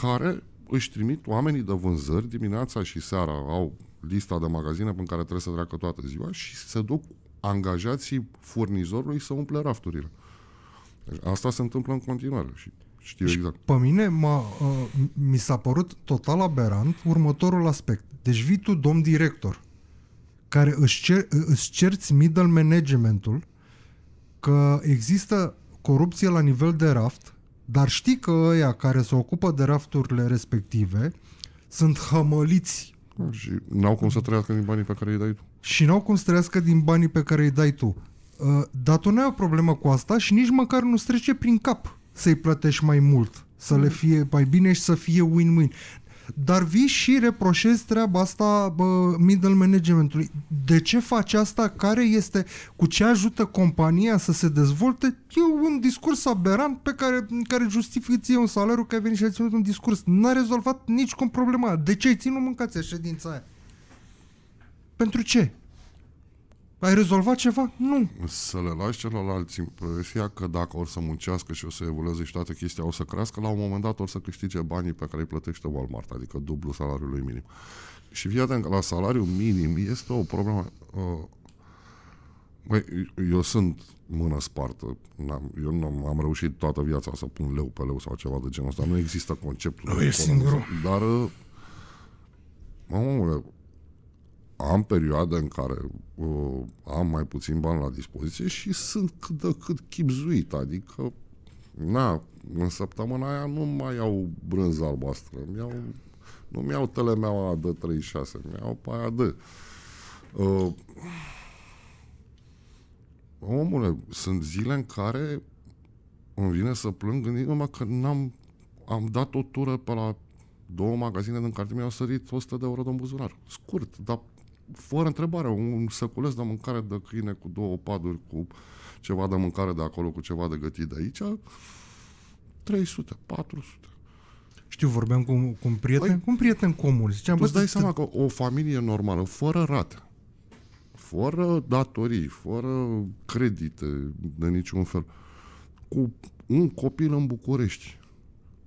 Speaker 2: care își trimit oamenii de vânzări dimineața și seara, au lista de magazine pe care trebuie să treacă toată ziua și se duc angajații furnizorului să umple rafturile. Uh, deci asta se întâmplă în continuare și știu și exact.
Speaker 1: Pe mine m-a, uh, mi s-a părut total aberant următorul aspect. Deci vii tu, domn director, care își, cer, își cerți middle managementul că există corupție la nivel de raft, dar știi că ăia care se ocupă de rafturile respective sunt hămăliți. Da,
Speaker 2: și n-au cum să trăiască din banii pe care îi dai tu.
Speaker 1: Și n-au cum să trăiască din banii pe care îi dai tu. Ă, dar tu nu ai o problemă cu asta și nici măcar nu strece prin cap să-i plătești mai mult, să le mm. fie mai bine și să fie win-win. Dar vii și reproșezi treaba asta bă, middle managementului. De ce faci asta? Care este? Cu ce ajută compania să se dezvolte? E un discurs aberant pe care, care justifică un salariu că ai venit și ai ținut un discurs. N-a rezolvat nici cum problema. De ce ai ținut mâncația ședința aia? Pentru ce? Ai rezolvat ceva? Nu.
Speaker 2: Să le lași celorlalți impresia că dacă or să muncească și o să evolueze și toată chestia o să crească, la un moment dat or să câștige banii pe care îi plătește Walmart, adică dublu salariului minim. Și fii atent că la salariul minim este o problemă. Uh, băi, eu sunt mână spartă. N-am, eu nu am reușit toată viața să pun leu pe leu sau ceva de genul ăsta. Nu există conceptul. Nu e singurul. Dar, uh, mă, am perioade în care uh, am mai puțin bani la dispoziție și sunt cât de cât chipzuit, adică na, în săptămâna aia nu mai iau brânză albastră, îmi iau, nu mi-au telemeaua de 36, mi-au pe aia de. Uh, omule, sunt zile în care îmi vine să plâng gândindu-mă că n-am am dat o tură pe la două magazine din cartier mi-au sărit 100 de euro de buzunar. Scurt, dar fără întrebare, un săculeț de mâncare de câine cu două paduri, cu ceva de mâncare de acolo, cu ceva de gătit de aici,
Speaker 1: 300, 400. Știu, vorbeam cu, cu un prieten, Ai, păi, cu un prieten comun.
Speaker 2: Ziceam, tu îți dai seama că o familie normală, fără rate, fără datorii, fără credite de niciun fel, cu un copil în București,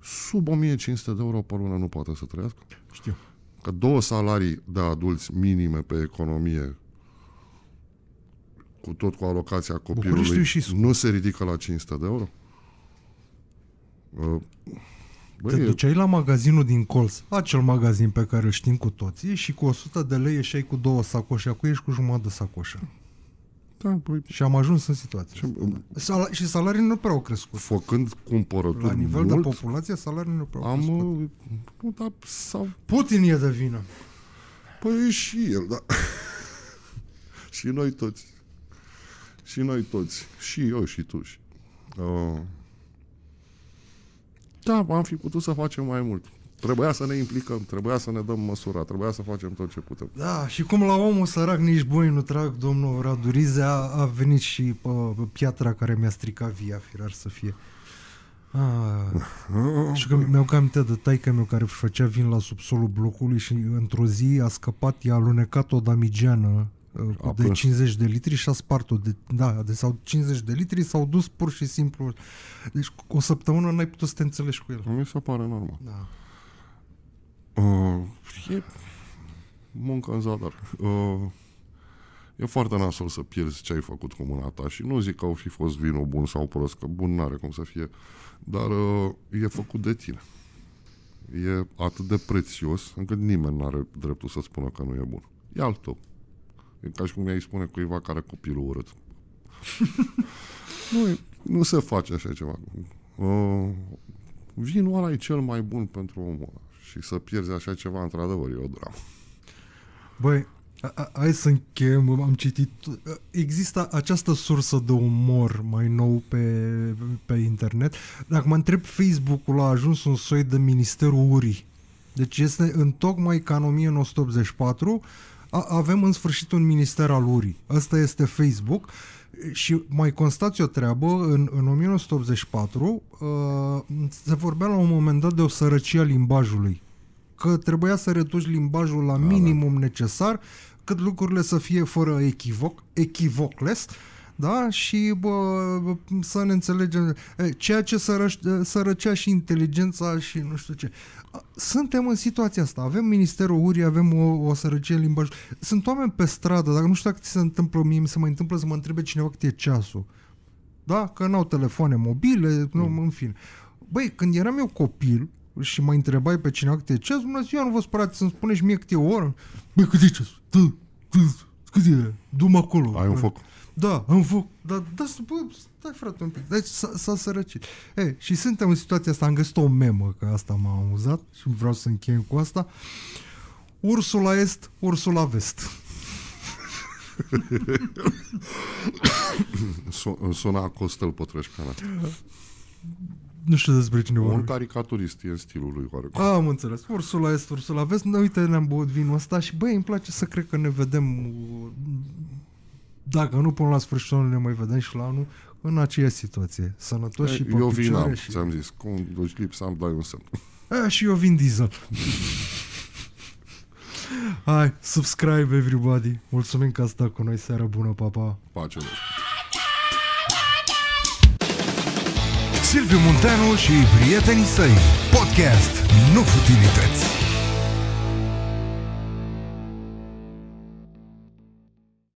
Speaker 2: sub 1500 de euro pe lună nu poate să trăiască. Știu că două salarii de adulți minime pe economie cu tot cu alocația copilului și... nu se ridică la 500 de euro? Uh, băi, Te duceai
Speaker 1: la magazinul din colț, acel magazin pe care îl știm cu toții și cu 100 de lei ieșeai cu două sacoșe, acum ești cu jumătate de sacoșă. Da, Și am ajuns în situație și, asta. și salariile nu prea au crescut. Făcând
Speaker 2: cumpărături La nivel mulți, de populație,
Speaker 1: salariile nu prea au crescut. Nu, uh, da, sau... Putin e de vină.
Speaker 2: Păi și el, da. și noi toți. Și noi toți. Și eu și tu. Și... Uh... Da, am fi putut să facem mai mult. Trebuia să ne implicăm, trebuia să ne dăm măsura, trebuia să facem tot ce putem.
Speaker 1: Da, și cum la omul sărac nici boi nu trag, domnul Radurize, a venit și pe piatra care mi-a stricat via, firar să fie. Ah, și că mi-au cam de taica meu care își făcea vin la subsolul blocului și într-o zi a scăpat, i-a alunecat o damigeană uh, de 50 de litri și a spart-o. De, da, de, sau 50 de litri s-au dus pur și simplu. Deci o săptămână n-ai putut să te înțelegi cu el. Mi se pare normal. Da.
Speaker 2: Uh, e muncă în zadar. Uh, e foarte nasol să pierzi ce ai făcut cu mâna ta și nu zic că au fi fost vinul bun sau prost, că bun n-are cum să fie, dar uh, e făcut de tine. E atât de prețios încât nimeni nu are dreptul să spună că nu e bun. E al tău. E ca și cum i-ai spune cuiva care copilul urât. nu, nu se face așa ceva. Uh, vinul ăla e cel mai bun pentru omul ăla. Și să pierzi așa ceva, într-adevăr, e o dramă.
Speaker 1: Băi, hai să încheiem, am citit, există această sursă de umor mai nou pe, pe internet. Dacă mă întreb, Facebook-ul a ajuns un soi de ministerul urii. Deci este în tocmai ca în 1984, a, avem în sfârșit un minister al urii. Asta este Facebook. Uh, și mai constați o treabă, în, în 1984 uh, se vorbea la un moment dat de o sărăcie a limbajului, că trebuia să reduci limbajul la minimum da, da. necesar, cât lucrurile să fie fără echivoc, echivocles, da? Și bă, să ne înțelegem ceea ce sără, sărăcea și inteligența și nu știu ce suntem în situația asta. Avem Ministerul Urii, avem o, o sărăcie în limbaj. Sunt oameni pe stradă, dacă nu știu dacă ți se întâmplă mie, mi se mai întâmplă să mă întrebe cineva cât e ceasul. Da? Că n-au telefoane mobile, nu, mm. în fin. Băi, când eram eu copil și mă întrebai pe cineva cât e ceasul, mă eu nu vă spărați să-mi spuneți mie cât e o oră. Băi, cât e ceasul? Cât e? Du-mă acolo. Ai un foc da, am făcut, dar da, bă, stai frate un pic, deci s-a, sărăcit. Ei, și suntem în situația asta, am găsit o memă, că asta m-a amuzat și vreau să încheiem cu asta. Ursula est, Ursula vest.
Speaker 2: Suna Costel Pătrășcana. Nu știu despre cine vorbim. Un caricaturist e în stilul lui oarecum. Am înțeles.
Speaker 1: Ursula este Ursula. Vezi, uite, ne-am băut vinul ăsta și băi, îmi place să cred că ne vedem uh, dacă nu până la sfârșitul anului ne mai vedem și la anul, în aceeași situație. Sănătos și pe Eu vin, am, și...
Speaker 2: ți-am zis, cum duci lipsa, am dai un semn.
Speaker 1: A, și eu vin diesel. Hai, subscribe everybody. Mulțumim că ați stat cu noi. seara bună, papa. Pa, pa. Silviu Munteanu și prietenii săi. Podcast, nu futilități.